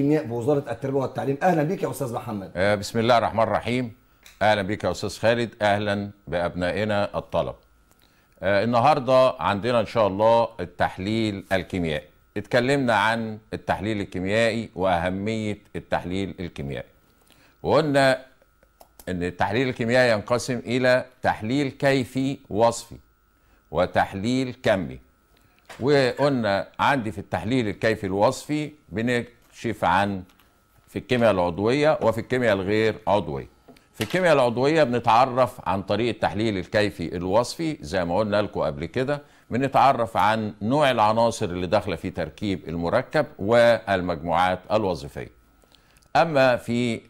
الكيمياء بوزاره التربيه والتعليم اهلا بيك يا استاذ محمد آه، بسم الله الرحمن الرحيم اهلا بيك يا استاذ خالد اهلا بابنائنا الطلب آه، النهارده عندنا ان شاء الله التحليل الكيميائي اتكلمنا عن التحليل الكيميائي واهميه التحليل الكيميائي وقلنا ان التحليل الكيميائي ينقسم الى تحليل كيفي وصفي وتحليل كمي وقلنا عندي في التحليل الكيفي الوصفي كشف عن في الكيمياء العضويه وفي الكيمياء الغير عضويه في الكيمياء العضويه بنتعرف عن طريق التحليل الكيفي الوصفي زي ما قلنا لكم قبل كده بنتعرف عن نوع العناصر اللي داخله في تركيب المركب والمجموعات الوظيفيه اما في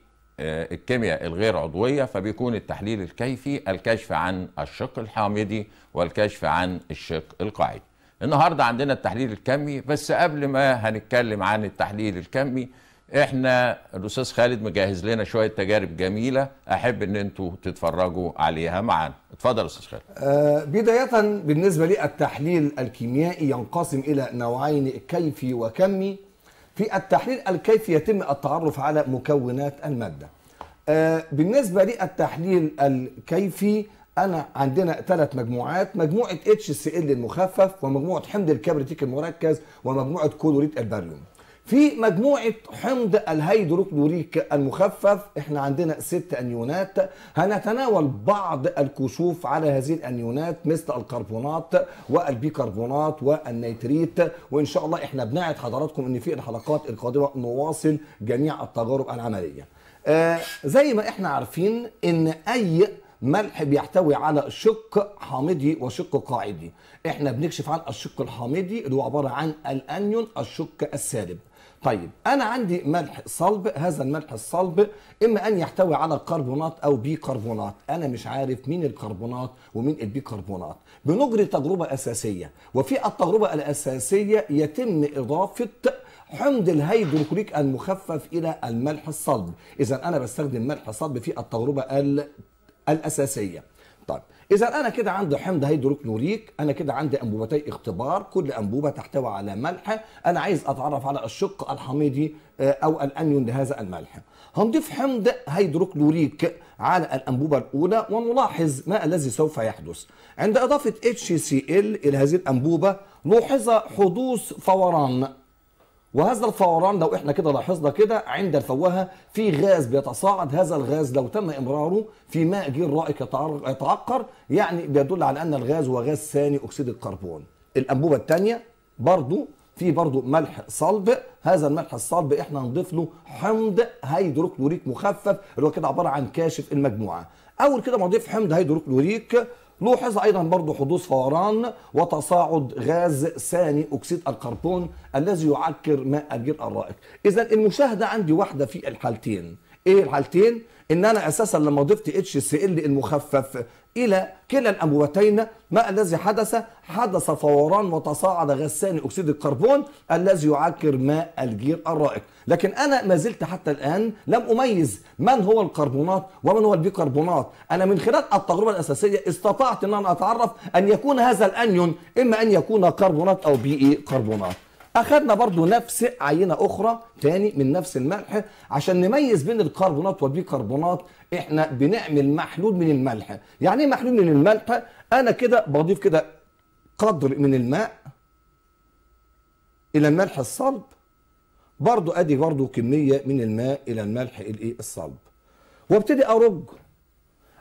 آه، الكيمياء الغير عضوية فبيكون التحليل الكيفي الكشف عن الشق الحامضي والكشف عن الشق القاعدي النهارده عندنا التحليل الكمي بس قبل ما هنتكلم عن التحليل الكمي احنا الاستاذ خالد مجهز لنا شويه تجارب جميله احب ان انتوا تتفرجوا عليها معانا اتفضل استاذ خالد آه بدايه بالنسبه للتحليل الكيميائي ينقسم الى نوعين كيفي وكمي في التحليل الكيفي يتم التعرف على مكونات الماده آه بالنسبه للتحليل الكيفي انا عندنا ثلاث مجموعات مجموعه اتش سي ال المخفف ومجموعه حمض الكبريتيك المركز ومجموعه كلوريد الباريوم في مجموعة حمض الهيدروكلوريك المخفف احنا عندنا ست انيونات هنتناول بعض الكشوف على هذه الانيونات مثل الكربونات والبيكربونات والنيتريت وان شاء الله احنا بنعد حضراتكم ان في الحلقات القادمة نواصل جميع التجارب العملية آه زي ما احنا عارفين ان اي ملح بيحتوي على شق حامضي وشق قاعدي احنا بنكشف عن الشق الحامضي اللي هو عباره عن الانيون الشق السالب طيب انا عندي ملح صلب هذا الملح الصلب اما ان يحتوي على كربونات او بيكربونات انا مش عارف مين الكربونات ومين البيكربونات بنجري تجربه اساسيه وفي التجربه الاساسيه يتم اضافه حمض الهيدروكليك المخفف الى الملح الصلب اذا انا بستخدم ملح صلب في التجربه ال الاساسيه طيب اذا انا كده عندي حمض هيدروكلوريك انا كده عندي انبوبتي اختبار كل انبوبه تحتوي على ملح انا عايز اتعرف على الشق الحميدي آه، او الانيون لهذا الملح هنضيف حمض هيدروكلوريك على الانبوبه الاولى ونلاحظ ما الذي سوف يحدث عند اضافه HCl الى هذه الانبوبه لوحظ حدوث فوران وهذا الفوران لو احنا كده لاحظنا كده عند الفوهة في غاز بيتصاعد هذا الغاز لو تم امراره في ماء جير رائق يتعقر يعني بيدل على ان الغاز هو غاز ثاني اكسيد الكربون الانبوبه الثانيه برضو في برضو ملح صلب هذا الملح الصلب احنا نضيف له حمض هيدروكلوريك مخفف اللي هو كده عباره عن كاشف المجموعه اول كده ما نضيف حمض هيدروكلوريك لوحظ ايضا برضه حدوث فوران وتصاعد غاز ثاني اكسيد الكربون الذي يعكر ماء الجير الرائق اذا المشاهده عندي واحده في الحالتين ايه الحالتين ان انا اساسا لما ضفت اتش اس ال المخفف الى كلا الاموتين ما الذي حدث؟ حدث فوران وتصاعد غسان اكسيد الكربون الذي يعكر ماء الجير الرائق، لكن انا ما زلت حتى الان لم اميز من هو الكربونات ومن هو البيكربونات، انا من خلال التجربه الاساسيه استطعت ان انا اتعرف ان يكون هذا الانيون اما ان يكون كربونات او بي كربونات. اخذنا برضو نفس عينه اخرى تاني من نفس الملح عشان نميز بين الكربونات والبيكربونات احنا بنعمل محلول من الملح يعني ايه محلول من الملح انا كده بضيف كده قدر من الماء الى الملح الصلب برضو ادي برضو كميه من الماء الى الملح الايه الصلب وابتدي ارج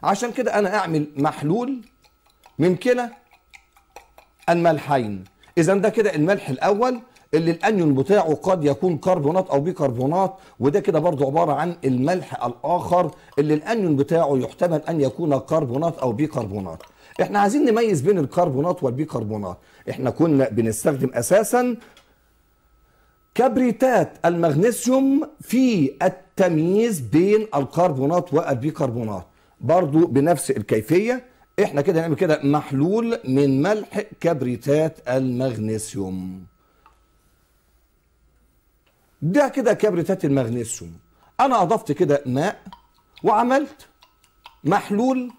عشان كده انا اعمل محلول من كلا الملحين اذا ده كده الملح الاول اللي الانيون بتاعه قد يكون كربونات او بيكربونات وده كده برضه عباره عن الملح الاخر اللي الانيون بتاعه يحتمل ان يكون كربونات او بيكربونات احنا عايزين نميز بين الكربونات والبيكربونات احنا كنا بنستخدم اساسا كبريتات المغنيسيوم في التمييز بين الكربونات والبيكربونات برضو بنفس الكيفيه احنا كده هنعمل كده محلول من ملح كبريتات المغنيسيوم ده كده كبريتات المغنيسيوم انا اضفت كده ماء وعملت محلول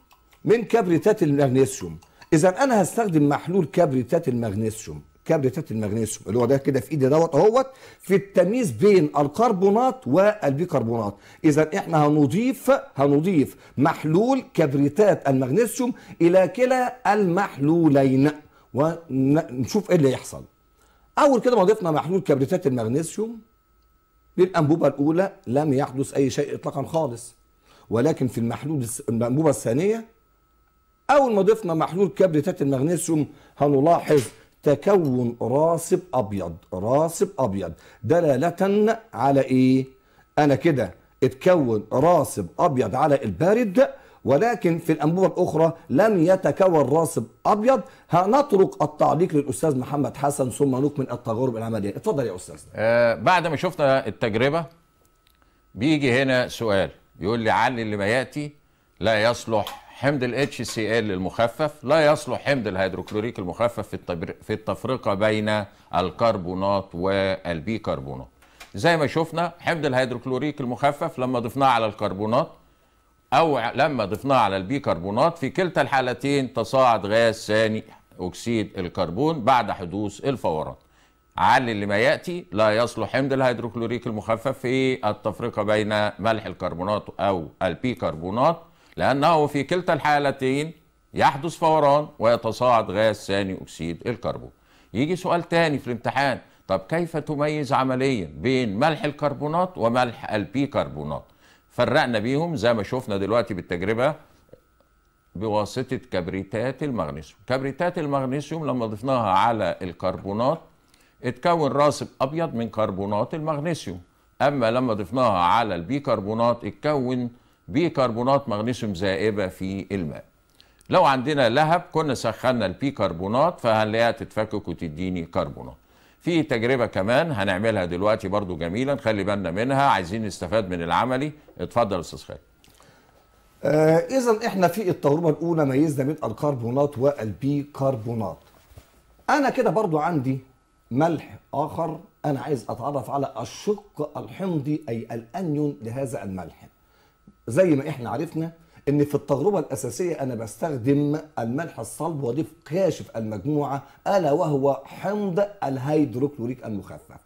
من كبريتات المغنيسيوم اذا انا هستخدم محلول كبريتات المغنيسيوم كبريتات المغنيسيوم اللي هو ده كده في ايدي دوت اهوت في التمييز بين الكربونات والبيكربونات اذا احنا هنضيف هنضيف محلول كبريتات المغنيسيوم الى كلا المحلولين ونشوف ايه اللي يحصل اول كده ما ضفنا محلول كبريتات المغنيسيوم للأنبوبة الأولى لم يحدث أي شيء إطلاقا خالص ولكن في المحلول الأنبوبة الثانية أول ما ضفنا محلول كبريتات المغنيسيوم هنلاحظ تكون راسب أبيض راسب أبيض دلالة على إيه؟ أنا كده اتكون راسب أبيض على البارد ولكن في الأنبوبة الأخرى لم يتكون راسب أبيض هنترك التعليق للأستاذ محمد حسن ثم نكمل التجارب العملية اتفضل يا أستاذ آه بعد ما شفنا التجربة بيجي هنا سؤال يقول لي علي اللي ما يأتي لا يصلح حمض الاتش سي ال المخفف لا يصلح حمض الهيدروكلوريك المخفف في في التفرقه بين الكربونات والبيكربونات. زي ما شفنا حمض الهيدروكلوريك المخفف لما ضفناه على الكربونات أو لما ضفناه على البيكربونات في كلتا الحالتين تصاعد غاز ثاني أكسيد الكربون بعد حدوث الفوران اللي ما يأتي لا يصلح حمض الهيدروكلوريك المخفف في التفرقة بين ملح الكربونات أو البيكربونات لأنه في كلتا الحالتين يحدث فوران ويتصاعد غاز ثاني أكسيد الكربون يجي سؤال تاني في الامتحان طب كيف تميز عمليا بين ملح الكربونات وملح البيكربونات فرقنا بيهم زي ما شفنا دلوقتي بالتجربه بواسطه كبريتات المغنيسيوم كبريتات المغنيسيوم لما ضفناها على الكربونات اتكون راسب ابيض من كربونات المغنيسيوم اما لما ضفناها على البيكربونات اتكون بيكربونات مغنيسيوم ذائبه في الماء لو عندنا لهب كنا سخنا البيكربونات فهنلاقيها تتفكك وتديني كربونات في تجربه كمان هنعملها دلوقتي برضو جميلا خلي بالنا منها عايزين نستفاد من العملي اتفضل استاذ خالد آه اذا احنا في التجربه الاولى ميزنا بين الكربونات والبيكربونات انا كده برضو عندي ملح اخر انا عايز اتعرف على الشق الحمضي اي الانيون لهذا الملح زي ما احنا عرفنا ان في التجربه الاساسيه انا بستخدم الملح الصلب واضيف كاشف المجموعه الا وهو حمض الهيدروكلوريك المخفف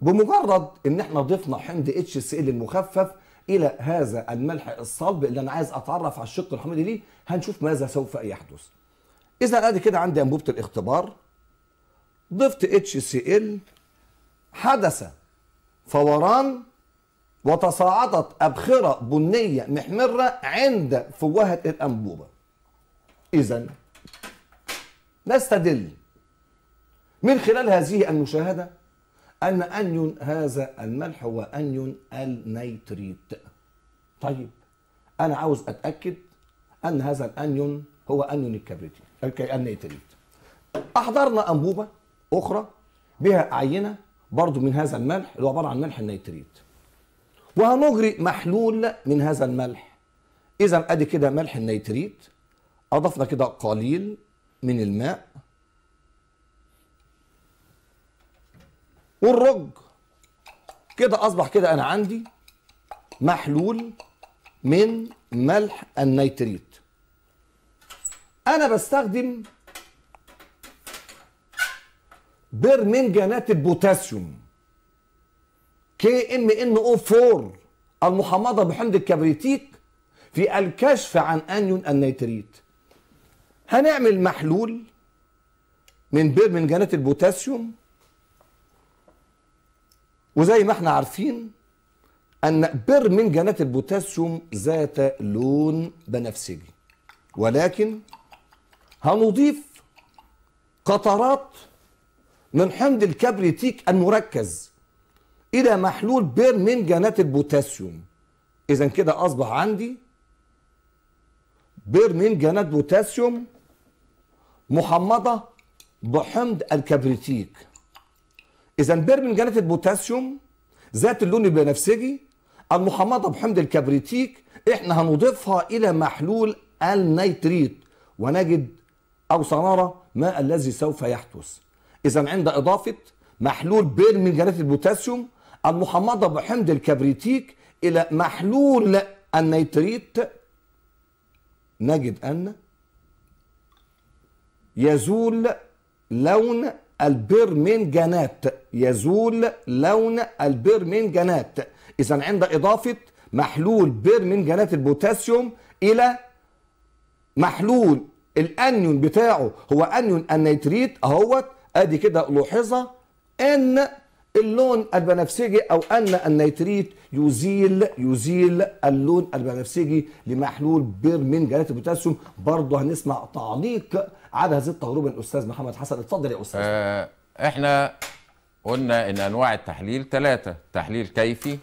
بمجرد ان احنا ضفنا حمض اتش سي ال المخفف الى هذا الملح الصلب اللي انا عايز اتعرف على الشق الحمضي ليه هنشوف ماذا سوف يحدث اذا ادي كده عندي انبوبه الاختبار ضفت اتش سي ال حدث فوران وتصاعدت أبخرة بنية محمرة عند فوهة الأنبوبة إذا نستدل من خلال هذه المشاهدة أن أنيون هذا الملح هو أنيون النيتريت طيب أنا عاوز أتأكد أن هذا الأنيون هو أنيون الكبريتي النيتريت أحضرنا أنبوبة أخرى بها عينة برضو من هذا الملح اللي هو عبارة عن ملح النيتريت وهنجري محلول من هذا الملح اذا ادي كده ملح النيتريت اضفنا كده قليل من الماء والرج كده اصبح كده انا عندي محلول من ملح النيتريت انا بستخدم برمنجانات البوتاسيوم كي ام ان او 4 المحمضه بحمض الكبريتيك في الكشف عن انيون النيتريت هنعمل محلول من برمنجانات البوتاسيوم وزي ما احنا عارفين ان برمنجانات البوتاسيوم ذات لون بنفسجي ولكن هنضيف قطرات من حمض الكبريتيك المركز الى محلول برمنجانات البوتاسيوم اذا كده اصبح عندي برمنجانات بوتاسيوم محمضه بحمض الكبريتيك اذا برمنجانات البوتاسيوم ذات اللون البنفسجي المحمضه بحمض الكبريتيك احنا هنضيفها الى محلول النيتريت ونجد او سنرى ما الذي سوف يحدث اذا عند اضافه محلول بيرمنجانات البوتاسيوم المحمضة بحمض الكبريتيك إلى محلول النيتريت نجد أن يزول لون البرمنجانات يزول لون البرمنجانات إذا عند إضافة محلول برمنجانات البوتاسيوم إلى محلول الانيون بتاعه هو انيون النيتريت اهوت ادي كده لوحظه ان اللون البنفسجي او ان النيتريت يزيل يزيل اللون البنفسجي لمحلول بيرمنجانات البوتاسيوم برضه هنسمع تعليق على هذه التجربه الاستاذ محمد حسن اتفضل يا استاذ آه احنا قلنا ان انواع التحليل ثلاثه تحليل كيفي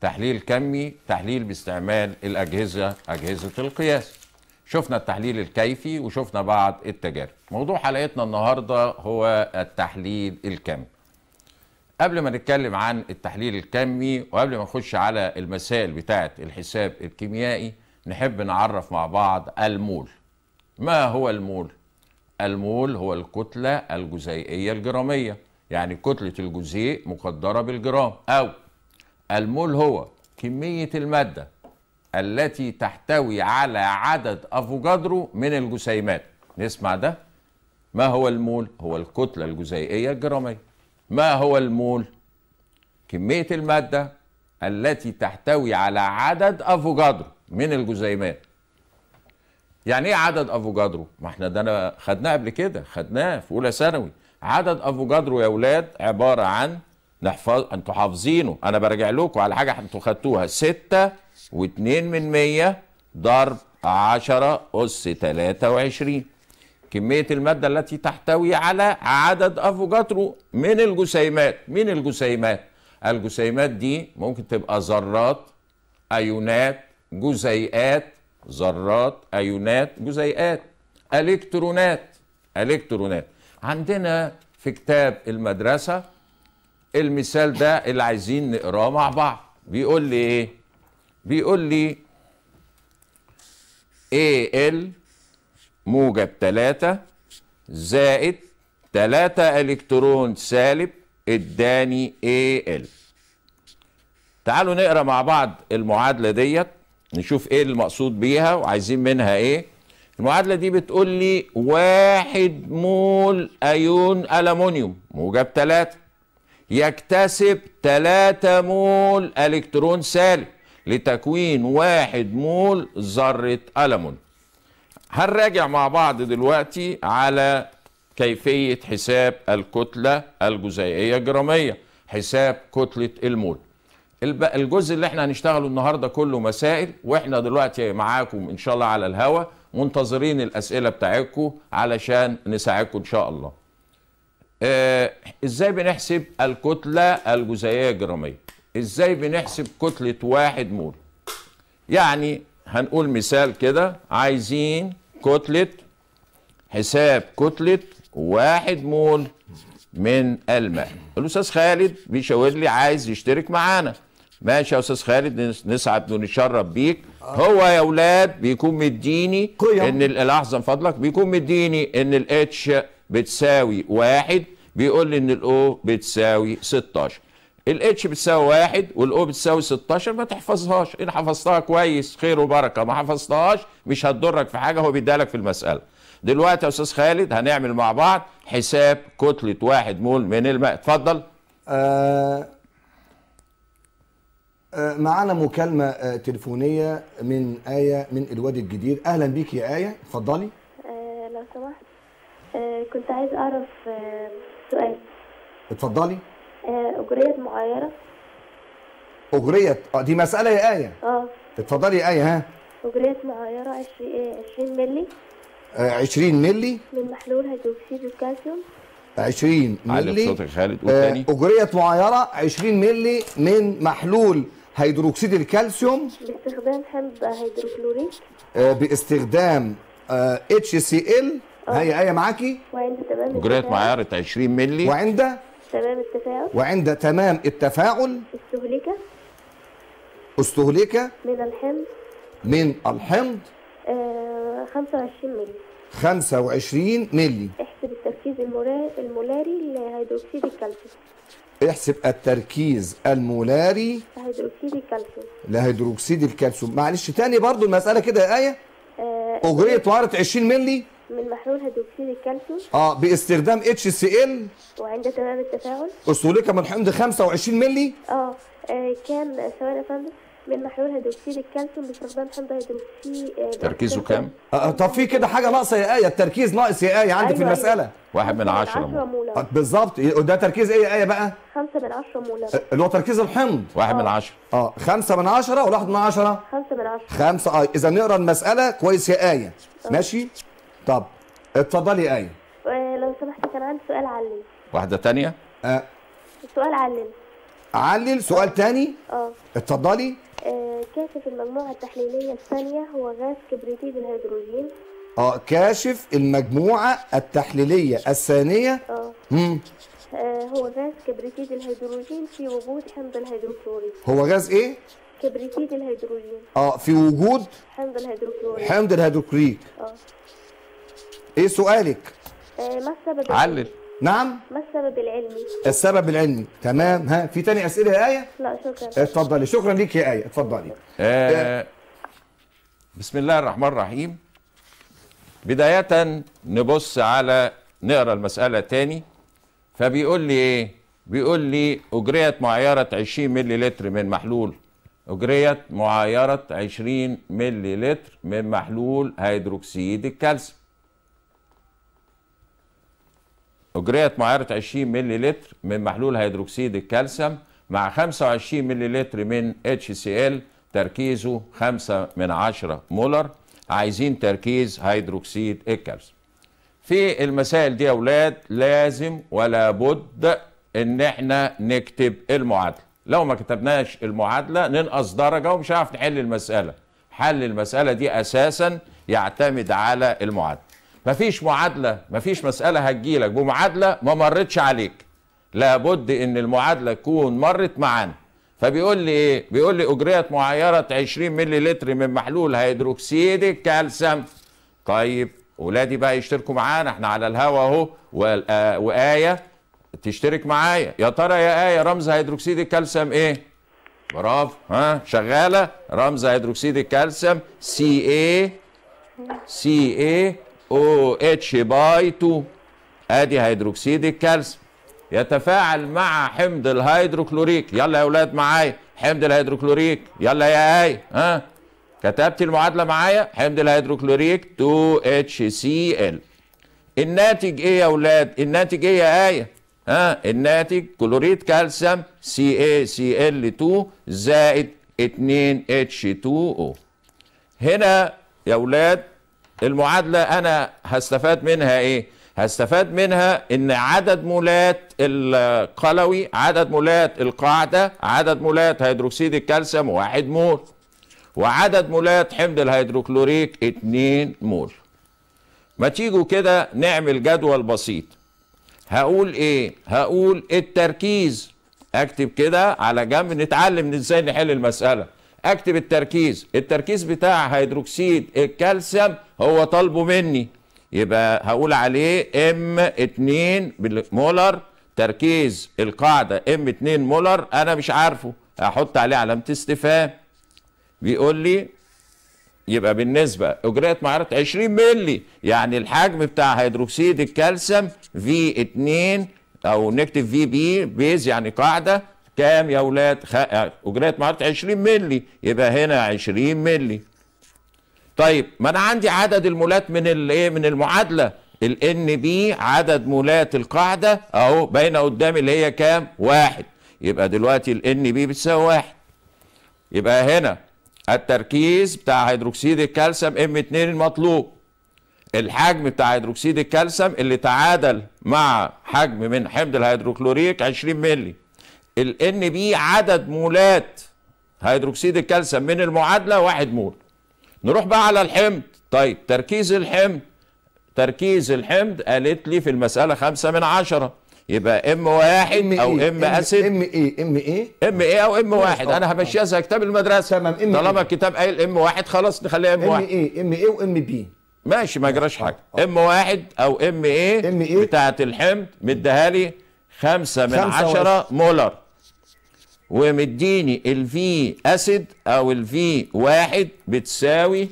تحليل كمي تحليل باستعمال الاجهزه اجهزه القياس شفنا التحليل الكيفي وشفنا بعض التجارب موضوع حلقتنا النهارده هو التحليل الكمي قبل ما نتكلم عن التحليل الكمي وقبل ما نخش على المسائل بتاعه الحساب الكيميائي نحب نعرف مع بعض المول ما هو المول المول هو الكتله الجزيئيه الجراميه يعني كتله الجزيء مقدره بالجرام او المول هو كميه الماده التي تحتوي على عدد افوجادرو من الجسيمات نسمع ده ما هو المول هو الكتله الجزيئيه الجراميه ما هو المول كميه الماده التي تحتوي على عدد افوكادرو من الجزيئات يعني ايه عدد افوكادرو ما احنا ده انا خدناه قبل كده خدناه في اولى ثانوي عدد افوكادرو يا اولاد عباره عن نحفظ انتوا حافظينه انا براجع لكم على حاجه انتوا خدتوها 6 و2 من 100 ضرب 10 اس 23 كمية المادة التي تحتوي على عدد أفوجاترو من الجسيمات من الجسيمات الجسيمات دي ممكن تبقى ذرات أيونات جزيئات ذرات أيونات جزيئات الكترونات الكترونات عندنا في كتاب المدرسة المثال ده اللي عايزين نقراه مع بعض بيقول لي ايه بيقول لي AL موجب 3 زائد 3 الكترون سالب اداني AL تعالوا نقرا مع بعض المعادله ديت نشوف ايه المقصود بيها وعايزين منها ايه المعادله دي بتقول لي واحد مول ايون الومنيوم موجب 3 يكتسب 3 مول الكترون سالب لتكوين واحد مول ذره الومنيوم هنراجع مع بعض دلوقتي على كيفية حساب الكتلة الجزيئية الجرامية حساب كتلة المول الجزء اللي احنا هنشتغله النهاردة كله مسائل واحنا دلوقتي معاكم ان شاء الله على الهوا منتظرين الاسئلة بتاعتكم علشان نساعدكم ان شاء الله آه، ازاي بنحسب الكتلة الجزيئية الجرامية ازاي بنحسب كتلة واحد مول يعني هنقول مثال كده عايزين كتلة حساب كتلة واحد مول من الماء الأستاذ خالد بيشاور لي عايز يشترك معانا ماشي يا استاذ خالد نسعد ونشرب بيك آه. هو يا اولاد بيكون مديني ان لحظه من فضلك بيكون مديني ان الاتش بتساوي واحد بيقول لي ان الاو بتساوي 16 الاتش بتساوي واحد والاو بتساوي 16 ما تحفظهاش ان حفظتها كويس خير وبركه ما حفظتهاش مش هتضرك في حاجه هو بيدالك في المساله دلوقتي يا استاذ خالد هنعمل مع بعض حساب كتله واحد مول من الماء اتفضل آه آه معانا مكالمه آه تليفونيه من ايه من الواد الجديد اهلا بيك يا ايه اتفضلي آه لو سمحت آه كنت عايز اعرف آه سؤال اتفضلي آه، اجريت معايره اجريت اه دي مساله يا ايه اه اتفضلي يا ايه ها اجريت معايره 20 ملي آه، مللي 20 آه، مللي من محلول هيدروكسيد الكالسيوم 20 مللي صوتك خالد آه اجريت معايره 20 مللي من محلول هيدروكسيد الكالسيوم باستخدام حمض هيدروكلوريك باستخدام اتش سي ال هي ايه معاكي وعند تمام اجريت معايره 20 ملي وعند تمام التفاعل وعند تمام التفاعل استهلك استهلك من الحمض من الحمض آه 25 مللي 25 مللي احسب التركيز المولاري لهيدروكسيد الكالسيوم احسب التركيز المولاري لهيدروكسيد الكالسيوم لهيدروكسيد الكالسيوم معلش تاني برضو المسألة كده يا آية آه أجرية 20 مللي من محلول هيدروكسيد الكالسيوم اه باستخدام اتش سي ال وعند تمام التفاعل اصولك من حمض 25 مللي آه،, اه كام ثواني يا فندم من محلول هيدروكسيد الكالسيوم باستخدام حمض هيدروكسيد آه، تركيزه كام؟ آه،, آه طب في كده حاجه ناقصه يا ايه التركيز ناقص يا ايه عندي أيوة في المساله أيوة. واحد من عشرة مولر بالظبط ده تركيز ايه يا ايه بقى؟ 5 من عشرة مولر اللي هو تركيز الحمض واحد من عشرة اه 5 من عشرة ولا واحد من عشرة؟ 5 من عشرة 5 اه اذا نقرا المساله كويس يا ايه ماشي طب اتفضلي ايه لو سمحت كان عندي سؤال علل واحده تانية أه. سؤال علل علل سؤال تاني اه اتفضلي آه كاشف المجموعه التحليليه الثانيه هو غاز كبريتي الهيدروجين اه كاشف المجموعه التحليليه الثانيه اه امم هو غاز كبريتيد الهيدروجين في وجود حمض الهيدروكلوريد هو غاز ايه؟ كبريتيد الهيدروجين اه في وجود حمض الهيدروكلوريد حمض الهيدروكلوريد اه ايه سؤالك؟ آه، ما السبب علل نعم ما السبب العلمي؟ السبب العلمي تمام ها في تاني اسئله يا ايه؟ لا شكرا اتفضلي شكرا ليك يا ايه اتفضلي آه بسم الله الرحمن الرحيم بداية نبص على نقرا المسألة تاني فبيقول لي ايه؟ بيقول لي أجريت معايرة 20 ملي لتر من محلول أجريت معايرة 20 ملي لتر من محلول هيدروكسيد الكالسيوم أجريت معايرة 20 ملي لتر من محلول هيدروكسيد الكالسيوم مع 25 ملي لتر من ال تركيزه 5 من 10 مولر عايزين تركيز هيدروكسيد الكالسيوم في المسائل دي يا أولاد لازم ولا بد إن إحنا نكتب المعادلة لو ما كتبناش المعادلة ننقص درجة ومش هنعرف نحل المسألة حل المسألة دي أساسا يعتمد على المعادلة مفيش معادله مفيش مساله هتجيلك بمعادله ما مرتش عليك لابد ان المعادله تكون مرت معانا فبيقول لي ايه بيقول لي اجريت معايره 20 ملي لتر من محلول هيدروكسيد الكالسيوم طيب ولادي بقى يشتركوا معانا احنا على الهوا اهو آه، وايه تشترك معايا يا ترى يا ايه رمز هيدروكسيد الكالسيوم ايه برافو ها شغاله رمز هيدروكسيد الكالسيوم سي اي سي اي او اتش باي 2 ادي هيدروكسيد الكالسيوم يتفاعل مع حمض الهيدروكلوريك يلا يا اولاد معايا حمض الهيدروكلوريك يلا يا اي ها كتبت المعادله معايا حمض الهيدروكلوريك 2 اتش سي ال الناتج ايه يا اولاد الناتج ايه يا ايه ها الناتج كلوريد كالسيوم سي إيه سي ال 2 زايد 2 اتش 2 او هنا يا اولاد المعادلة أنا هستفاد منها إيه؟ هستفاد منها إن عدد مولات القلوي عدد مولات القاعدة عدد مولات هيدروكسيد الكالسيوم واحد مول وعدد مولات حمض الهيدروكلوريك 2 مول ما تيجوا كده نعمل جدول بسيط هقول ايه هقول التركيز اكتب كده على جنب نتعلم ازاي نحل المساله اكتب التركيز التركيز بتاع هيدروكسيد الكالسيوم هو طالبه مني يبقى هقول عليه ام 2 مولر تركيز القاعده ام 2 مولر انا مش عارفه هحط عليه علامه استفهام بيقول لي يبقى بالنسبه اجريه معرض 20 مللي يعني الحجم بتاع هيدروكسيد الكالسيوم في 2 او نكتب في بي بيز يعني قاعده كام يا اولاد خ... اجريت مهاره 20 مللي يبقى هنا 20 مللي طيب ما انا عندي عدد المولات من الايه من المعادله الان بي عدد مولات القاعده اهو باينه قدامي اللي هي كام واحد يبقى دلوقتي الان بي بتساوي واحد يبقى هنا التركيز بتاع هيدروكسيد الكالسيوم ام 2 المطلوب الحجم بتاع هيدروكسيد الكالسيوم اللي تعادل مع حجم من حمض الهيدروكلوريك 20 مللي ال ان بي عدد مولات هيدروكسيد الكالسيوم من المعادله واحد مول نروح بقى على الحمض طيب تركيز الحمض تركيز الحمض قالت لي في المساله خمسة من عشرة يبقى ام واحد ام او ام اسيد ام ايه ام ايه ام ايه او ام واحد انا آه، همشيها زي كتاب المدرسه تمام ام طالما الكتاب قايل ام واحد خلاص نخليها ام واحد ام ايه ام ايه وام بي ماشي ما جراش آه، حاجه ام آه. واحد او ام ايه ام ايه بتاعت الحمض مديها لي خمسة من خمسة 10 مولر ومديني الفي اسيد او الفي واحد بتساوي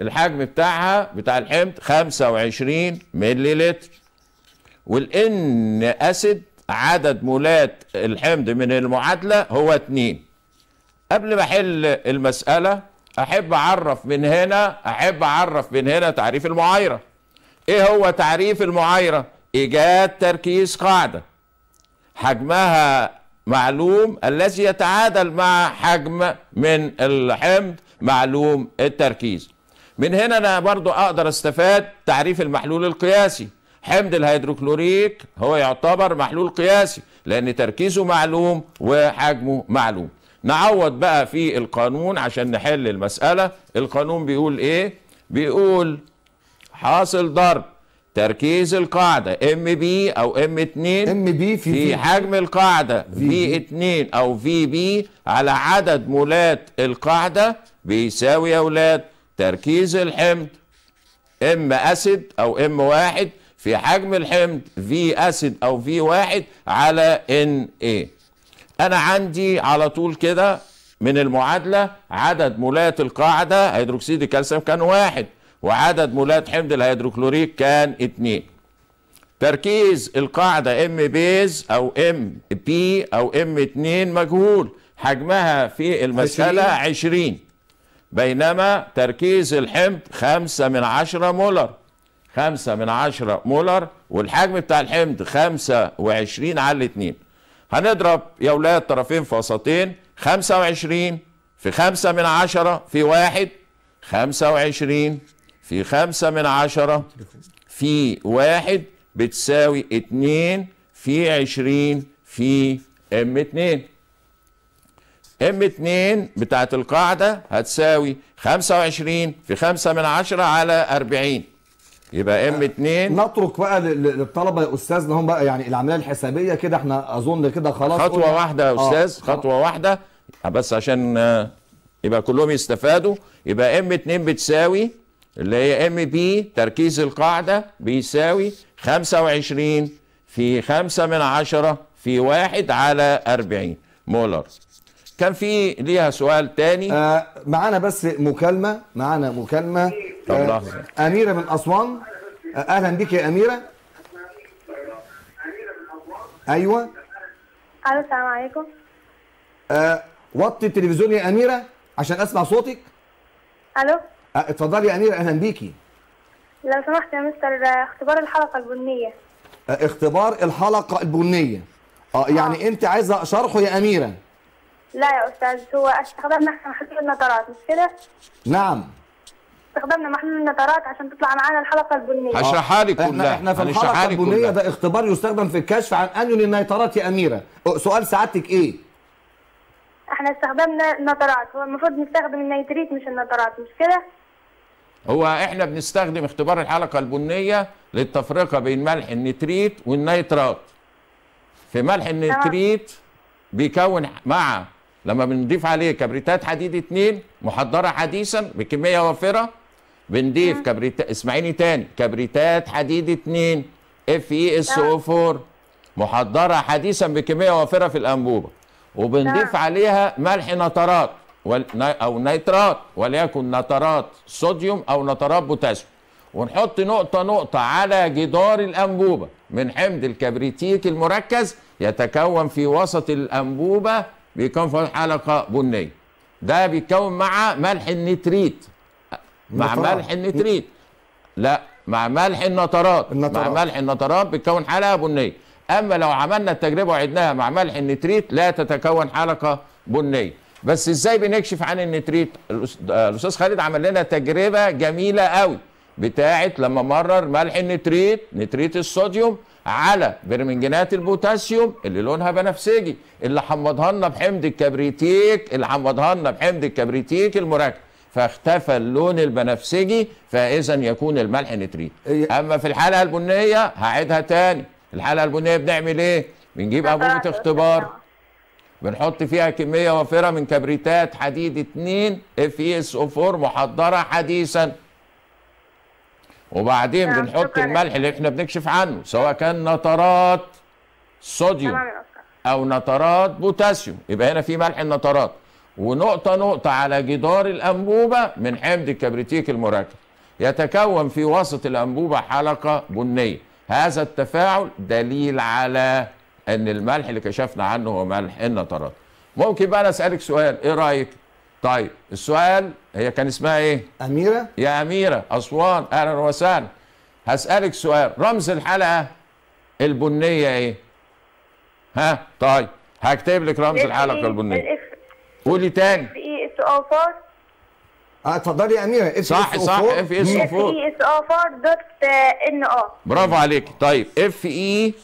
الحجم بتاعها بتاع الحمض 25 ملي لتر والان اسيد عدد مولات الحمض من المعادله هو 2 قبل ما احل المساله احب اعرف من هنا احب اعرف من هنا تعريف المعايره ايه هو تعريف المعايره ايجاد تركيز قاعده حجمها معلوم الذي يتعادل مع حجم من الحمض معلوم التركيز من هنا انا برضو اقدر استفاد تعريف المحلول القياسي حمض الهيدروكلوريك هو يعتبر محلول قياسي لان تركيزه معلوم وحجمه معلوم نعوض بقى في القانون عشان نحل المسألة القانون بيقول ايه بيقول حاصل ضرب تركيز القاعدة ام بي او ام 2 ام بي في, في حجم القاعدة في 2 او في بي على عدد مولات القاعدة بيساوي يا ولاد تركيز الحمض ام اسيد او ام واحد في حجم الحمض في اسيد او في واحد على ان اي انا عندي على طول كده من المعادلة عدد مولات القاعدة هيدروكسيد الكالسيوم كان واحد وعدد مولات حمض الهيدروكلوريك كان اتنين تركيز القاعدة ام بيز او ام بي او ام اتنين مجهول حجمها في المسألة عشرين بينما تركيز الحمض خمسة من عشرة مولر خمسة من عشرة مولر والحجم بتاع الحمض خمسة وعشرين على الاتنين هنضرب يا ولاد طرفين في وسطين خمسة وعشرين في خمسة من عشرة في واحد خمسة وعشرين في خمسة من عشرة في واحد بتساوي اتنين في عشرين في ام اتنين ام اتنين بتاعت القاعدة هتساوي خمسة وعشرين في خمسة من عشرة على اربعين يبقى ام 2 نترك بقى للطلبه يا استاذنا هم بقى يعني العمليه الحسابيه كده احنا اظن كده خلاص خطوه قلنا. واحده يا آه. استاذ آه. خطوه واحده بس عشان آه، يبقى كلهم يستفادوا يبقى ام 2 بتساوي اللي هي ام بي تركيز القاعدة بيساوي 25 في 5 من 10 في 1 على 40 مولر كان في ليها سؤال تاني آه معانا بس مكالمة معانا مكالمة آه أميرة من أسوان آه أهلا بك يا أميرة أيوة ألو السلام عليكم آه وطي التلفزيون يا أميرة عشان أسمع صوتك ألو اتفضلي يا اميره اهلا بيكي لو سمحت يا مستر اختبار الحلقه البنيه اختبار الحلقه البنيه اه يعني آه. انت عايزه شرحه يا اميره لا يا استاذ هو استخدمنا احنا محلول النظارات مش كده نعم استخدمنا محلول النظارات عشان تطلع معانا الحلقه البنيه هشرحها لك كلها احنا, في يعني الحلقه البنيه ده اختبار يستخدم في الكشف عن انيون النيطرات يا اميره سؤال سعادتك ايه احنا استخدمنا النظارات هو المفروض نستخدم النيتريت مش النظارات مش كده هو احنا بنستخدم اختبار الحلقه البنيه للتفرقه بين ملح النتريت والنيترات في ملح النتريت بيكون مع لما بنضيف عليه كبريتات حديد اتنين محضره حديثا بكميه وافره بنضيف كبريت اسمعيني تاني كبريتات حديد اتنين اف اي اس او 4 محضره حديثا بكميه وافره في الانبوبه وبنضيف عليها ملح نترات او نيترات وليكن نترات صوديوم او نترات بوتاسيوم ونحط نقطة نقطة على جدار الأنبوبة من حمض الكبريتيك المركز يتكون في وسط الأنبوبة بيكون في حلقة بنية ده بيتكون مع ملح النتريت مع نطرق. ملح النتريت لا مع ملح النترات مع ملح النترات بتكون حلقة بنية أما لو عملنا التجربة وعدناها مع ملح النتريت لا تتكون حلقة بنية بس ازاي بنكشف عن النتريت الاستاذ خالد عمل لنا تجربه جميله قوي بتاعت لما مرر ملح النتريت نتريت الصوديوم على برمنجنات البوتاسيوم اللي لونها بنفسجي اللي حمضها لنا بحمض الكبريتيك اللي حمضها لنا بحمض الكبريتيك المركب فاختفى اللون البنفسجي فاذا يكون الملح نتريت إيه اما في الحلقه البنيه هعيدها تاني الحلقه البنيه بنعمل ايه بنجيب انبوبه اختبار بنحط فيها كميه وافره من كبريتات حديد 2 feso اس او 4 محضره حديثا وبعدين نعم، بنحط الملح اللي احنا بنكشف عنه سواء كان نترات صوديوم او نترات بوتاسيوم يبقى هنا في ملح النترات ونقطه نقطه على جدار الانبوبه من حمض الكبريتيك المركب يتكون في وسط الانبوبه حلقه بنيه هذا التفاعل دليل على ان الملح اللي كشفنا عنه هو ملح النطرات ممكن بقى انا اسالك سؤال ايه رايك طيب السؤال هي كان اسمها ايه اميره يا اميره اسوان اهلا وسهلا هسالك سؤال رمز الحلقه البنيه ايه ها طيب هكتب لك رمز إيه، الحلقه إيه، البنيه إيه، قولي تاني اف اي اس او اه اتفضلي يا اميره اف صح صح اف اس او 4 دوت ان اه برافو عليكي طيب اف اي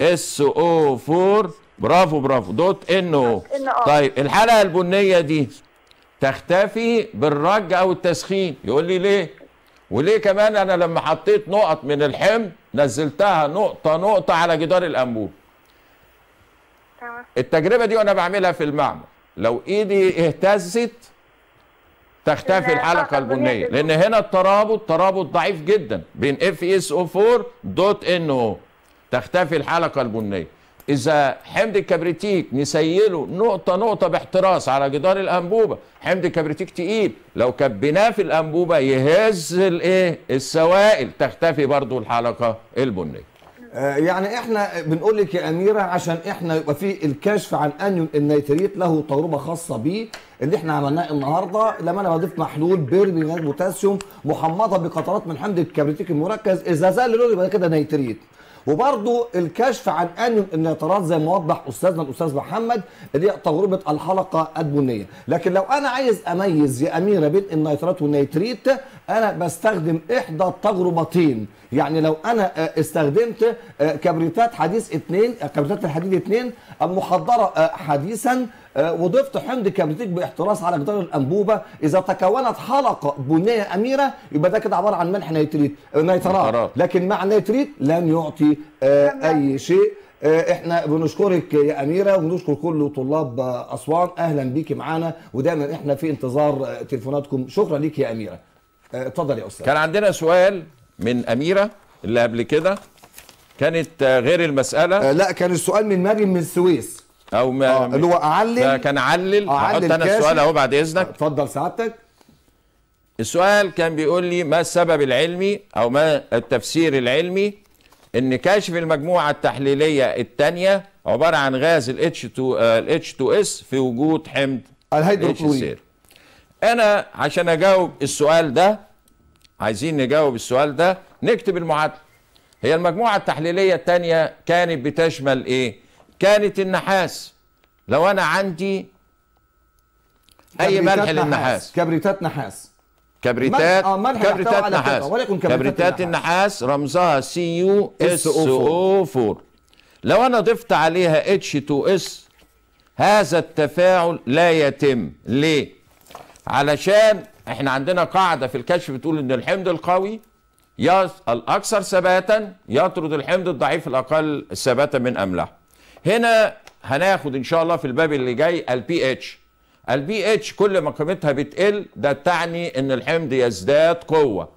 اس او 4 برافو برافو دوت ان او طيب الحلقه البنيه دي تختفي بالرج او التسخين يقول لي ليه وليه كمان انا لما حطيت نقط من الحمض نزلتها نقطه نقطه على جدار الانبوب تمام التجربه دي وانا بعملها في المعمل لو ايدي اهتزت تختفي الحلقه البنيه لان هنا الترابط ترابط ضعيف جدا بين اف اس او 4 دوت ان او تختفي الحلقة البنية إذا حمض الكبريتيك نسيله نقطة نقطة باحتراس على جدار الأنبوبة حمض الكبريتيك تقيل لو كبناه في الأنبوبة يهز الإيه السوائل تختفي برضو الحلقة البنية آه، يعني احنا بنقول لك يا اميره عشان احنا يبقى في الكشف عن انيون النيتريت له تجربه خاصه بيه اللي احنا عملناه النهارده لما انا بضيف محلول بيرمينات بوتاسيوم محمضه بقطرات من حمض الكبريتيك المركز اذا زال اللون يبقى كده نيتريت وبرضو الكشف عن ان النيترات زي ما وضح استاذنا الاستاذ محمد اللي هي تجربه الحلقه البنيه لكن لو انا عايز اميز يا اميره بين النيترات والنيتريت انا بستخدم احدى التجربتين يعني لو انا آه، استخدمت آه، كبريتات حديث اثنين آه، كبريتات الحديد اثنين المحضره حديثا آه، وضفت حمض كبريتيك باحتراس على جدار الانبوبه اذا تكونت حلقه بنيه اميره يبقى ده كده عباره عن ملح نيتريت آه، نيترات لكن مع نيتريت لن آه، يعطي اي شيء احنا بنشكرك يا اميره وبنشكر كل طلاب اسوان اهلا بيكي معانا ودايما احنا في انتظار تليفوناتكم شكرا ليك يا اميره اتفضل يا استاذ كان عندنا سؤال من اميره اللي قبل كده كانت غير المساله لا كان السؤال من مريم من السويس او ما آه اللي هو اعلل كان علل احط آه، انا السؤال اهو بعد اذنك آه، اتفضل سعادتك السؤال كان بيقول لي ما السبب العلمي او ما التفسير العلمي ان كشف المجموعه التحليليه الثانيه عباره عن غاز ال H2S آه، في وجود حمض الهيدروكلوريد انا عشان اجاوب السؤال ده عايزين نجاوب السؤال ده نكتب المعادله هي المجموعه التحليليه الثانيه كانت بتشمل ايه كانت النحاس لو انا عندي اي ملح للنحاس كبريتات نحاس كبريتات ملح آه، كبريتات نحاس ولكن كبريتات النحاس رمزها سي يو اس او 4 لو انا ضفت عليها اتش 2 اس هذا التفاعل لا يتم ليه علشان احنا عندنا قاعده في الكشف بتقول ان الحمض القوي الاكثر ثباتا يطرد الحمض الضعيف الاقل ثباتا من املاحه هنا هناخد ان شاء الله في الباب اللي جاي البي اتش البي اتش كل ما قيمتها بتقل ده تعني ان الحمض يزداد قوه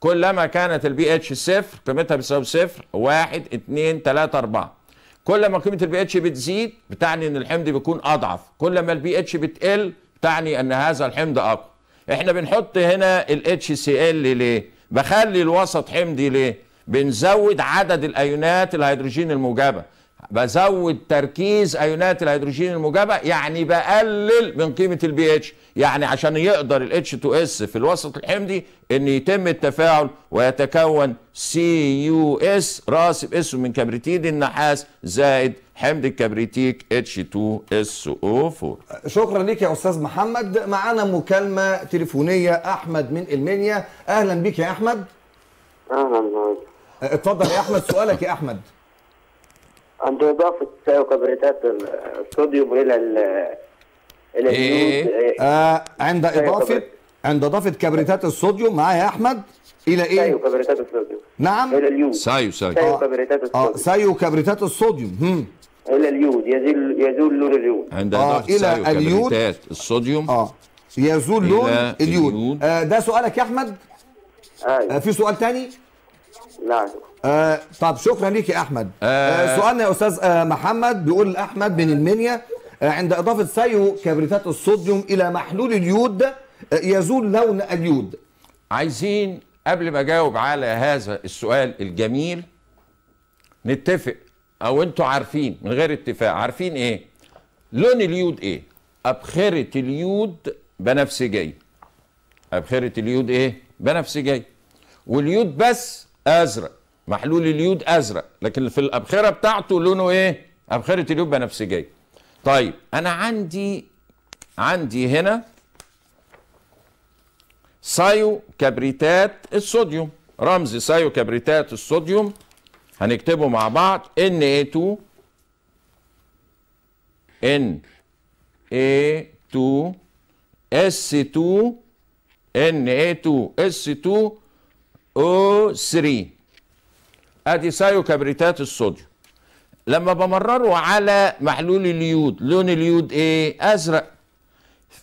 كلما كانت البي اتش صفر قيمتها بتساوي صفر واحد اثنين ثلاثه اربعه كل ما قيمه البي اتش بتزيد بتعني ان الحمض بيكون اضعف كل ما البي اتش بتقل بتعني ان هذا الحمض اقوى احنا بنحط هنا الاتش سي ال ليه بخلي الوسط حمضي ليه بنزود عدد الايونات الهيدروجين الموجبه بزود تركيز ايونات الهيدروجين الموجبه يعني بقلل من قيمه البي اتش يعني عشان يقدر الاتش 2 اس في الوسط الحمضي ان يتم التفاعل ويتكون سي يو اس راسب اسهم من كبريتيد النحاس زائد حمض الكبريتيك اتش 2 اس او 4 شكرا لك يا استاذ محمد معانا مكالمه تليفونيه احمد من المنيا اهلا بيك يا احمد اهلا أه، اتفضل يا احمد سؤالك يا احمد عند إضافة كبريتات الصوديوم إلى إلى إيه؟ آه عند أيوة، إضافة عند إضافة كبريتات الصوديوم معايا يا أحمد إلى إيه؟ سايو كبريتات الصوديوم نعم إلى اليود سايو سايو سايو آه، كبريتات آه، الصوديوم آه سايو كبريتات الصوديوم هم. إلى اليود يزول يزول لون اليود عند آه إلى اليود الصوديوم آه يزول لون اليود, اليود. آه ده سؤالك يا أحمد؟ أيوة. آه في سؤال تاني؟ نعم. آه طب شكرا ليك يا احمد آه،, آه سؤالنا يا استاذ آه محمد بيقول احمد من المنيا آه عند اضافه سيو كبريتات الصوديوم الى محلول اليود آه يزول لون اليود عايزين قبل ما اجاوب على هذا السؤال الجميل نتفق او انتوا عارفين من غير اتفاق عارفين ايه لون اليود ايه ابخره اليود بنفسجيه ابخره اليود ايه بنفسجيه واليود بس ازرق محلول اليود ازرق لكن في الابخره بتاعته لونه ايه ابخره اليود بنفسجيه طيب انا عندي عندي هنا سايو كبريتات الصوديوم رمز سايو كبريتات الصوديوم هنكتبه مع بعض Na2 Na2 S2 Na2 S2 او 3 ادي سايوكابريتات الصوديوم لما بمرره على محلول اليود لون اليود ايه ازرق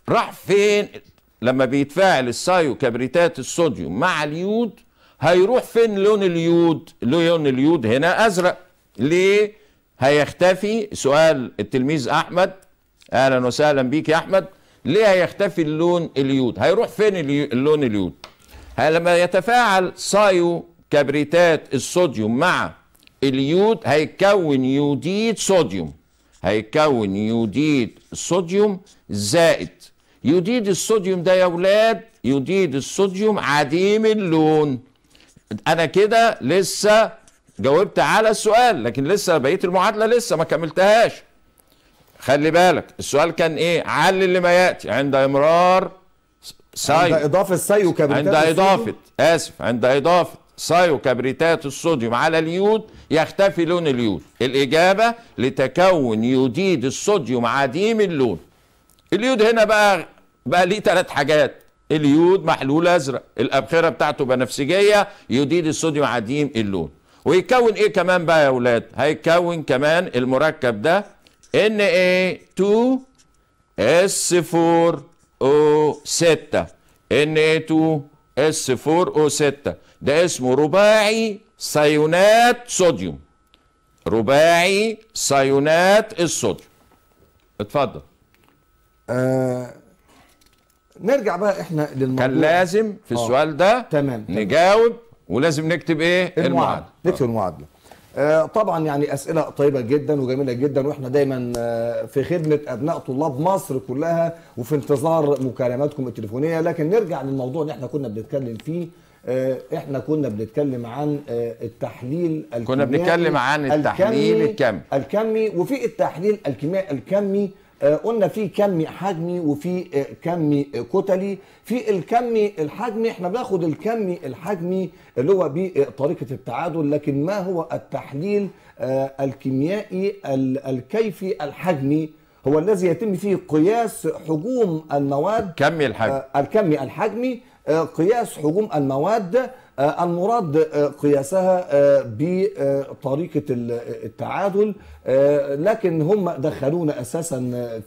راح فين لما بيتفاعل السايوكابريتات الصوديوم مع اليود هيروح فين لون اليود لون اليود هنا ازرق ليه هيختفي سؤال التلميذ احمد اهلا وسهلا بيك يا احمد ليه هيختفي اللون اليود هيروح فين اللون اليود لما يتفاعل سايو كبريتات الصوديوم مع اليود هيكون يوديد صوديوم هيكون يوديد صوديوم زائد يوديد الصوديوم ده يا ولاد يوديد الصوديوم عديم اللون انا كده لسه جاوبت على السؤال لكن لسه بقيه المعادله لسه ما كملتهاش خلي بالك السؤال كان ايه علل اللي ما ياتي عند امرار سايو عند إضافة سايو كبريتات عند إضافة آسف عند إضافة سايو كبريتات الصوديوم على اليود يختفي لون اليود الإجابة لتكون يوديد الصوديوم عديم اللون اليود هنا بقى بقى ليه ثلاث حاجات اليود محلول ازرق الابخره بتاعته بنفسجيه يوديد الصوديوم عديم اللون ويكون ايه كمان بقى يا اولاد هيكون كمان المركب ده ان اي 2 اس 4 او 6 ان اي 2 اس 4 او 6 ده اسمه رباعي سيونات صوديوم رباعي سيونات الصوديوم اتفضل آه نرجع بقى احنا للموضوع كان لازم في آه. السؤال ده تمام. نجاوب ولازم نكتب ايه المعادله نكتب المعادله آه، طبعا يعني اسئله طيبه جدا وجميله جدا واحنا دايما آه، في خدمه ابناء طلاب مصر كلها وفي انتظار مكالماتكم التليفونيه لكن نرجع للموضوع اللي احنا كنا بنتكلم فيه آه، احنا كنا بنتكلم عن التحليل الكيميائي كنا بنتكلم عن التحليل الكمي الكمي, الكمي وفي التحليل الكيميائي الكمي آه، قلنا في كمي حجمي وفي آه، كمي كتلي في الكمي الحجمي احنا بناخد الكمي الحجمي اللي هو بطريقه التعادل لكن ما هو التحليل آه، الكيميائي الكيفي الحجمي هو الذي يتم فيه قياس حجوم المواد كمي الحجم الكمي الحجمي قياس حجوم المواد آه، المراد آه، قياسها آه، بطريقة التعادل لكن هم دخلونا أساسا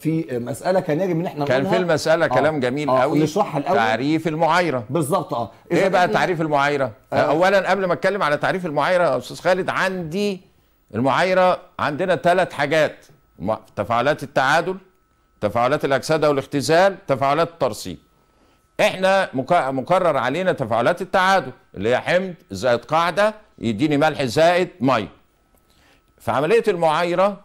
في مسألة كان يجب أن احنا كان في المسألة كلام جميل آه قوي نشرحها الأول تعريف المعايرة بالظبط اه إيه بقى تعريف المعايرة؟ آه أولا قبل ما أتكلم على تعريف المعايرة يا أستاذ خالد عندي المعايرة عندنا ثلاث حاجات تفاعلات التعادل تفاعلات الأكسدة والاختزال تفاعلات الترسيب احنا مكرر علينا تفاعلات التعادل اللي هي حمض زائد قاعده يديني ملح زائد ميه في عمليه المعايره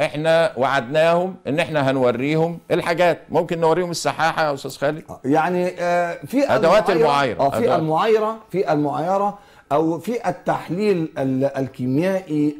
احنا وعدناهم ان احنا هنوريهم الحاجات ممكن نوريهم السحاحه يا استاذ خالد يعني آه، في ادوات المعايره اه في المعايره في المعايره او في التحليل الكيميائي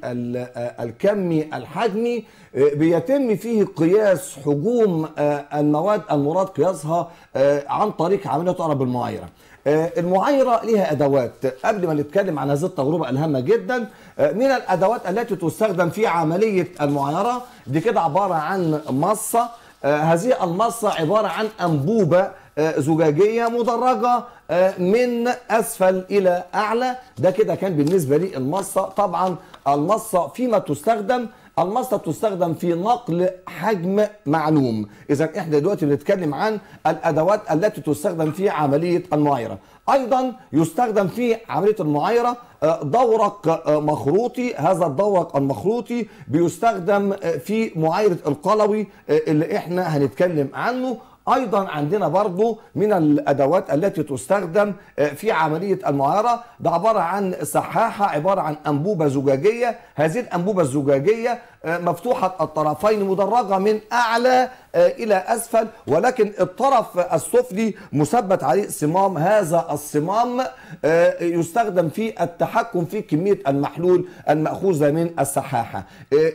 الكمي الحجمي آه، بيتم فيه قياس حجوم آه، المواد المراد قياسها آه، عن طريق عمليه تعرف بالمعايره المعايره لها ادوات قبل ما نتكلم عن هذه التجربه الهامه جدا من الادوات التي تستخدم في عمليه المعايره دي كده عباره عن مصه هذه المصه عباره عن انبوبه آه، زجاجيه مدرجه آه، من اسفل الى اعلى ده كده كان بالنسبه لي المصه طبعا المصه فيما تستخدم المصة تستخدم في نقل حجم معلوم اذا احنا دلوقتي بنتكلم عن الادوات التي تستخدم في عملية المعايرة ايضا يستخدم في عملية المعايرة آه، دورق مخروطي هذا الدورق المخروطي بيستخدم في معايرة القلوي اللي احنا هنتكلم عنه ايضا عندنا برضو من الادوات التي تستخدم آه، في عمليه المعاره ده عباره عن سحاحه عباره عن انبوبه زجاجيه هذه الانبوبه الزجاجيه آه، مفتوحة الطرفين مدرجة من أعلى آه، إلى أسفل ولكن الطرف السفلي مثبت عليه صمام هذا الصمام آه، يستخدم في التحكم في كمية المحلول المأخوذة من السحاحة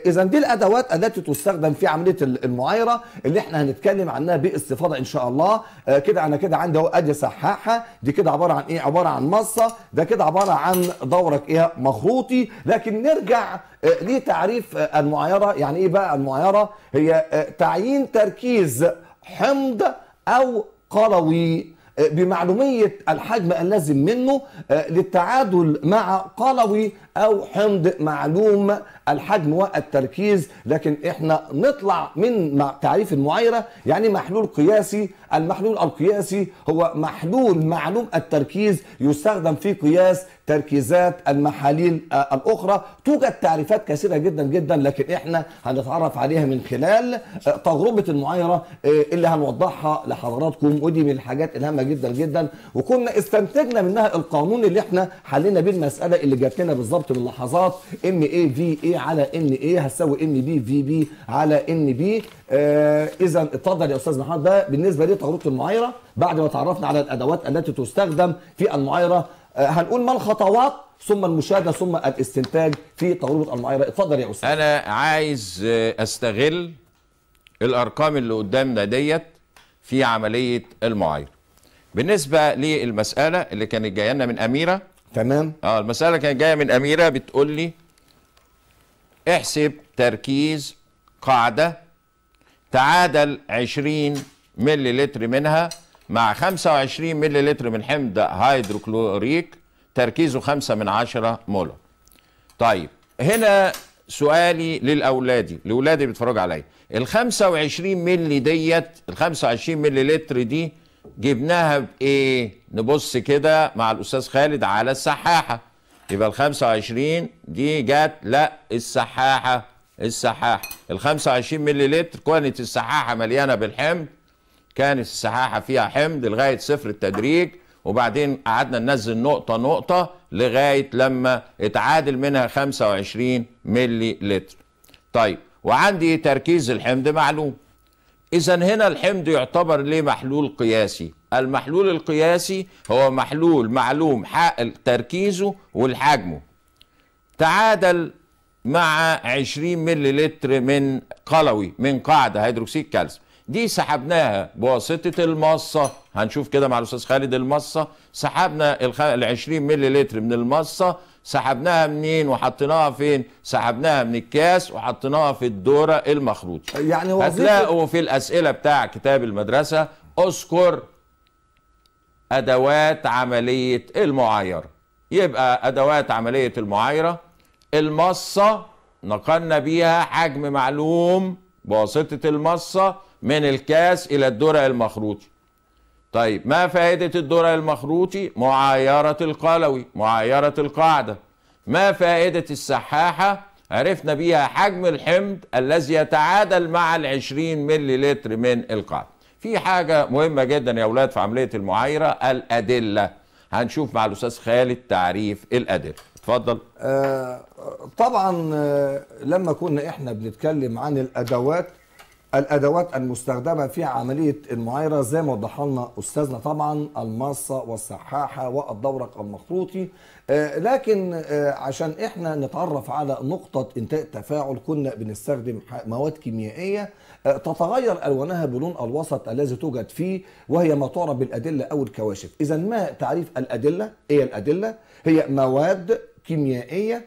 إذا دي الأدوات التي تستخدم في عملية المعايرة اللي احنا هنتكلم عنها باستفاضة إن شاء الله كده أنا كده عندي أهو أدي سحاحة دي كده عبارة عن إيه عبارة عن مصة ده كده عبارة عن دورك إيه مخروطي لكن نرجع آه، ليه تعريف آه، المعايره يعني ايه بقى المعايره هي آه، تعيين تركيز حمض او قلوي بمعلومية الحجم اللازم منه للتعادل مع قلوي او حمض معلوم الحجم والتركيز لكن احنا نطلع من تعريف المعايره يعني محلول قياسي المحلول القياسي هو محلول معلوم التركيز يستخدم في قياس تركيزات المحاليل آه، الاخرى توجد تعريفات كثيره جدا جدا لكن احنا هنتعرف عليها من خلال آه، تجربه المعايره آه، اللي هنوضحها لحضراتكم ودي من الحاجات الهامه جدا جدا وكنا استنتجنا منها القانون اللي احنا حلينا بيه المساله اللي جات لنا بالظبط بالظبط باللحظات ام اي في اي على ان اي هتساوي ام بي في بي على ان بي آه اذا اتفضل يا استاذ محمد ده بالنسبه لتغطيه المعايره بعد ما تعرفنا على الادوات التي تستخدم في المعايره آه هنقول ما الخطوات ثم المشاهده ثم الاستنتاج في تغلبه المعايره اتفضل يا استاذ انا عايز آه، استغل الارقام اللي قدامنا ديت في عمليه المعايره بالنسبه للمساله اللي كانت جايه لنا من اميره تمام اه المساله كانت جايه من اميره بتقول لي احسب تركيز قاعده تعادل 20 ملي لتر منها مع 25 ملي لتر من حمض هيدروكلوريك تركيزه 5 من 10 مولر طيب هنا سؤالي للاولادي لاولادي بيتفرجوا عليا ال 25 ملي ديت ال 25 ملي لتر دي جبناها بايه نبص كده مع الاستاذ خالد على السحاحه يبقى ال 25 دي جت لا السحاحه السحاحه ال 25 مللي لتر كانت السحاحه مليانه بالحمض كانت السحاحه فيها حمض لغايه صفر التدريج وبعدين قعدنا ننزل نقطه نقطه لغايه لما اتعادل منها 25 مللي لتر طيب وعندي تركيز الحمض معلوم إذا هنا الحمض يعتبر ليه محلول قياسي المحلول القياسي هو محلول معلوم تركيزه والحجمه تعادل مع 20 ملي لتر من قلوي من قاعدة هيدروكسيد كالسيوم دي سحبناها بواسطة المصة هنشوف كده مع الأستاذ خالد المصة سحبنا ال 20 ملي لتر من المصة سحبناها منين وحطيناها فين سحبناها من الكاس وحطيناها في الدوره المخروطه يعني هتلاقوا في الاسئله بتاع كتاب المدرسه اذكر ادوات عمليه المعايره يبقى ادوات عمليه المعايره المصه نقلنا بيها حجم معلوم بواسطه المصه من الكاس الى الدرع المخروطي طيب ما فائدة الدرع المخروطي معايرة القلوي معايرة القاعدة ما فائدة السحاحة عرفنا بيها حجم الحمض الذي يتعادل مع العشرين ملي لتر من القاعدة في حاجة مهمة جدا يا أولاد في عملية المعايرة الأدلة هنشوف مع الأستاذ خالد تعريف الأدلة اتفضل آه طبعا آه، لما كنا احنا بنتكلم عن الأدوات الادوات المستخدمه في عمليه المعايره زي ما وضحها لنا استاذنا طبعا الماصه والسحاحه والدورق المخروطي آه، لكن آه، عشان احنا نتعرف على نقطه انتاج التفاعل كنا بنستخدم مواد كيميائيه آه، تتغير الوانها بلون الوسط الذي توجد فيه وهي ما تعرف بالادله او الكواشف اذا ما تعريف الادله ايه الادله هي مواد كيميائيه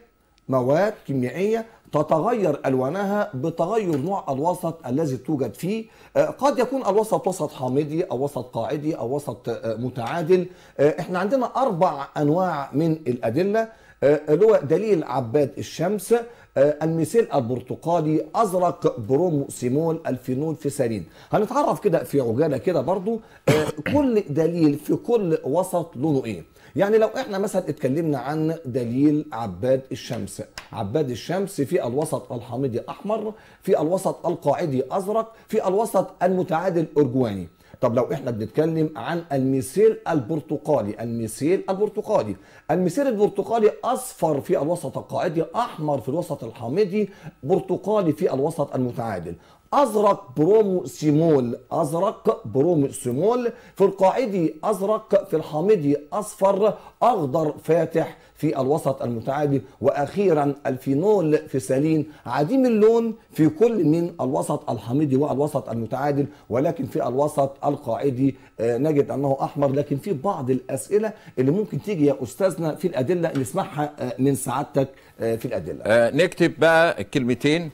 مواد كيميائيه تتغير الوانها بتغير نوع الوسط الذي توجد فيه آه، قد يكون الوسط وسط حامضي او وسط قاعدي او وسط آه، متعادل آه، احنا عندنا اربع انواع من الادله اللي هو دليل عباد الشمس آه، الميثيل البرتقالي ازرق بروموسيمول الفينول في سرين هنتعرف كده في عجاله كده برضو آه، كل دليل في كل وسط لونه ايه يعني لو احنا مثلا اتكلمنا عن دليل عباد الشمس عباد الشمس في الوسط الحامضي احمر في الوسط القاعدي ازرق في الوسط المتعادل ارجواني طب لو احنا بنتكلم عن الميسير البرتقالي الميسير البرتقالي الميسير البرتقالي اصفر في الوسط القاعدي احمر في الوسط الحامضي برتقالي في الوسط المتعادل ازرق بروموسيمول ازرق بروموسيمول في القاعدي ازرق في الحامضي اصفر اخضر فاتح في الوسط المتعادل واخيرا الفينول في سالين عديم اللون في كل من الوسط الحميضي والوسط المتعادل ولكن في الوسط القاعدي آه، نجد انه احمر لكن في بعض الاسئله اللي ممكن تيجي يا استاذنا في الادله نسمعها آه، من سعادتك آه، في الادله أه نكتب بقى الكلمتين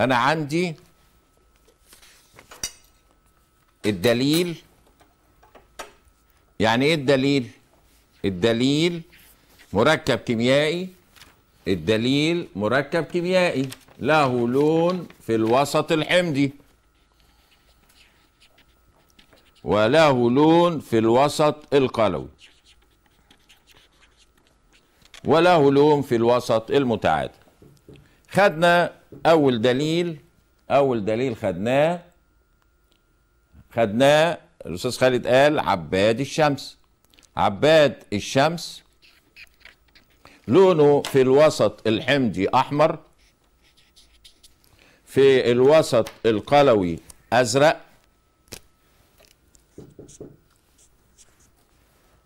انا عندي الدليل يعني ايه الدليل الدليل مركب كيميائي الدليل مركب كيميائي له لون في الوسط الحمضي وله لون في الوسط القلوي وله لون في الوسط المتعادل خدنا اول دليل اول دليل خدناه خدناه الاستاذ خالد قال عباد الشمس عباد الشمس لونه في الوسط الحمضي احمر في الوسط القلوي ازرق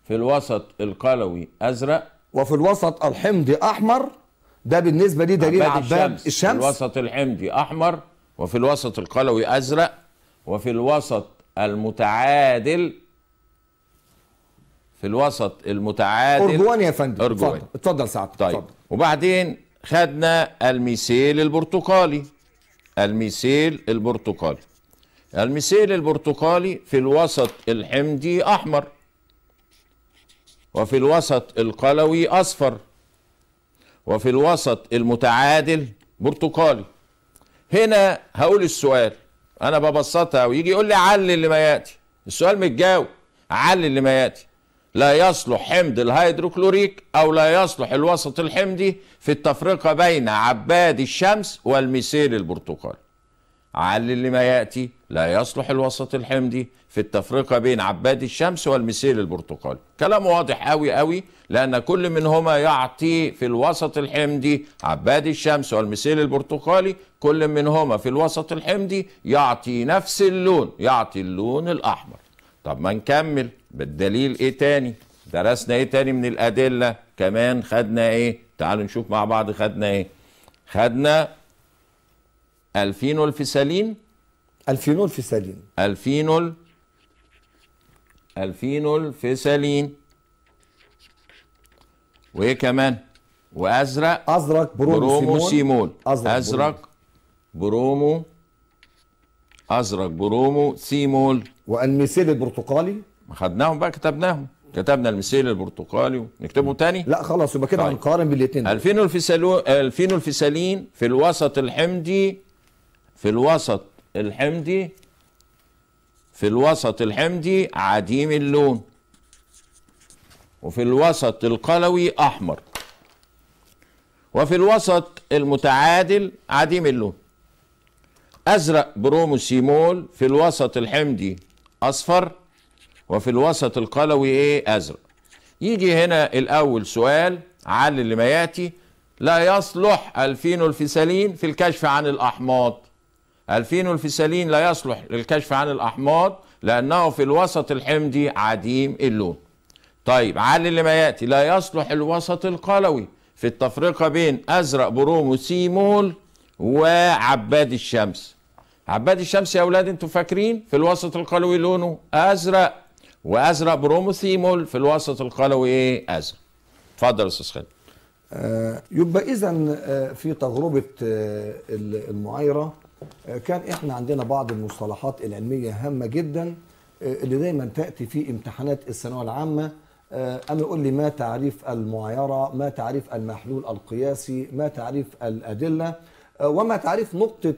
في الوسط القلوي ازرق وفي الوسط الحمضي احمر ده بالنسبه لي دليل عباد الشمس, الشمس. الوسط الحمضي احمر وفي الوسط القلوي ازرق وفي الوسط المتعادل في الوسط المتعادل أرجواني يا فندم أرجواني. اتفضل اتفضل سعد طيب اتفضل. وبعدين خدنا الميسيل البرتقالي الميسيل البرتقالي الميسيل البرتقالي في الوسط الحمضي أحمر وفي الوسط القلوي أصفر وفي الوسط المتعادل برتقالي هنا هقول السؤال انا ببسطها ويجي يقول لي علل اللي ما ياتي السؤال متجاوب علل اللي ما ياتي لا يصلح حمض الهيدروكلوريك أو لا يصلح الوسط الحمضي في التفرقة بين عباد الشمس والميثيل البرتقالي علل لما يأتي لا يصلح الوسط الحمضي في التفرقة بين عباد الشمس والميثيل البرتقالي كلام واضح قوي قوي لأن كل منهما يعطي في الوسط الحمضي عباد الشمس والميثيل البرتقالي كل منهما في الوسط الحمضي يعطي نفس اللون يعطي اللون الأحمر طب ما نكمل بالدليل ايه تاني درسنا ايه تاني من الادله كمان خدنا ايه تعالوا نشوف مع بعض خدنا ايه خدنا الفينول فيسالين الفينول فيسالين الفينول الفينول فيسالين وايه كمان وازرق ازرق برومو, برومو ازرق, أزرق برومو ازرق برومو سيمول والميسيل البرتقالي خدناهم بقى كتبناهم كتبنا المثيل البرتقالي نكتبه تاني لا خلاص يبقى كده طيب. هنقارن طيب. بالاثنين الفين الفسالو... الفين الفسالين في الوسط الحمضي في الوسط الحمضي في الوسط الحمضي عديم اللون وفي الوسط القلوي احمر وفي الوسط المتعادل عديم اللون ازرق بروموسيمول في الوسط الحمضي اصفر وفي الوسط القلوي ايه ازرق يجي هنا الاول سؤال اللي ما ياتي لا يصلح الفينو الفسالين في الكشف عن الاحماض الفينو الفسالين لا يصلح للكشف عن الاحماض لانه في الوسط الحمضي عديم اللون طيب اللي ما ياتي لا يصلح الوسط القلوي في التفرقه بين ازرق برومو سيمول وعباد الشمس عباد الشمس يا اولاد انتوا فاكرين في الوسط القلوي لونه ازرق وازرق بروموثيمول في الوسط القلوي ايه ازرق اتفضل يا استاذ خالد آه، يبقى اذا آه، في تجربه آه، المعايره كان احنا عندنا بعض المصطلحات العلميه هامه جدا اللي دايما تاتي في امتحانات الثانويه العامه أنا يقول لي ما تعريف المعايره ما تعريف المحلول القياسي ما تعريف الادله وما تعريف نقطة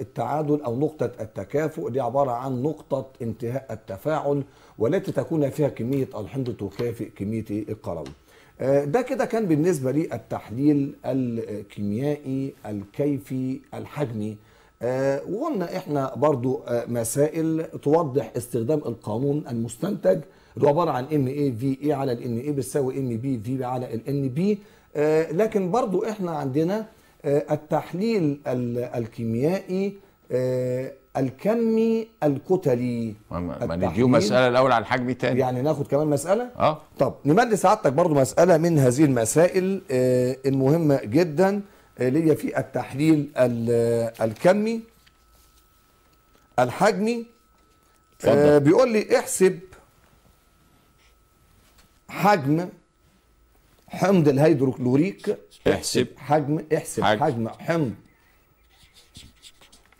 التعادل أو نقطة التكافؤ دي عبارة عن نقطة انتهاء التفاعل والتي تكون فيها كميه الحمض تكافئ كميه القرض آه، ده كده كان بالنسبه للتحليل الكيميائي الكيفي الحجمي آه، وقلنا احنا برضو آه، مسائل توضح استخدام القانون المستنتج اللي عباره عن ام اي في اي على الان اي بتساوي ام بي في على الان بي لكن برضو احنا عندنا التحليل الكيميائي الكمي الكتلي ما نديهم مساله الاول على الحجمي تاني يعني ناخد كمان مساله اه طب نمد سعادتك برضو مساله من هذه المسائل آه المهمه جدا آه، اللي في التحليل آه، الكمي الحجمي آه بيقول لي احسب حجم حمض الهيدروكلوريك احسب حجم احسب حجم, حجم حمض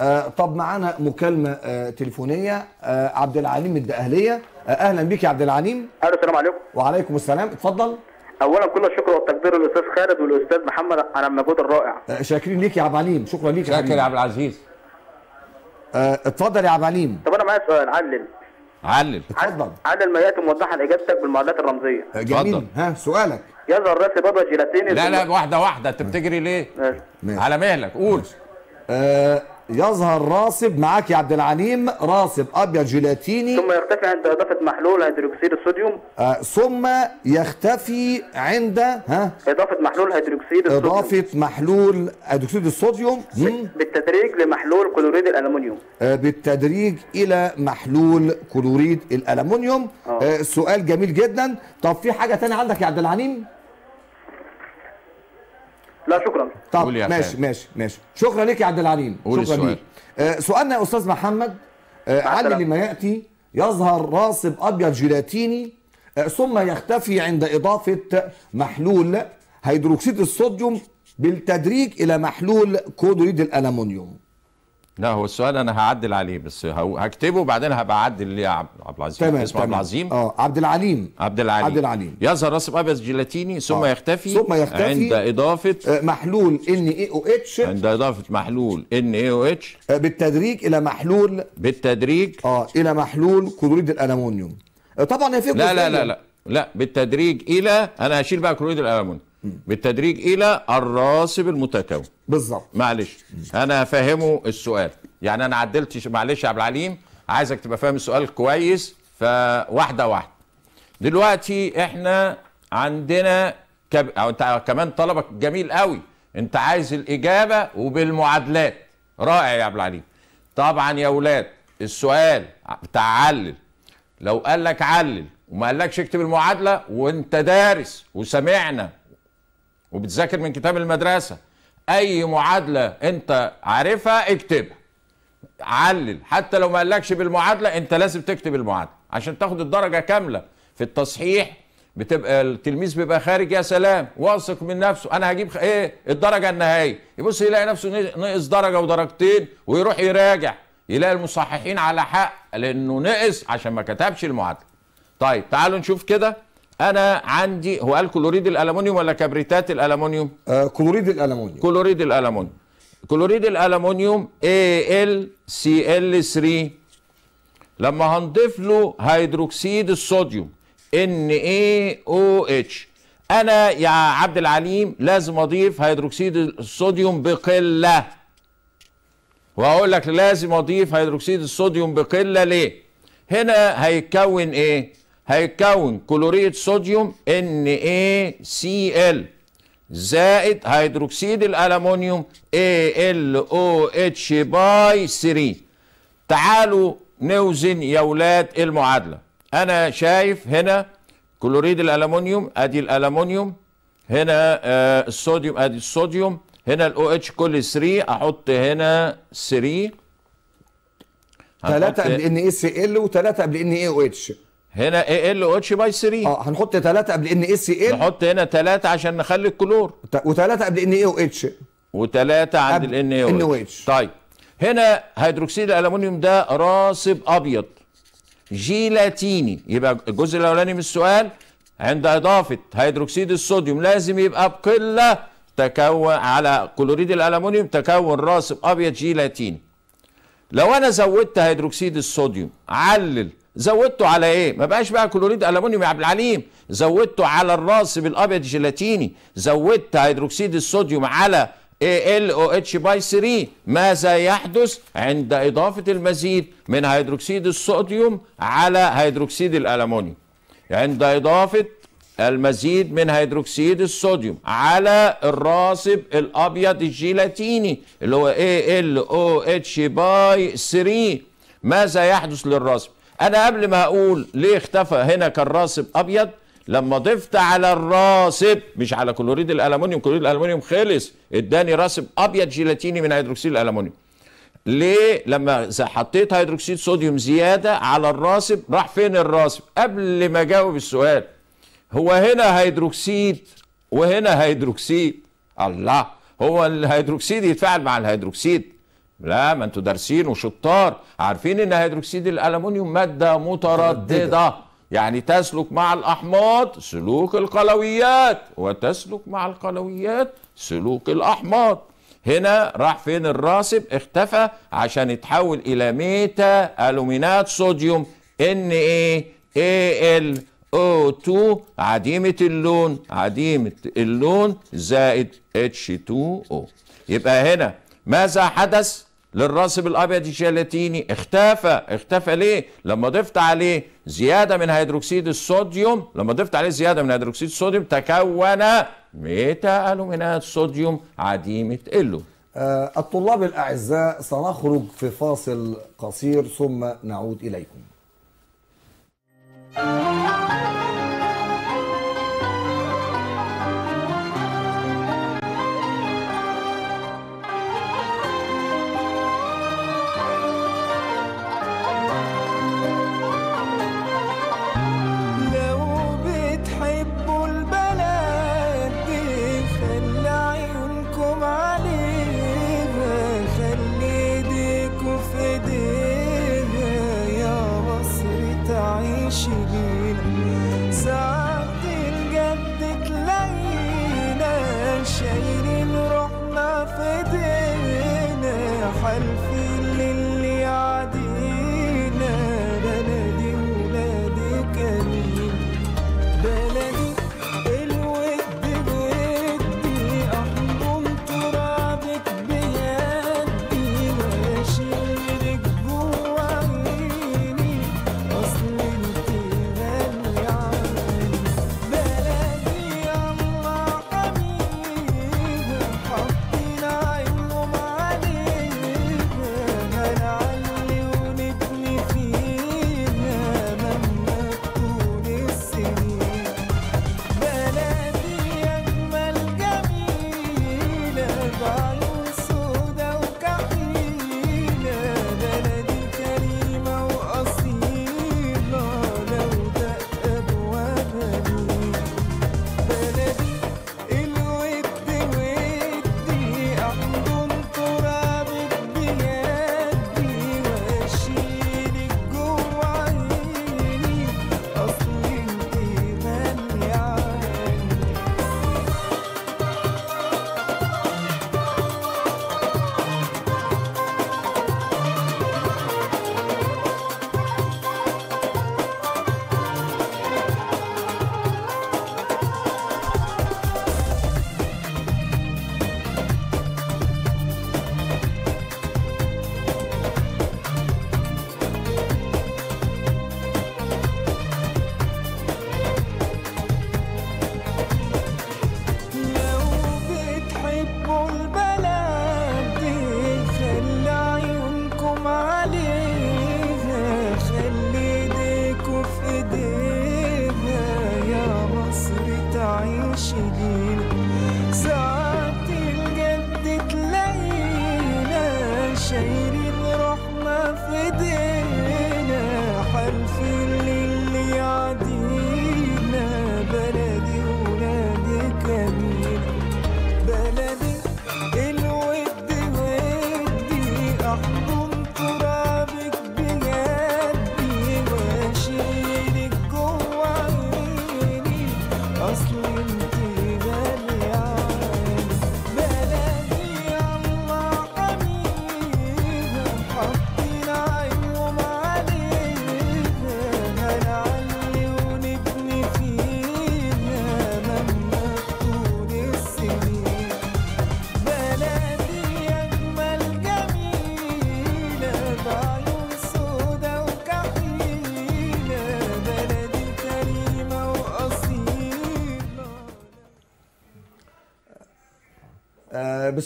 آه طب معانا مكالمه آه تليفونيه آه عبد العليم من الدقهليه آه اهلا بيك يا عبد العليم الو السلام عليكم وعليكم السلام اتفضل اولا كل الشكر والتقدير للاستاذ خالد والاستاذ محمد على المجهود الرائع آه شاكرين ليك يا عبد العليم شكرا ليك شاكر يا عبد العزيز آه اتفضل يا عبد العليم طب انا معايا سؤال علل علل اتفضل علل ما ياتي موضحا اجابتك بالمعادلات الرمزيه آه، جميل ها سؤالك يظهر راس بابا جيلاتيني لا لا واحده واحده انت بتجري ليه ماشي. على مهلك قول آه يظهر راسب معاك يا عبد العليم راسب ابيض جيلاتيني ثم يرتفع عند اضافه محلول هيدروكسيد الصوديوم آه ثم يختفي عند ها اضافه محلول هيدروكسيد الصوديوم اضافه محلول هيدروكسيد الصوديوم بالتدريج لمحلول كلوريد الالومنيوم آه بالتدريج الى محلول كلوريد الالومنيوم آه. آه سؤال جميل جدا طب في حاجه ثانيه عندك يا عبد العليم لا شكرا طب ماشي ماشي ماشي شكرا لك يا عبد العليم شكرا لي. آه سؤالنا يا استاذ محمد آه علي لما ياتي يظهر راسب ابيض جيلاتيني آه ثم يختفي عند اضافه محلول هيدروكسيد الصوديوم بالتدريج الى محلول كودريد الالمنيوم لا هو السؤال انا هعدل عليه بس هكتبه وبعدين هبقى اعدل ليه عبد العزيز تمام اسمه عبد العظيم اه عبد العليم عبد العليم عبد العليم يظهر رسم ابيض جيلاتيني ثم أوه. يختفي ثم يختفي عند اضافه آه محلول ان اي او اتش عند اضافه محلول ان اي او اتش آه، بالتدريج الى محلول بالتدريج اه الى محلول كلوريد الالومنيوم آه، طبعا هي في لا لا لا لا لا بالتدريج الى انا هشيل بقى كلوريد الالومنيوم بالتدريج الى الراسب المتكون بالظبط معلش انا هفهمه السؤال يعني انا عدلت معلش يا عبد العليم عايزك تبقى فاهم السؤال كويس فواحده واحده دلوقتي احنا عندنا كب... او انت كمان طلبك جميل قوي انت عايز الاجابه وبالمعادلات رائع يا عبد العليم طبعا يا اولاد السؤال بتاع علل لو قال لك علل وما قالكش اكتب المعادله وانت دارس وسمعنا وبتذاكر من كتاب المدرسه اي معادله انت عارفها اكتبها علل حتى لو ما قالكش بالمعادله انت لازم تكتب المعادله عشان تاخد الدرجه كامله في التصحيح بتبقى التلميذ بيبقى خارج يا سلام واثق من نفسه انا هجيب ايه الدرجه النهائيه يبص يلاقي نفسه نقص درجه ودرجتين ويروح يراجع يلاقي المصححين على حق لانه نقص عشان ما كتبش المعادله طيب تعالوا نشوف كده انا عندي هو قال كلوريد الالومنيوم ولا كبريتات الالومنيوم آه كلوريد الالومنيوم كلوريد الالومنيوم كلوريد الالومنيوم AlCl3 لما هنضيف له هيدروكسيد الصوديوم NaOH انا يا عبد العليم لازم اضيف هيدروكسيد الصوديوم بقله واقول لك لازم اضيف هيدروكسيد الصوديوم بقله ليه هنا هيتكون ايه هيتكون كلوريد صوديوم NaCl زائد هيدروكسيد الالومنيوم AlOH باي 3 تعالوا نوزن يا ولاد المعادله انا شايف هنا كلوريد الالومنيوم ادي الالومنيوم هنا آه الصوديوم ادي الصوديوم هنا الاو اتش كل 3 احط هنا 3 ثلاثة قبل ان اي سي ال وثلاثة قبل ان اي او اتش هنا اي ال او اتش باي 3 اه هنحط 3 قبل ان اس ال نحط هنا 3 عشان نخلي الكلور و3 قبل ان اي او اتش و3 عند الان اي او اتش طيب هنا هيدروكسيد الالومنيوم ده راسب ابيض جيلاتيني يبقى الجزء الاولاني من السؤال عند اضافه هيدروكسيد الصوديوم لازم يبقى بقله تكون على كلوريد الالومنيوم تكون راسب ابيض جيلاتيني لو انا زودت هيدروكسيد الصوديوم علل زودته على ايه ما بقاش بقى كلوريد الومنيوم يا عبد العليم زودته على الراس بالابيض جيلاتيني زودت هيدروكسيد الصوديوم على ال او اتش باي 3 ماذا يحدث عند اضافه المزيد من هيدروكسيد الصوديوم على هيدروكسيد الالمونيوم عند اضافه المزيد من هيدروكسيد الصوديوم على الراسب الابيض الجيلاتيني اللي هو ال او اتش باي 3 ماذا يحدث للراسب انا قبل ما اقول ليه اختفى هنا كان راسب ابيض لما ضفت على الراسب مش على كلوريد الالومنيوم كلوريد الالومنيوم خلص اداني راسب ابيض جيلاتيني من هيدروكسيد الالومنيوم ليه لما حطيت هيدروكسيد صوديوم زياده على الراسب راح فين الراسب قبل ما اجاوب السؤال هو هنا هيدروكسيد وهنا هيدروكسيد الله هو الهيدروكسيد يتفاعل مع الهيدروكسيد لا ما انتوا دارسين وشطار عارفين ان هيدروكسيد الالومنيوم ماده متردده يعني تسلك مع الاحماض سلوك القلويات وتسلك مع القلويات سلوك الاحماض هنا راح فين الراسب اختفى عشان يتحول الى ميتا الومينات صوديوم ان ايه ال او 2 عديمه اللون عديمه اللون زائد اتش 2 او يبقى هنا ماذا حدث للراسب الابيض الجيلاتيني اختفى اختفى ليه لما ضفت عليه زياده من هيدروكسيد الصوديوم لما ضفت عليه زياده من هيدروكسيد الصوديوم تكون ميتا الومينات صوديوم عديمه الو آه الطلاب الاعزاء سنخرج في فاصل قصير ثم نعود اليكم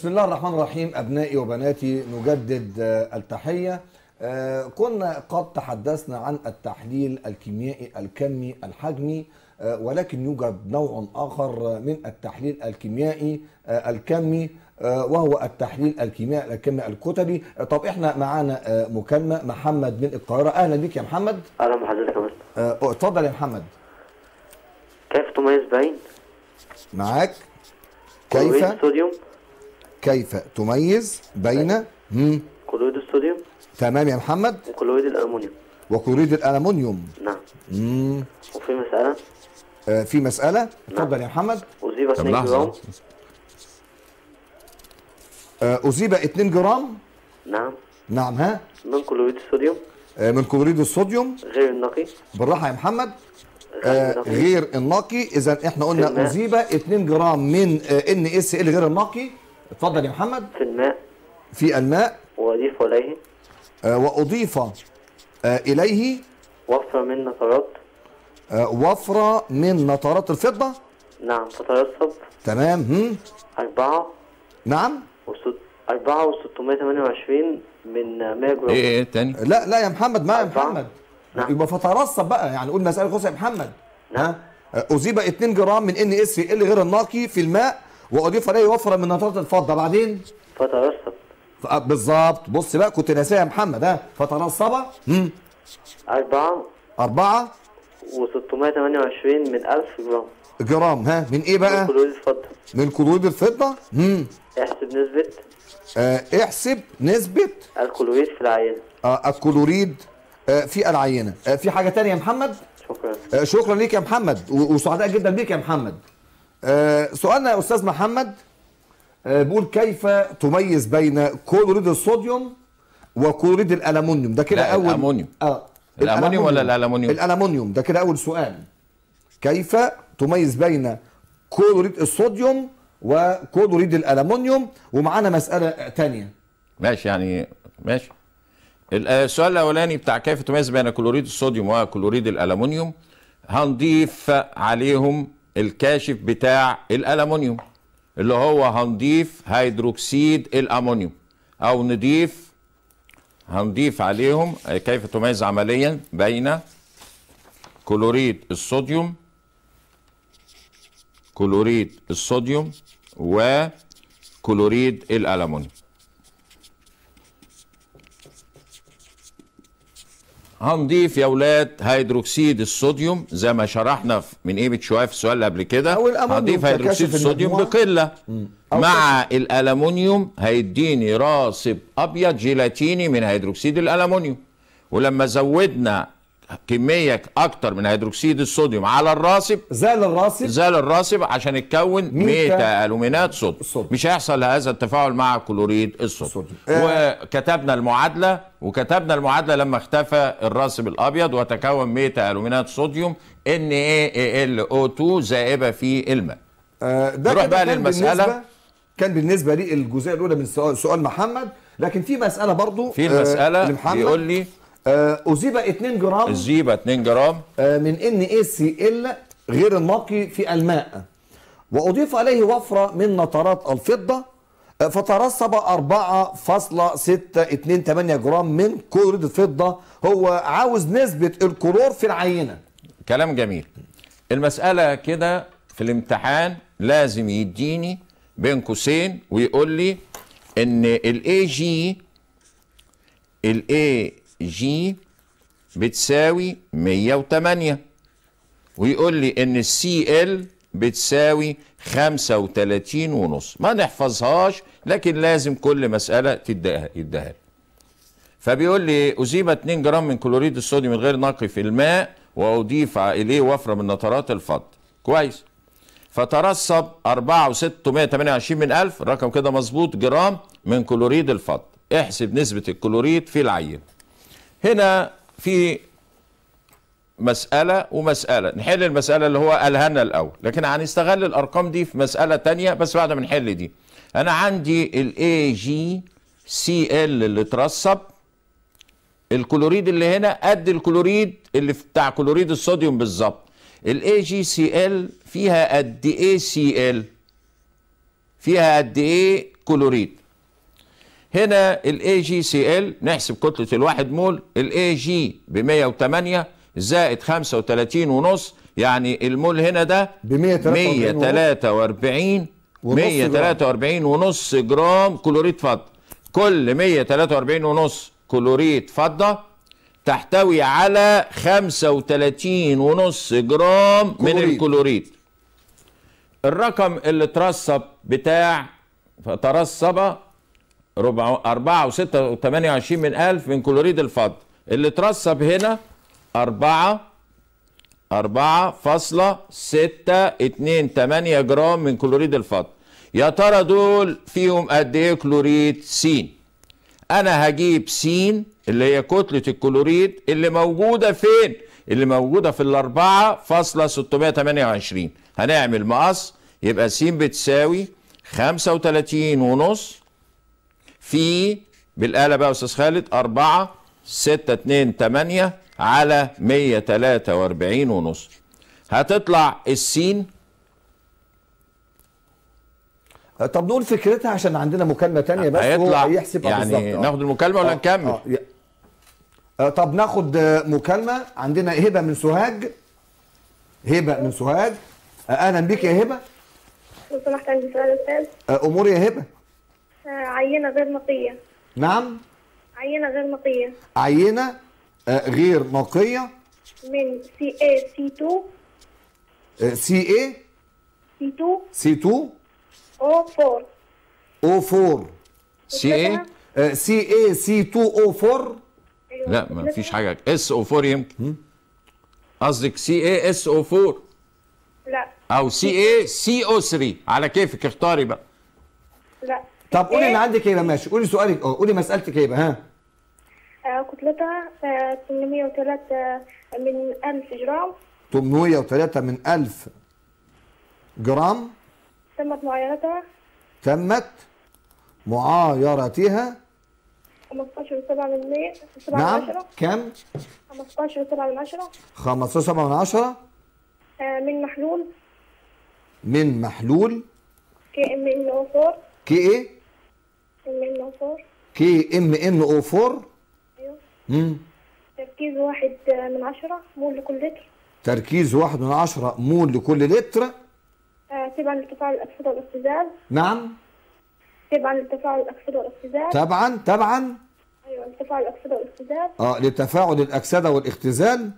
بسم الله الرحمن الرحيم أبنائي وبناتي نجدد آه، التحية آه، كنا قد تحدثنا عن التحليل الكيميائي الكمي الحجمي آه، ولكن يوجد نوع آخر من التحليل الكيميائي الكمي وهو التحليل الكيميائي الكمي الكتلي طب احنا معانا مكالمه محمد من القاهره اهلا بيك يا محمد اهلا بحضرتك يا فندم اتفضل يا محمد كيف تميز بعين معاك كيف صوديوم كيف تميز بين كلوريد الصوديوم تمام يا محمد وكلوريد الالومنيوم وكلوريد الالومنيوم نعم مم. وفي مساله آه في مساله نعم. اتفضل نعم. يا محمد اوزيبا 2 جرام آه 2 جرام نعم نعم ها من كلوريد الصوديوم آه من كلوريد الصوديوم غير النقي بالراحه يا محمد آه غير النقي اذا احنا قلنا اوزيبا 2 جرام من آه، ان اس ال غير النقي اتفضل يا محمد في الماء في الماء وأضيف إليه آه وأضيف آه إليه وفرة من نطرات آه وفرة من نطرات الفضة نعم تترسب تمام هم. أربعة نعم وست... أربعة و628 من 100 جرام إيه إيه تاني لا لا يا محمد ما يا محمد نعم. يبقى فترصب بقى يعني قلنا خاصه يا محمد نعم. ها أذيب آه، 2 جرام من ان اس ال غير النقي في الماء واضيف عليه وفره من نطاط الفضه بعدين فترصب آه، بالظبط بص بقى كنت ناسيها يا محمد ها امم أربعة أربعة و628 من 1000 جرام جرام ها من ايه بقى؟ من كلويد الفضة من كلويد الفضة؟ امم احسب نسبة آه احسب نسبة الكلوريد في العينة آه الكلوريد آه في العينة آه في حاجة تانية يا محمد؟ شكرا آه شكرا ليك يا محمد وسعداء جدا بيك يا محمد آه، سؤالنا يا استاذ محمد آه، بيقول كيف تميز بين كلوريد الصوديوم وكلوريد الالومنيوم ده كده اول الالومنيوم اه الالومنيوم ولا الالومنيوم الالومنيوم ده كده اول سؤال كيف تميز بين كلوريد الصوديوم وكلوريد الالومنيوم ومعانا مساله ثانيه ماشي يعني ماشي آه، السؤال الاولاني بتاع كيف تميز بين كلوريد الصوديوم وكلوريد الالومنيوم هنضيف عليهم الكاشف بتاع الالومنيوم اللي هو هنضيف هيدروكسيد الامونيوم او نضيف هنضيف عليهم آه، كيف تميز عمليا بين كلوريد الصوديوم كلوريد الصوديوم وكلوريد الالومنيوم هنضيف يا ولاد هيدروكسيد الصوديوم زي ما شرحنا من قيمه شويه في السؤال اللي قبل كده هنضيف هيدروكسيد الصوديوم بقله مع الألمونيوم الالومنيوم هيديني راسب ابيض جيلاتيني من هيدروكسيد الالومنيوم ولما زودنا كميه اكتر من هيدروكسيد الصوديوم على الراسب زال الراسب زال الراسب عشان يتكون ميتا الومينات صوديوم مش هيحصل هذا التفاعل مع كلوريد الصوديوم آه. وكتبنا المعادله وكتبنا المعادله لما اختفى الراسب الابيض وتكون ميتا الومينات صوديوم ان اي ال او 2 زائبه في الماء آه، ده نروح بقى للمساله كان بالنسبه لي الجزئيه الاولى من سؤال محمد لكن في مساله برضو في المساله آه بيقول لي اذيب آه، 2 جرام اذيب 2 جرام آه، من ان اي سي ال غير النقي في الماء واضيف عليه وفره من نترات الفضه آه، فترسب 4.628 جرام من كلوريد الفضه هو عاوز نسبه الكلور في العينه كلام جميل المساله كده في الامتحان لازم يديني بين قوسين ويقول لي ان الاي جي الاي جي بتساوي 108 ويقول لي ان السي ال بتساوي 35 ونص ما نحفظهاش لكن لازم كل مسألة تديها يديها فبيقول لي أزيب 2 جرام من كلوريد الصوديوم الغير نقي في الماء وأضيف إليه وفرة من نترات الفضة كويس فترسب 4 و628 من 1000 رقم كده مظبوط جرام من كلوريد الفضة احسب نسبة الكلوريد في العين هنا في مسألة ومسألة نحل المسألة اللي هو ألهنا الأول لكن هنستغل الأرقام دي في مسألة تانية بس بعد ما نحل دي أنا عندي ال C L اللي اترسب الكلوريد اللي هنا قد الكلوريد اللي بتاع كلوريد الصوديوم بالظبط C AgCl فيها قد إيه L فيها قد إيه كلوريد هنا الاي جي سي ال نحسب كتله الواحد مول الاي جي ب 108 زائد 35 ونص يعني المول هنا ده ب 143 143 ونص جرام كلوريد فضه كل 143 ونص كلوريد فضه تحتوي على 35 ونص جرام كلوريد. من الكلوريد الرقم اللي ترسب بتاع فترسب 4 و 6 و 28 من 1000 من كلوريد الفضة اللي اترسب هنا 4 4.628 جرام من كلوريد الفضة يا ترى دول فيهم قد ايه كلوريد س انا هجيب س اللي هي كتلة الكلوريد اللي موجودة فين اللي موجودة في الأربعة فاصلة 628 هنعمل مقص يبقى س بتساوي 35 ونص في بالآلة بقى أستاذ خالد 4 6 2 8 على 143 ونص هتطلع السين طب نقول فكرتها عشان عندنا مكالمة تانية بس هيطلع هو يحسب آه، يعني آه. ناخد المكالمة ولا آه، نكمل؟ طب ناخد مكالمة عندنا هبة من سوهاج هبة من سوهاج أهلا بيك يا هبة لو سمحت عندي سؤال أستاذ أمور يا هبة آه، عينة غير نقية نعم عينة غير نقية عينة آه، غير نقية من سي اي سي 2 آه، سي اي سي 2 سي 2 او 4 او 4 سي اي سي اي سي 2 او 4 أيوة. لا ما فيش حاجه اس او 4 يمكن قصدك سي اي اس او 4 لا او سي اي سي او 3 على كيفك اختاري بقى لا طب قولي إيه؟ اللي عندك يبقى ماشي قولي سؤالك اه قولي مسالتك يبقى إيه ها آه، كتلتها آه، آه، 803 من 1000 جرام 803 من 1000 جرام تمت معايرتها تمت معايرتها 15 7 من 100 نعم. 10 كم 15 7 من 10 15 7 من 10 من محلول من محلول كي ام ان او 4 كي ايه ام ام او 4 كي ام ام او 4 ايوه امم تركيز واحد من عشرة مول لكل لتر تركيز واحد من عشرة مول لكل لتر آه، تبعا لتفاعل الأكسدة والاختزال نعم تبعا لتفاعل الأكسدة والاختزال طبعا طبعا ايوه لتفاعل الأكسدة آه، والاختزال اه لتفاعل الأكسدة والاختزال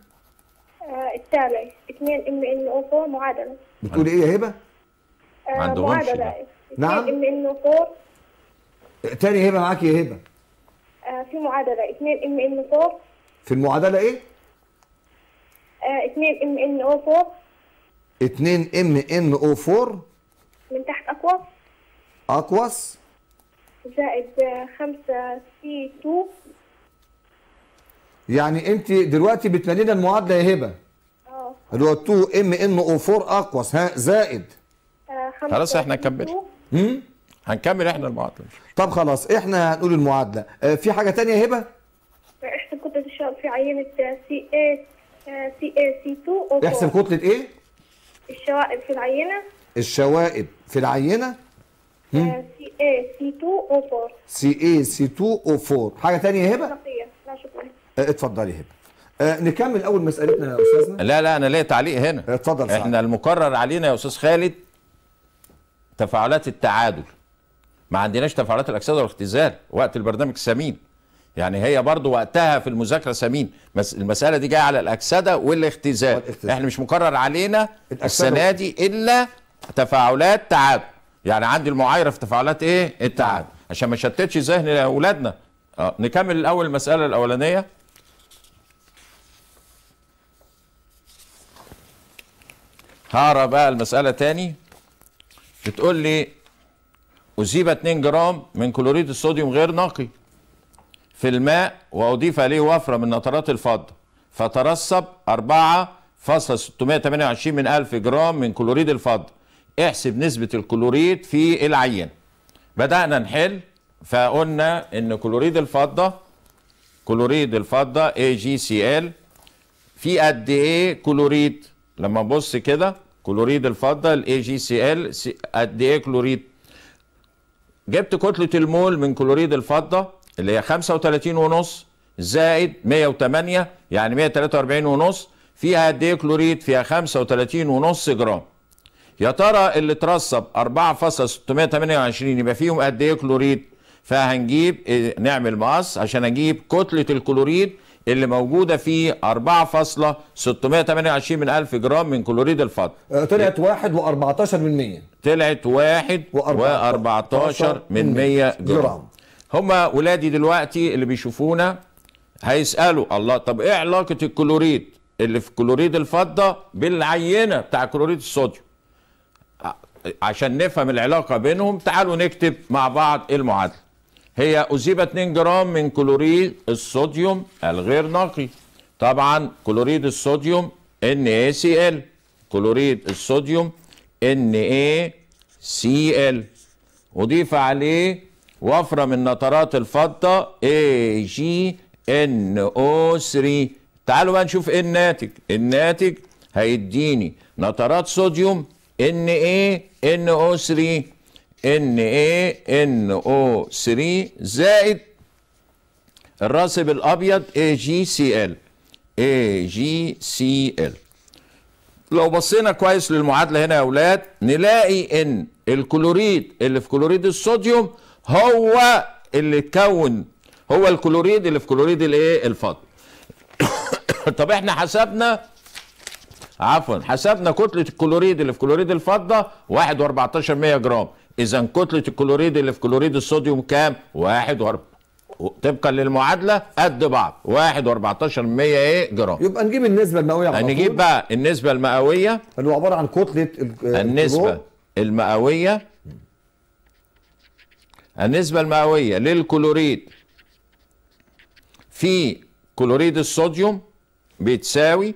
آه، التابع 2 ام ان او 4 معادلة بتقولي ايه يا هبة؟ آه، ما معادلة 2 نعم ام ان او 4 تاني هبه معاكي يا هبه آه، في معادله 2 ام ان فوق في المعادله ايه؟ 2 آه، ام ان او 4 2 ام ان او 4 من تحت اقوس اقوس زائد 5 سي 2 يعني انت دلوقتي بتمدينا المعادله يا هبه اه اللي هو 2 ام ان او 4 اقوس ها زائد آه، خلاص احنا نكمل امم هنكمل احنا المعادله طب خلاص احنا هنقول المعادله آه، في حاجه تانية يا هبه احسب كتله في عينه آه، سي اي آه، سي اي سي 2 احسب كتله ايه الشوائب في العينه الشوائب في العينه سي اي سي 2 او 4 سي اي سي 2 او 4 حاجه تانية يا هبه لا شكرا اتفضلي يا هبه أه نكمل اول مسالتنا يا استاذنا لا لا انا ليا تعليق هنا اتفضل احنا المقرر علينا يا استاذ خالد تفاعلات التعادل ما عندناش تفاعلات الاكسده والاختزال وقت البرنامج سمين يعني هي برضو وقتها في المذاكره سمين بس المساله دي جايه على الاكسده والاختزال, والاختزال. احنا مش مقرر علينا السنه دي الا تفاعلات تعادل يعني عندي المعايره في تفاعلات ايه التعادل عشان ما شتتش ذهن اولادنا آه. نكمل الاول المساله الاولانيه هقرا بقى المساله تاني بتقول لي أزيب 2 جرام من كلوريد الصوديوم غير نقي في الماء وأضيف إليه وفرة من نترات الفضة فترسب 4.628 من ألف جرام من كلوريد الفضة احسب نسبة الكلوريد في العين بدأنا نحل فقلنا إن كلوريد الفضة كلوريد الفضة AgCl في قد إيه كلوريد لما أبص كده كلوريد الفضة ال AgCl قد إيه كلوريد جبت كتله المول من كلوريد الفضه اللي هي 35 ونص زائد 108 يعني 143 ونص فيها قد ايه كلوريد فيها 35 ونص جرام يا ترى اللي اترسب 4.628 يبقى فيهم قد ايه كلوريد فهنجيب إيه، نعمل مقص عشان اجيب كتله الكلوريد اللي موجوده فيه 4.628 من ألف جرام من كلوريد الفضه آه، طلعت 1 و14 من 100 طلعت 1 و14 من 100 جرام. هما ولادي دلوقتي اللي بيشوفونا هيسالوا الله طب ايه علاقه الكلوريد اللي في كلوريد الفضه بالعينه بتاع كلوريد الصوديوم آه، عشان نفهم العلاقه بينهم تعالوا نكتب مع بعض المعادله هي أذيبة 2 جرام من كلوريد الصوديوم الغير نقي طبعا كلوريد الصوديوم NaCl كلوريد الصوديوم NaCl أضيف عليه وفرة من نترات الفضة AgNO3 تعالوا بقى نشوف ايه الناتج الناتج هيديني نترات صوديوم NaNO3 NaNO3 زائد الراسب الابيض AgCl AgCl لو بصينا كويس للمعادله هنا يا اولاد نلاقي ان الكلوريد اللي في كلوريد الصوديوم هو اللي اتكون هو الكلوريد اللي في كلوريد الايه الفضل طب احنا حسبنا عفوا حسبنا كتله الكلوريد اللي في كلوريد الفضه 1.14 جرام اذا كتله الكلوريد اللي في كلوريد الصوديوم كام واربع طبقا للمعادله قد بعض 1 و14% ايه جرام يبقى نجيب النسبه المئويه على بقى النسبه المئويه اللي هو عباره عن كتله آه، النسبه المئويه النسبه المئويه للكلوريد في كلوريد الصوديوم بتساوي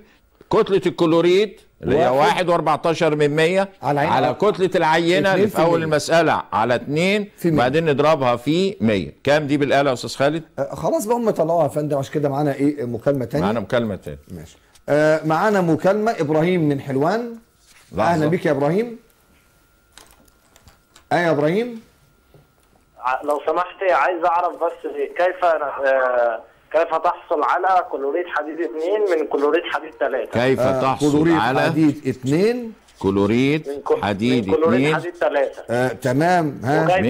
كتله الكلوريد اللي هي 1 و14 من 100 على, على كتله العينه اللي في اول المساله على 2 وبعدين نضربها في 100 كام دي بالاله يا استاذ خالد؟ آه خلاص بقى هم طلعوها يا فندم عشان كده معانا ايه مكالمه ثانيه معانا مكالمه ثانيه ماشي آه معانا مكالمه ابراهيم من حلوان لحظة. اهلا بيك يا ابراهيم اه يا ابراهيم لو سمحت عايز اعرف بس كيف آه كيف تحصل على كلوريد حديد 2 من كلوريد حديد 3 كيف آه تحصل على حديد 2 كلوريد حديد 2 كلوريد حديد 3 آه تمام ها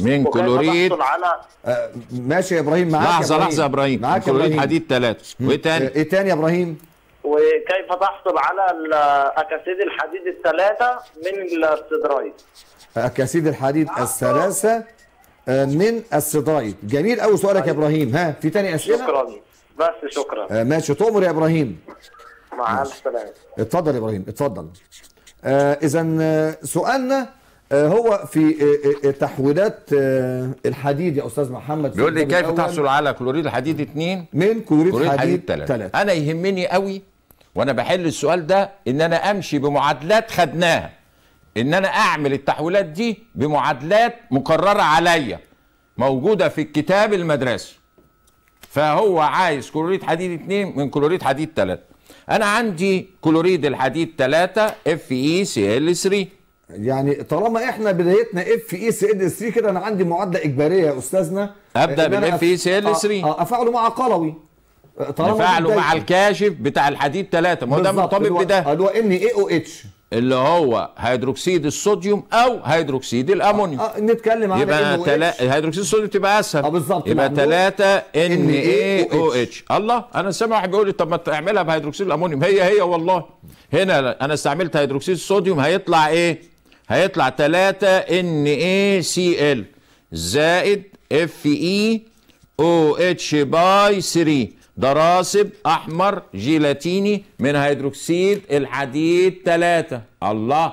من, كلوريد على آه ماشي يا ابراهيم معاك لحظه لحظه يا ابراهيم معاك كلوريد حديد 3 وايه تاني؟ آه، ايه تاني يا ابراهيم؟ وكيف تحصل على اكاسيد الحديد الثلاثه من السدرايد اكاسيد الحديد الثلاثه آه، من الصدائد جميل قوي سؤالك يا طيب. ابراهيم ها في تاني اسئله شكرا بس شكرا آه، ماشي تؤمر يا ابراهيم مع السلامه اتفضل يا ابراهيم اتفضل آه، اذا سؤالنا هو في تحويلات الحديد يا استاذ محمد بيقول لي كيف تحصل على كلوريد الحديد 2 من كلوريد, كلوريد 3 انا يهمني قوي وانا بحل السؤال ده ان انا امشي بمعادلات خدناها ان انا اعمل التحويلات دي بمعادلات مقرره عليا موجوده في الكتاب المدرسي فهو عايز كلوريد حديد 2 من كلوريد حديد 3 انا عندي كلوريد الحديد 3 اف اي سي ال 3 يعني طالما احنا بدايتنا اف اي سي ال 3 كده انا عندي معادله اجباريه يا استاذنا ابدا بالاف اي سي ال 3 افعله مع قلوي طالما افعله مع الكاشف بتاع الحديد 3 ما هو ده مرتبط بده اللي هو ان اي او اتش اللي هو هيدروكسيد الصوديوم او هيدروكسيد الامونيوم آه آه نتكلم عن يبقى تلا... هيدروكسيد الصوديوم تبقى اسهل اه بالظبط يبقى 3 ان اي إيه او اتش الله انا سامع واحد بيقول لي طب ما تعملها بهيدروكسيد الامونيوم هي هي والله هنا انا استعملت هيدروكسيد الصوديوم هيطلع ايه هيطلع 3 ان اي سي ال زائد اف اي او اتش باي 3 ده راسب احمر جيلاتيني من هيدروكسيد الحديد ثلاثة الله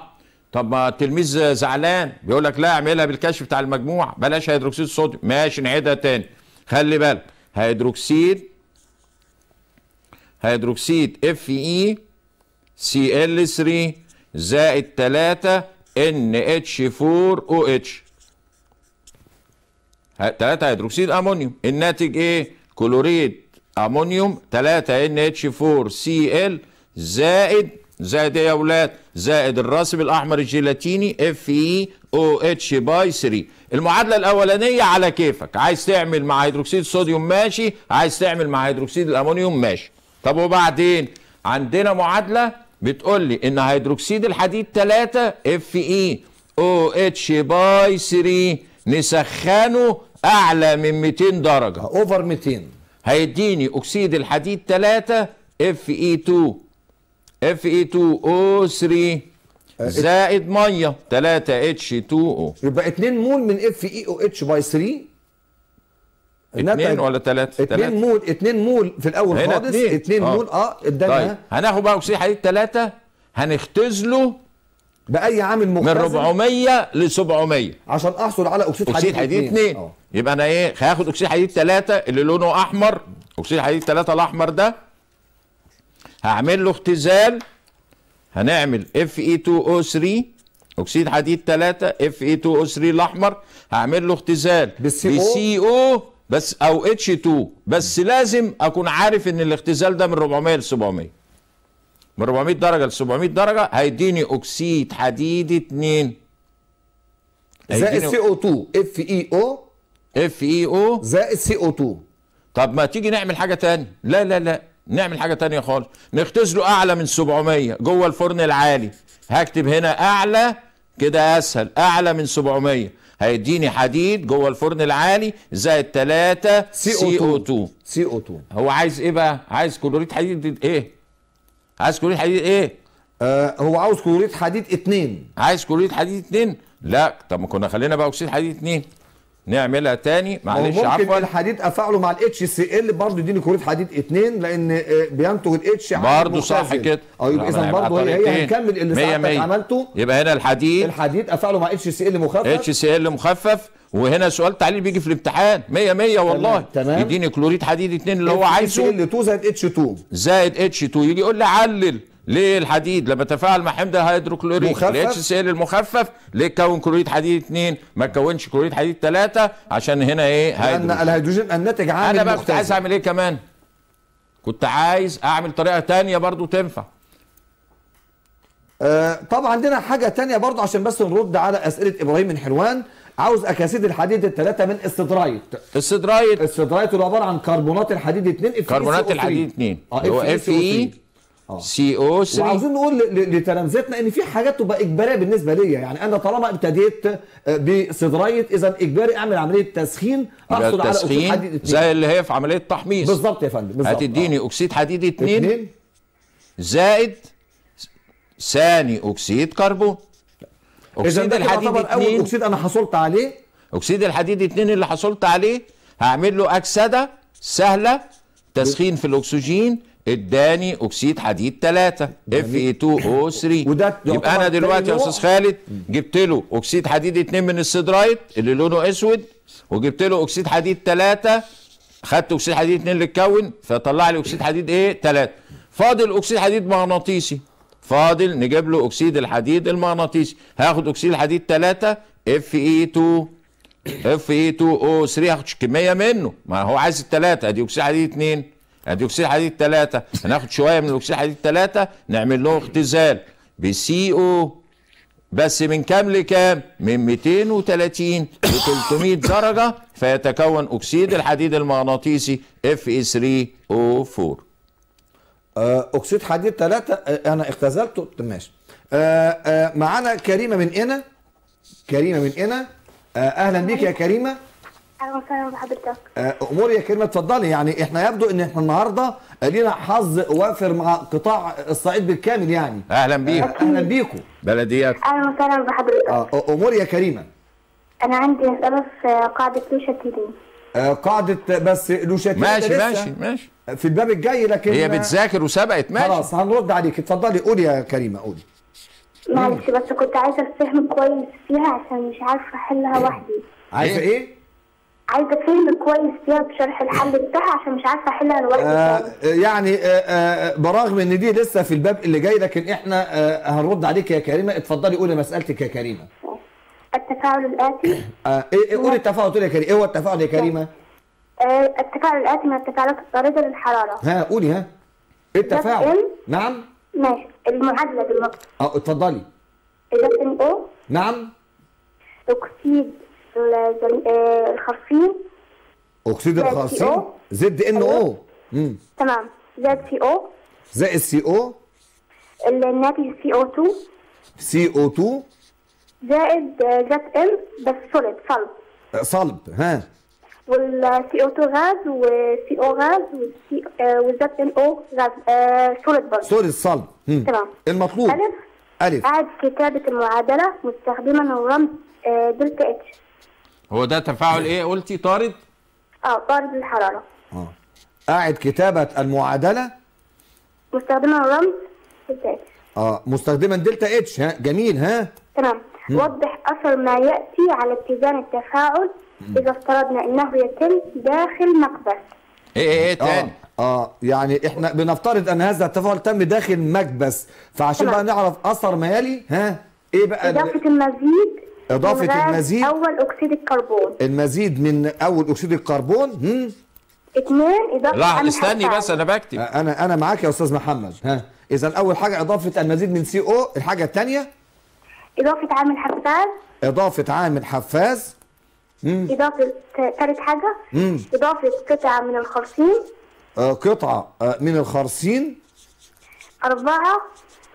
طب ما التلميذ زعلان بيقول لك لا اعملها بالكشف بتاع المجموع بلاش هيدروكسيد الصوديوم ماشي نعيدها تاني خلي بالك هيدروكسيد هيدروكسيد اف اي سي ال 3 زائد 3 ان اتش 4 او اتش 3 هيدروكسيد امونيوم الناتج ايه كلوريد امونيوم 3 ان اتش 4 سي ال زائد زائد ايه يا اولاد زائد الرسب الاحمر الجيلاتيني اف اي او اتش باي 3 المعادله الاولانيه على كيفك عايز تعمل مع هيدروكسيد الصوديوم ماشي عايز تعمل مع هيدروكسيد الامونيوم ماشي طب وبعدين عندنا معادله بتقول لي ان هيدروكسيد الحديد 3 اف اي او اتش باي 3 نسخنه اعلى من 200 درجه اوفر 200 هيديني اكسيد الحديد 3 اف اي 2 اف اي 2 او 3 زائد ميه 3 اتش 2 او يبقى 2 مول من اف اي او اتش باي 3 2 ولا 3 2 مول 2 مول في الاول خالص 2 آه. مول اه ادانا طيب هناخد بقى اكسيد الحديد 3 هنختزله باي عامل مختزن من 400 ل 700 عشان احصل على اكسيد حديد اكسيد حديد 2 أه. يبقى انا ايه هاخد اكسيد حديد 3 اللي لونه احمر اكسيد حديد 3 الاحمر ده هعمل له اختزال هنعمل اف اي 2 او 3 اكسيد حديد 3 اف اي 2 او 3 الاحمر هعمل له اختزال بالسي او بس او h 2 بس لازم اكون عارف ان الاختزال ده من 400 ل 700 من 400 درجه ل 700 درجه هيديني اكسيد حديد 2 e e زائد سي او 2 اف اي او اف اي او زائد سي او 2 طب ما تيجي نعمل حاجه ثانيه لا لا لا نعمل حاجه تانية خالص نختزله اعلى من 700 جوه الفرن العالي هكتب هنا اعلى كده اسهل اعلى من 700 هيديني حديد جوه الفرن العالي زائد 3 سي او 2 سي او 2 هو عايز ايه بقى عايز كلوريد حديد ايه عايز كلوريد حديد ايه آه هو عاوز كلوريد حديد اتنين عايز كلوريد حديد اتنين لا طب ما كنا خلينا بقى اكسيد حديد اتنين نعملها تاني معلش عفوا ممكن عفل. الحديد افعله مع الاتش سي ال برضه يديني كلوريد حديد اثنين لان آه، بينتج الاتش برضه صح كده اه يبقى اذا برضه هي هي هنكمل اللي ساعتك عملته يبقى هنا الحديد الحديد افعله مع اتش سي ال مخفف اتش سي ال مخفف وهنا سؤال تعليل بيجي في الامتحان 100 100 والله تمام يديني كلوريد حديد 2 اللي هو عايزه اتش ال 2 زائد اتش 2 زائد اتش 2 يجي يقول لي علل ليه الحديد لما تفاعل مع حمض الهيدروكلوريك ال اتش سي ال المخفف ليه تكون كلوريد حديد 2 ما تكونش كلوريد حديد 3 عشان هنا ايه هيدروجين لان الهيدروجين الناتج عامل انا بقى كنت عايز اعمل ايه كمان كنت عايز اعمل طريقه ثانيه برضو تنفع آه طبعا عندنا حاجه تانية برضو عشان بس نرد على اسئله ابراهيم من حلوان عاوز اكاسيد الحديد الثلاثه من السدرايت السدرايت السدرايت اللي عباره عن كربونات الحديد 2 كربونات الحديد 2 اه هو اف اي آه. سي او 3 وعاوزين نقول لتلامذتنا ان في حاجات تبقى اجباريه بالنسبه ليا يعني انا طالما ابتديت آه، بصدريت اذا اجباري اعمل عمليه تسخين اقصد على تسخين حديد زي اللي هي في عمليه تحميص بالظبط يا فندم بالظبط هتديني آه. اكسيد حديد 2 زائد ثاني اكسيد كربون اكسيد الحديد 2 اول اكسيد انا حصلت عليه اكسيد الحديد 2 اللي حصلت عليه هعمل له اكسده سهله تسخين في الاكسجين اداني اكسيد حديد 3 اف اي 2 او 3 وده يبقى انا دلوقتي يا استاذ خالد جبت له اكسيد حديد 2 من السيدرايت اللي لونه اسود وجبت له اكسيد حديد 3 خدت اكسيد حديد 2 اللي اتكون فطلع لي اكسيد حديد ايه 3 فاضل اكسيد حديد مغناطيسي فاضل نجيب له اكسيد الحديد المغناطيسي هاخد اكسيد الحديد 3 اف اي 2 اف اي 2 او 3 هاخد كميه منه ما هو عايز الثلاثه ادي اكسيد حديد 2 ادي يعني اكسيد حديد 3 هناخد شويه من الاكسيد حديد 3 نعمل له اختزال بسي او بس من كام لكام؟ من 230 ل 300 درجه فيتكون اكسيد الحديد المغناطيسي Fe3O4 آه، اكسيد حديد 3 آه، انا اختزلته ماشي آه، معانا كريمه من هنا كريمه من هنا اهلا بيك يا كريمه اهلا وسهلا بحضرتك امور يا كريمه اتفضلي يعني احنا يبدو ان احنا النهارده لينا حظ وافر مع قطاع الصعيد بالكامل يعني اهلا آه، بيك اهلا بيكم بلديات اهلا وسهلا بحضرتك امور يا كريمه انا عندي مساله في قاعده لوشاتيلي آه، قاعده بس لوشاتيلي ماشي ماشي ماشي في الباب الجاي لكن هي بتذاكر وسبقت ماشي خلاص هنرد عليك اتفضلي قولي يا كريمه قولي معلش بس كنت عايزه افهم كويس فيها عشان مش عارفه احلها إيه؟ وحدي عايزه ايه؟ عايزه فهم كويس فيها بشرح الحل بتاعها عشان مش عارفه احلها لوحدي آه،, آه يعني آه آه برغم ان دي لسه في الباب اللي جاي لكن احنا آه هنرد عليك يا كريمه اتفضلي قولي مسالتك يا كريمه التفاعل الاتي آه ايه, إيه، قولي التفاعل يا كريمه ايه هو التفاعل يا كريمه آه التفاعل الاتي من التفاعلات الطارده للحراره ها قولي ها ايه التفاعل نعم ماشي المعادله دلوقتي اه اتفضلي ام او نعم اكسيد آه، الخرسين اكسيد الخرسين زد ان او تمام زائد سي او زائد سي او الناتج سي او 2 سي او 2 زائد آه، زد ام بس سوليد صلب آه، صلب ها والسي او 2 غاز والسي او غاز والزد ان او غاز سوليد برضه سوليد صلب تمام المطلوب الف الف اعد كتابه المعادله مستخدما الرمز دلتا اتش هو ده تفاعل ايه قلتي طارد اه طارد الحراره اه قاعد كتابه المعادله مستخدما الرمز آه، دلتا اه مستخدما دلتا اتش ها جميل ها تمام وضح اثر ما ياتي على اتزان التفاعل اذا افترضنا انه يتم داخل مكبس إيه،, ايه ايه تاني آه. اه يعني احنا بنفترض ان هذا التفاعل تم داخل مكبس فعشان بقى نعرف اثر ما يلي ها ايه بقى اضافه المزيد اضافه المزيد اول اكسيد الكربون المزيد من اول اكسيد الكربون هم. اثنين اضافه لا استني بس انا بكتب انا انا معاك يا استاذ محمد ها اذا اول حاجه اضافه المزيد من سي او الحاجه الثانيه اضافه عامل حفاز اضافه عامل حفاز مم. اضافه ثالث حاجه مم. اضافه قطعه من الخرسين آه قطعه آه من الخرسين اربعه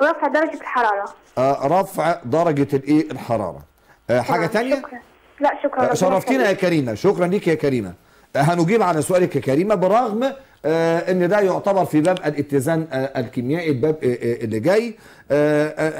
رفع درجه الحراره آه رفع درجه الايه الحراره آه، حاجه تانية شكرا. لا شكرا آه، شرفتينا يا كريمه شكرا ليك يا كريمه آه، هنجيب على سؤالك يا كريمه برغم ان ده يعتبر في باب الاتزان الكيميائي الباب اللي جاي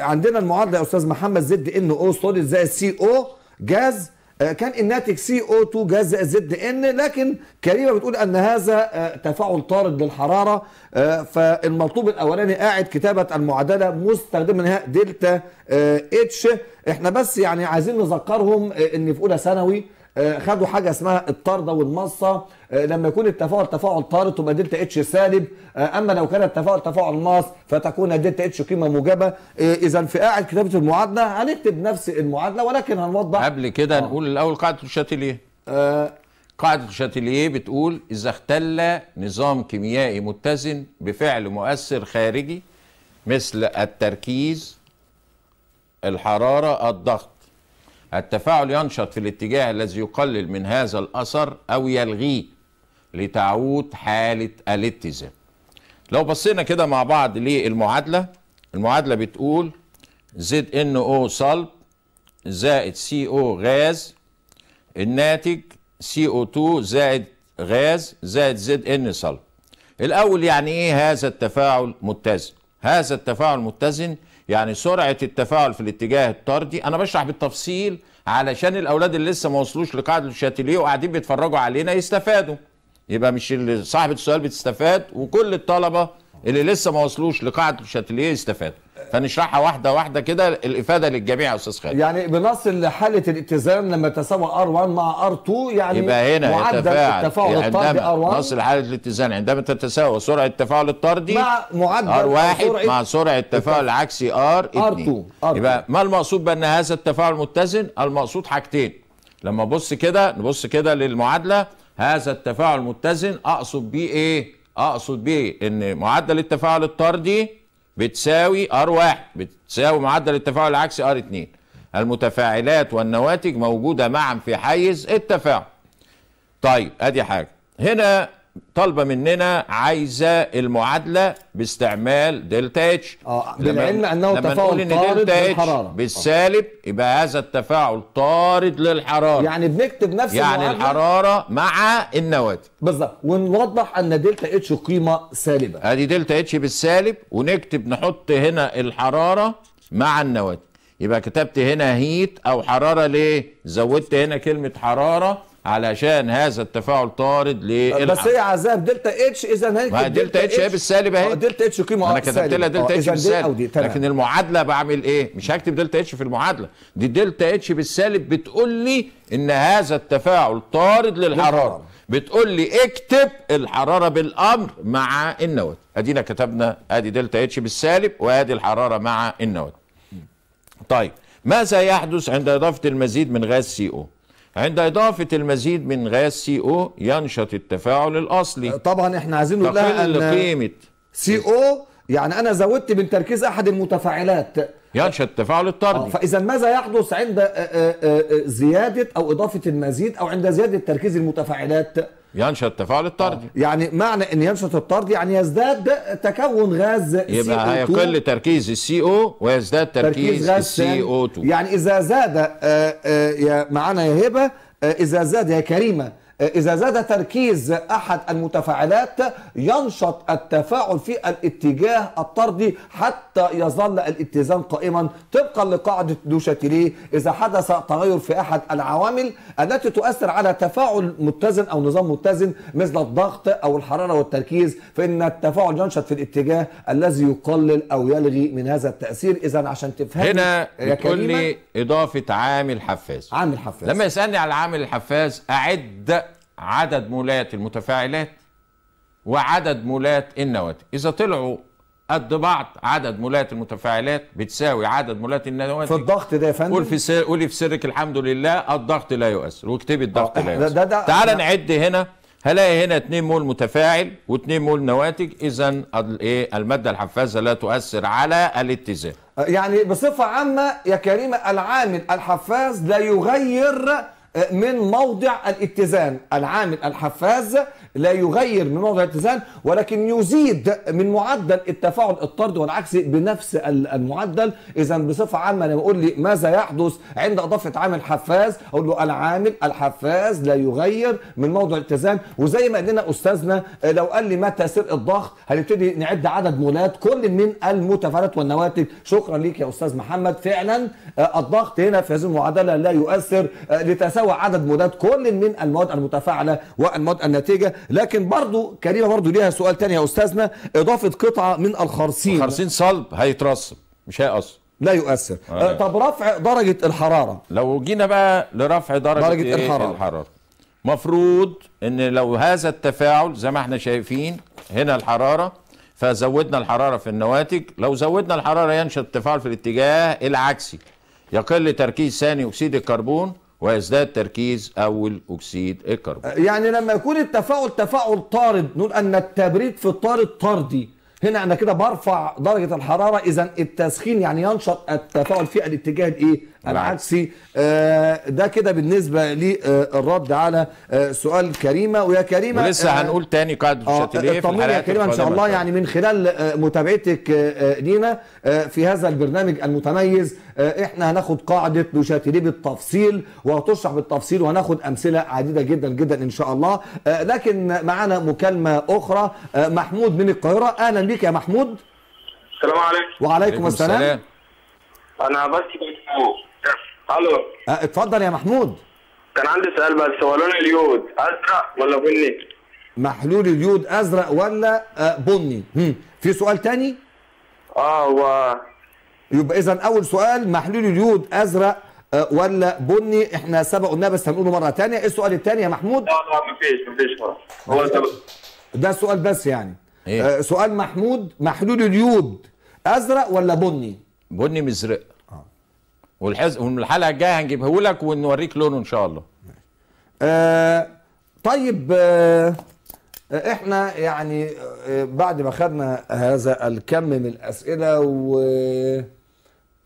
عندنا المعادله يا استاذ محمد زد ان او سوليد زائد سي او جاز آه، كان الناتج سي او 2 جاز زد ان لكن كريمه بتقول ان هذا آه، تفاعل طارد للحراره آه، فالمطلوب الاولاني قاعد كتابه المعادله منها دلتا اتش احنا بس يعني عايزين نذكرهم ان في اولى ثانوي آه، خدوا حاجه اسمها الطرده والمصه آه، لما يكون التفاعل تفاعل طارد تبقى دلتا اتش سالب آه، اما لو كان التفاعل تفاعل ماص فتكون دلتا اتش قيمه موجبه اذا في قاعده كتابه المعادله هنكتب نفس المعادله ولكن هنوضح قبل كده آه. نقول الاول قاعده الشاتيليه آه قاعده الشاتيليه بتقول اذا اختل نظام كيميائي متزن بفعل مؤثر خارجي مثل التركيز الحراره الضغط التفاعل ينشط في الاتجاه الذي يقلل من هذا الأثر أو يلغيه لتعود حالة الاتزان لو بصينا كده مع بعض للمعادلة المعادلة بتقول زد ان او صلب زائد سي او غاز الناتج سي او 2 زائد غاز زائد زد ان صلب الأول يعني إيه هذا التفاعل متزن هذا التفاعل متزن يعني سرعه التفاعل في الاتجاه الطردي انا بشرح بالتفصيل علشان الاولاد اللي لسه ما وصلوش لقاعده الشاتيليه وقاعدين بيتفرجوا علينا يستفادوا يبقى مش صاحبه السؤال بتستفاد وكل الطلبه اللي لسه ما وصلوش لقاعه الشاتليه استفادوا فنشرحها واحده واحده كده الافاده للجميع يا استاذ خالد يعني بنصل لحاله الاتزان لما يتساوى ار1 مع ار2 يعني يبقى هنا معدل التفاعل الطردي ار1 نصل لحاله الاتزان عندما تتساوى سرعه التفاعل الطردي مع معدل ار1 مع سرعه التفاعل العكسي ار2 يبقى ما المقصود بان هذا التفاعل متزن المقصود حاجتين لما ابص كده نبص كده للمعادله هذا التفاعل متزن اقصد بيه ايه اقصد بيه ان معدل التفاعل الطردي بتساوي ار واحد بتساوي معدل التفاعل العكسي ار 2 المتفاعلات والنواتج موجوده معا في حيز التفاعل طيب ادي حاجه هنا طالبه مننا عايزه المعادله باستعمال دلتا اتش اه بالعلم انه تفاعل إن طارد للحراره بالسالب يبقى هذا التفاعل طارد للحراره يعني بنكتب نفس يعني الحراره مع النواتج بالظبط ونوضح ان دلتا اتش قيمه سالبه ادي دلتا اتش بالسالب ونكتب نحط هنا الحراره مع النواتج يبقى كتبت هنا هيت او حراره ليه زودت هنا كلمه حراره علشان هذا التفاعل طارد للعقل بس هي عذاب دلتا اتش اذا هي دلتا اتش هي بالسالب آه، اهي دلتا اتش قيمه انا آه، كتبت لها دلتا اتش آه، بالسالب لكن المعادله بعمل ايه؟ مش هكتب دلتا اتش في المعادله دي دلتا اتش بالسالب بتقول لي ان هذا التفاعل طارد للحراره بتقول لي اكتب الحراره بالامر مع النواه ادينا كتبنا ادي دلتا اتش بالسالب وادي الحراره مع النواه طيب ماذا يحدث عند اضافه المزيد من غاز سي او عند إضافة المزيد من غاز سي او ينشط التفاعل الأصلي طبعا احنا عايزين نقول لها أن قيمة سي او يعني أنا زودت من تركيز أحد المتفاعلات ينشط التفاعل الطردي آه، فإذا ماذا يحدث عند آه، آه، زيادة أو إضافة المزيد أو عند زيادة تركيز المتفاعلات؟ ينشط تفاعل الطردي آه. يعني معنى ان ينشط الطرد يعني يزداد تكون غاز يبقى هيقل تركيز السي او ويزداد تركيز, تركيز السي او 2 يعني اذا زاد آآ آه، آه، معانا يا هبه اذا زاد يا كريمه إذا زاد تركيز أحد المتفاعلات ينشط التفاعل في الاتجاه الطردي حتى يظل الاتزان قائما طبقا لقاعدة دوشاتيليه إذا حدث تغير في أحد العوامل التي تؤثر على تفاعل متزن أو نظام متزن مثل الضغط أو الحرارة والتركيز فإن التفاعل ينشط في الاتجاه الذي يقلل أو يلغي من هذا التأثير إذا عشان تفهم هنا بتقول لي إضافة عامل حفاز عامل حفاز لما يسألني على عامل الحفاز أعد عدد مولات المتفاعلات وعدد مولات النواتج إذا طلعوا قد بعض عدد مولات المتفاعلات بتساوي عدد مولات النواتج في الضغط ده يا فندم قول في سر قولي في سرك الحمد لله الضغط لا يؤثر واكتبي الضغط آه، لا يؤثر ده ده تعال نعد هنا هلاقي هنا 2 مول متفاعل و2 مول نواتج اذا ايه الماده الحفازه لا تؤثر على الاتزان يعني بصفه عامه يا كريمه العامل الحفاز لا يغير آه، من موضع الاتزان العامل الحفاز لا يغير من موضع الاتزان ولكن يزيد من معدل التفاعل الطردي والعكسي بنفس المعدل اذا بصفه عامه انا بقول لي ماذا يحدث عند اضافه عامل حفاز اقول له العامل الحفاز لا يغير من موضع الاتزان وزي ما قال لنا استاذنا لو قال لي ما تاثير الضغط هنبتدي نعد عدد مولات كل من المتفاعلات والنواتج شكرا ليك يا استاذ محمد فعلا آه، الضغط هنا في هذه المعادله لا يؤثر آه، لتساوى عدد مولات كل من المواد المتفاعله والمواد الناتجه لكن برضو كريمه برضو ليها سؤال تاني يا استاذنا اضافه قطعه من الخرسين الخرسين صلب هيترسب مش هيأثر لا يؤثر آه. طب رفع درجه الحراره لو جينا بقى لرفع درجه, درجة إيه الحراره الحراره مفروض ان لو هذا التفاعل زي ما احنا شايفين هنا الحراره فزودنا الحراره في النواتج لو زودنا الحراره ينشط التفاعل في الاتجاه العكسي يقل تركيز ثاني اكسيد الكربون ويزداد تركيز اول اكسيد الكربون يعني لما يكون التفاعل تفاعل طارد نقول ان التبريد في الطارد طردي هنا انا كده برفع درجه الحراره اذا التسخين يعني ينشط التفاعل في الاتجاه الايه العكسي آه، ده كده بالنسبه للرد آه، على آه، سؤال كريمه ويا كريمه لسه هنقول تاني قاعده آه الشاتيليه في يا كريمه ان شاء الله يعني من خلال متابعتك لينا في هذا البرنامج المتميز احنا هناخد قاعده دوشاتيليه بالتفصيل وهتشرح بالتفصيل وهناخد امثله عديده جدا جدا ان شاء الله لكن معانا مكالمه اخرى محمود من القاهره اهلا بيك يا محمود السلام عليكم وعليكم السلام, السلام. انا بس الو آه، اتفضل يا محمود كان عندي سؤال بس هو لون اليود ازرق ولا بني؟ محلول اليود ازرق ولا آه، بني؟ في سؤال تاني؟ اه هو يبقى اذا اول سؤال محلول اليود ازرق آه، ولا بني احنا سبق قلناه بس هنقوله مره ثانيه ايه السؤال الثاني يا محمود؟ لا لا مفيش مفيش خلاص هو ده السؤال بس يعني إيه؟ سؤال محمود محلول اليود ازرق ولا بني؟ بني مزرق والحز... والحلقه الجايه هنجيبه لك ونوريك لونه ان شاء الله آه طيب آه, آه، احنا يعني آه، بعد ما خدنا هذا الكم من الاسئله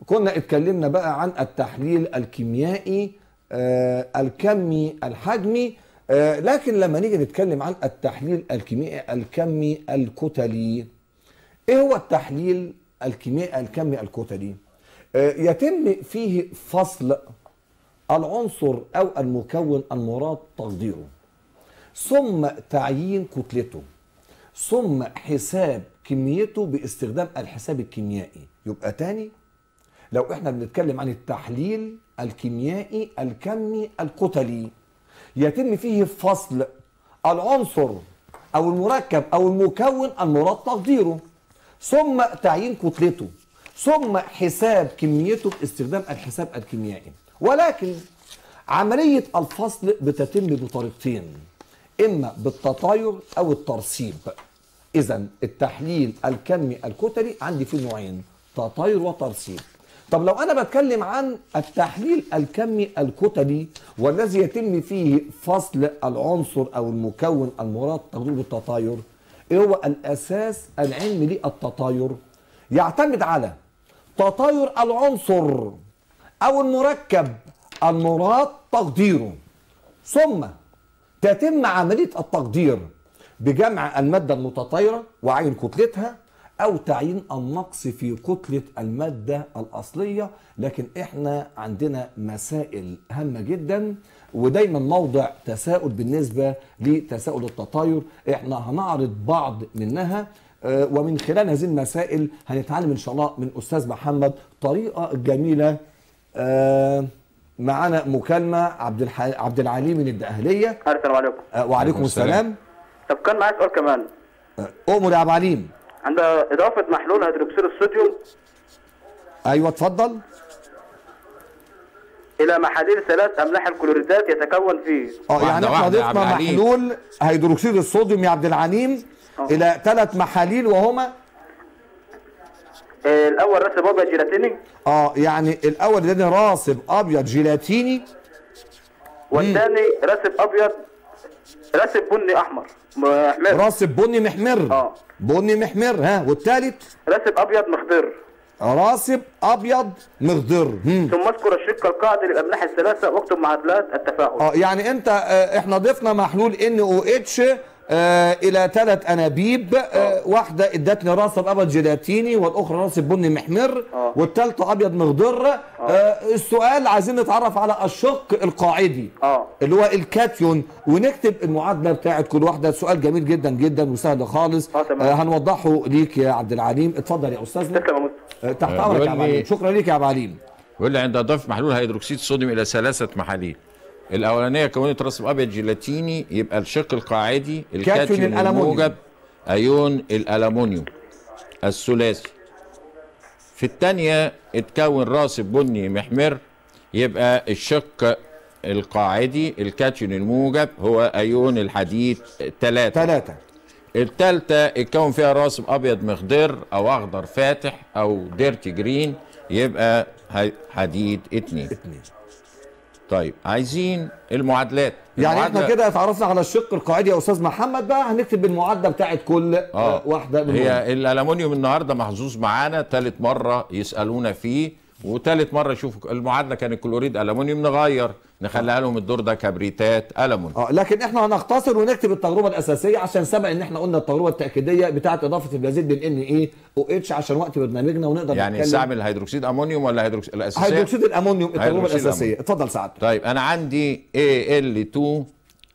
وكنا اتكلمنا بقى عن التحليل الكيميائي آه الكمي الحجمي آه لكن لما نيجي نتكلم عن التحليل الكيميائي الكمي الكتلي ايه هو التحليل الكيميائي الكمي الكتلي آه، يتم فيه فصل العنصر أو المكون المراد تقديره ثم تعيين كتلته ثم حساب كميته باستخدام الحساب الكيميائي يبقى تاني لو احنا بنتكلم عن التحليل الكيميائي الكمي الكتلي يتم فيه فصل العنصر او المركب او المكون المراد تقديره ثم تعيين كتلته ثم حساب كميته باستخدام الحساب الكيميائي ولكن عملية الفصل بتتم بطريقتين إما بالتطاير أو الترسيب إذا التحليل الكمي الكتلي عندي فيه نوعين تطاير وترسيب طب لو أنا بتكلم عن التحليل الكمي الكتلي والذي يتم فيه فصل العنصر أو المكون المراد تقديره بالتطاير إيه هو الأساس العلمي للتطاير يعتمد على تطاير العنصر أو المركب المراد تقديره ثم تتم عملية التقدير بجمع المادة المتطايرة وعين كتلتها أو تعيين النقص في كتلة المادة الأصلية لكن إحنا عندنا مسائل هامة جدا ودايما موضع تساؤل بالنسبة لتساؤل التطاير إحنا هنعرض بعض منها آه، ومن خلال هذه المسائل هنتعلم ان شاء الله من استاذ محمد طريقه جميله آه، معانا مكالمه عبد الح... عبد العلي من الدقهليه آه، السلام عليكم وعليكم السلام طب كان معايا سؤال كمان امر يا ابو العليم عند اضافه محلول هيدروكسيد الصوديوم ايوه اتفضل الى محاليل ثلاث املاح الكلوريدات يتكون فيه اه يعني احنا ضفنا محلول هيدروكسيد الصوديوم يا عبد العليم آه. الى ثلاث محاليل وهما آه، الاول راسب ابيض جيلاتيني اه يعني الاول ده راسب ابيض جيلاتيني والثاني راسب ابيض راسب بني احمر محمر راسب بني محمر اه بني محمر ها والثالث راسب ابيض مخضر راسب ابيض مخضر ثم اذكر الشق القاعدي للاملاح الثلاثه واكتب معادلات التفاعل اه يعني انت آه، احنا ضفنا محلول ان او اتش آه، الى ثلاث انابيب آه، آه. واحده ادتني راس الابيض جيلاتيني والاخرى راس بني محمر والثالثه ابيض مخضر السؤال عايزين نتعرف على الشق القاعدي اللي هو الكاتيون ونكتب المعادله بتاعت كل واحده سؤال جميل جدا جدا وسهل خالص هنوضحه ليك يا عبد العليم اتفضل يا استاذنا تحت امرك يا عبد العليم شكرا ليك يا عبد العليم بيقول لي عند ضيف محلول هيدروكسيد الصوديوم الى ثلاثه محاليل الاولانيه كونت رسم ابيض جيلاتيني يبقى الشق القاعدي الكاتيون الموجب ايون الالومنيوم الثلاثي في الثانيه اتكون راس بني محمر يبقى الشق القاعدي الكاتيون الموجب هو ايون الحديد ثلاثة ثلاثة الثالثة اتكون فيها راس ابيض مخضر او اخضر فاتح او ديرتي جرين يبقى حديد اتنين, اتنين. طيب عايزين المعادلات يعني المعادلة... احنا كده اتعرفنا على الشق القاعدي يا استاذ محمد بقى هنكتب المعادله بتاعت كل آه. آه، واحده من هي الالومنيوم النهارده محظوظ معانا ثالث مره يسالونا فيه وثالث مره يشوفوا المعادله كان الكلوريد الومنيوم نغير نخليها لهم الدور ده كبريتات قلم اه لكن احنا هنختصر ونكتب التجربه الاساسيه عشان سبق ان احنا قلنا التجربه التاكيديه بتاعه اضافه البلازيد ان اي او اتش عشان وقت برنامجنا ونقدر يعني نستعمل هيدروكسيد امونيوم ولا هيدروكسيد الاساسيه هيدروكسيد الامونيوم التجربه الاساسيه اتفضل سعد طيب انا عندي اي ال 2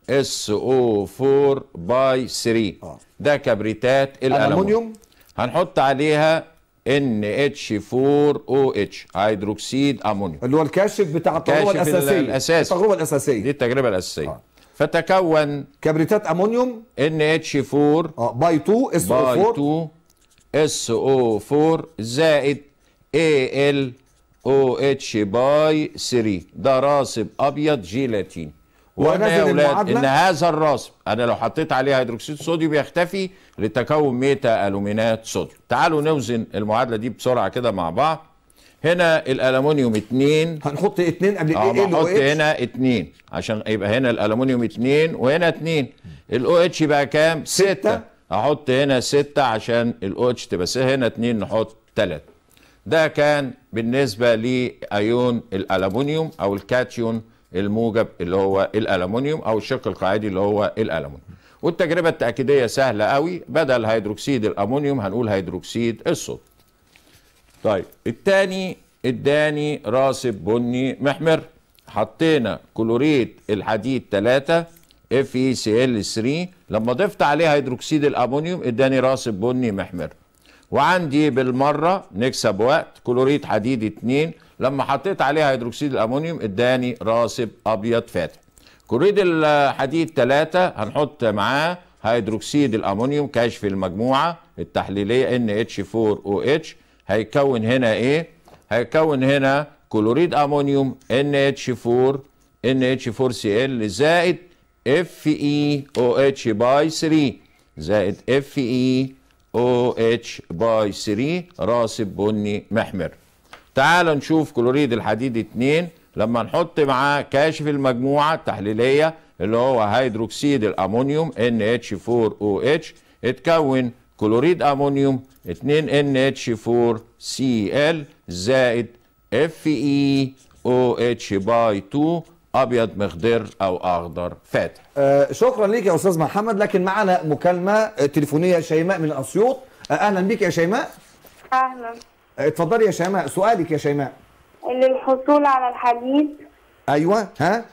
اس او 4 باي 3 ده كبريتات الالومنيوم هنحط عليها ان اتش 4 او اتش هيدروكسيد امونيوم اللي هو الكاشف بتاع التجربه الاساسيه الاساسي التجربه الاساسيه دي التجربه الاساسيه آه. فتكون كبريتات امونيوم ان اتش 4 اه باي 2 اس او 4 باي 2 اس او 4 زائد اي ال او اتش باي 3 ده راسب ابيض جيلاتين وانا يا اولاد ان هذا الرسم انا لو حطيت عليه هيدروكسيد صوديوم يختفي لتكون ميتا الومينات صوديوم تعالوا نوزن المعادله دي بسرعه كده مع بعض هنا الالومنيوم 2 هنحط 2 قبل اه إيه؟ إيه هنحط هنا 2 عشان يبقى هنا الالومنيوم 2 وهنا 2 الاو اتش بقى كام 6 احط هنا 6 عشان الاو اتش تبقى هنا 2 نحط 3 ده كان بالنسبه لايون الالومنيوم او الكاتيون الموجب اللي هو الالومنيوم او الشق القاعدي اللي هو الالومنيوم والتجربه التاكيديه سهله قوي بدل هيدروكسيد الامونيوم هنقول هيدروكسيد الصوت طيب الثاني اداني راسب بني محمر حطينا كلوريد الحديد 3 اف اي سي ال 3 لما ضفت عليه هيدروكسيد الامونيوم اداني راسب بني محمر وعندي بالمره نكسب وقت كلوريد حديد 2 لما حطيت عليها هيدروكسيد الامونيوم اداني راسب ابيض فاتح كلوريد الحديد 3 هنحط معاه هيدروكسيد الامونيوم كشف المجموعه التحليليه NH4OH هيكون هنا ايه هيكون هنا كلوريد امونيوم NH4 NH4Cl زائد FeOH باي 3 زائد FeOH باي 3 راسب بني محمر تعال نشوف كلوريد الحديد 2 لما نحط معاه كاشف المجموعة التحليلية اللي هو هيدروكسيد الأمونيوم NH4OH اتكون كلوريد أمونيوم 2 NH4Cl زائد FeOH باي 2 ابيض مخضر او اخضر فاتح آه شكرا ليك يا استاذ محمد لكن معنا مكالمه تليفونيه شيماء من اسيوط آه، اهلا بك يا شيماء اهلا آه، اتفضلي يا شيماء سؤالك يا شيماء للحصول على الحديد ايوه ها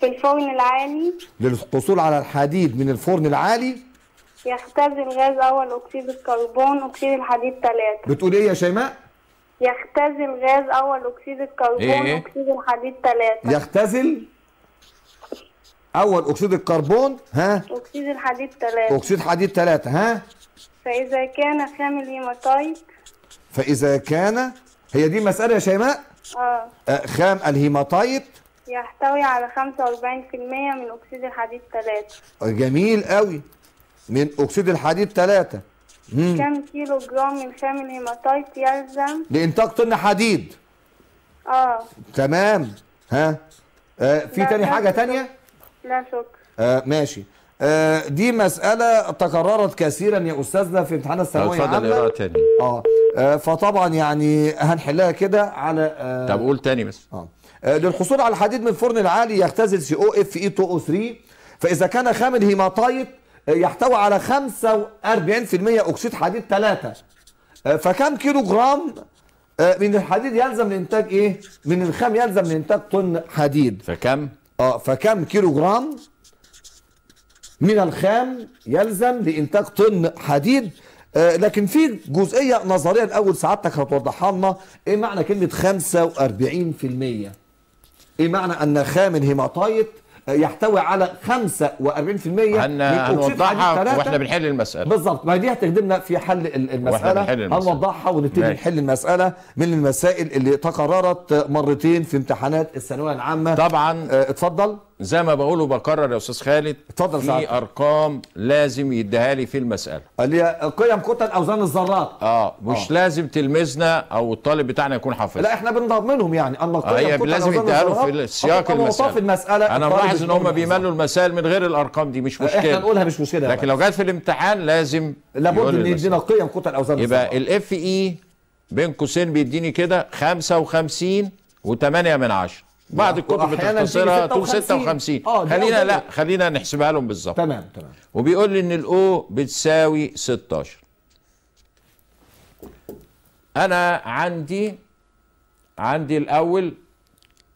في الفرن العالي للحصول على الحديد من الفرن العالي يختزل الغاز اول اكسيد الكربون اكسيد الحديد ثلاثة بتقول ايه يا شيماء يختزل غاز اول اكسيد الكربون إيه؟ اكسيد الحديد ثلاثة يختزل اول اكسيد الكربون ها اكسيد الحديد ثلاثة اكسيد حديد ثلاثة ها فاذا كان خام الهيماتايت فإذا كان هي دي مسألة يا شيماء اه, آه، خام الهيماتايت يحتوي على 45% من أكسيد الحديد 3 جميل قوي من أكسيد الحديد 3 مم. كم كيلو جرام من خام الهيماتايت يلزم لإنتاج طن حديد اه تمام ها آه في تاني حاجة تانية؟ لا شكرا آه ماشي آه، دي مسألة تكررت كثيرا يا أستاذنا في امتحان الثانوية العامة تاني آه،, آه. فطبعا يعني هنحلها كده على آه طب قول تاني بس آه. آه، للحصول على الحديد من الفرن العالي يختزل سي او اف اي 2 او 3 فإذا كان خام الهيماتايت يحتوي على 45% أكسيد حديد 3 فكم كيلو جرام من الحديد يلزم لإنتاج إيه؟ من الخام يلزم لإنتاج طن حديد فكم؟ اه فكم كيلو جرام من الخام يلزم لانتاج طن حديد آه، لكن في جزئيه نظريه الاول سعادتك هتوضحها لنا ايه معنى كلمه 45% ايه معنى ان خام الهيماتايت آه، يحتوي على 45% هنوضحها واحنا بنحل المساله بالظبط ما دي هتخدمنا في حل المساله هنوضحها ونبتدي نحل المساله من المسائل اللي تكررت مرتين في امتحانات الثانويه العامه طبعا آه، اتفضل زي ما بقوله بكرر يا استاذ خالد اتفضل في ارقام لازم يديها لي في المساله اللي هي قيم كتل اوزان الذرات اه مش آه. لازم تلميذنا او الطالب بتاعنا يكون حافظ لا احنا بنضمنهم يعني ان القيم آه كتل لازم يديها له في سياق المساله المساله انا ملاحظ ان هم بيملوا المسائل من غير الارقام دي مش مشكله احنا نقولها مش مشكله لكن لو جت في الامتحان لازم لابد ان يدينا قيم كتل اوزان الذرات يبقى الاف اي e بين قوسين بيديني كده 55 و8 من 10 بعض الكتب بتختصرها طول 56 آه خلينا لا خلينا نحسبها لهم بالظبط تمام تمام وبيقول لي ان الاو بتساوي 16 انا عندي عندي الاول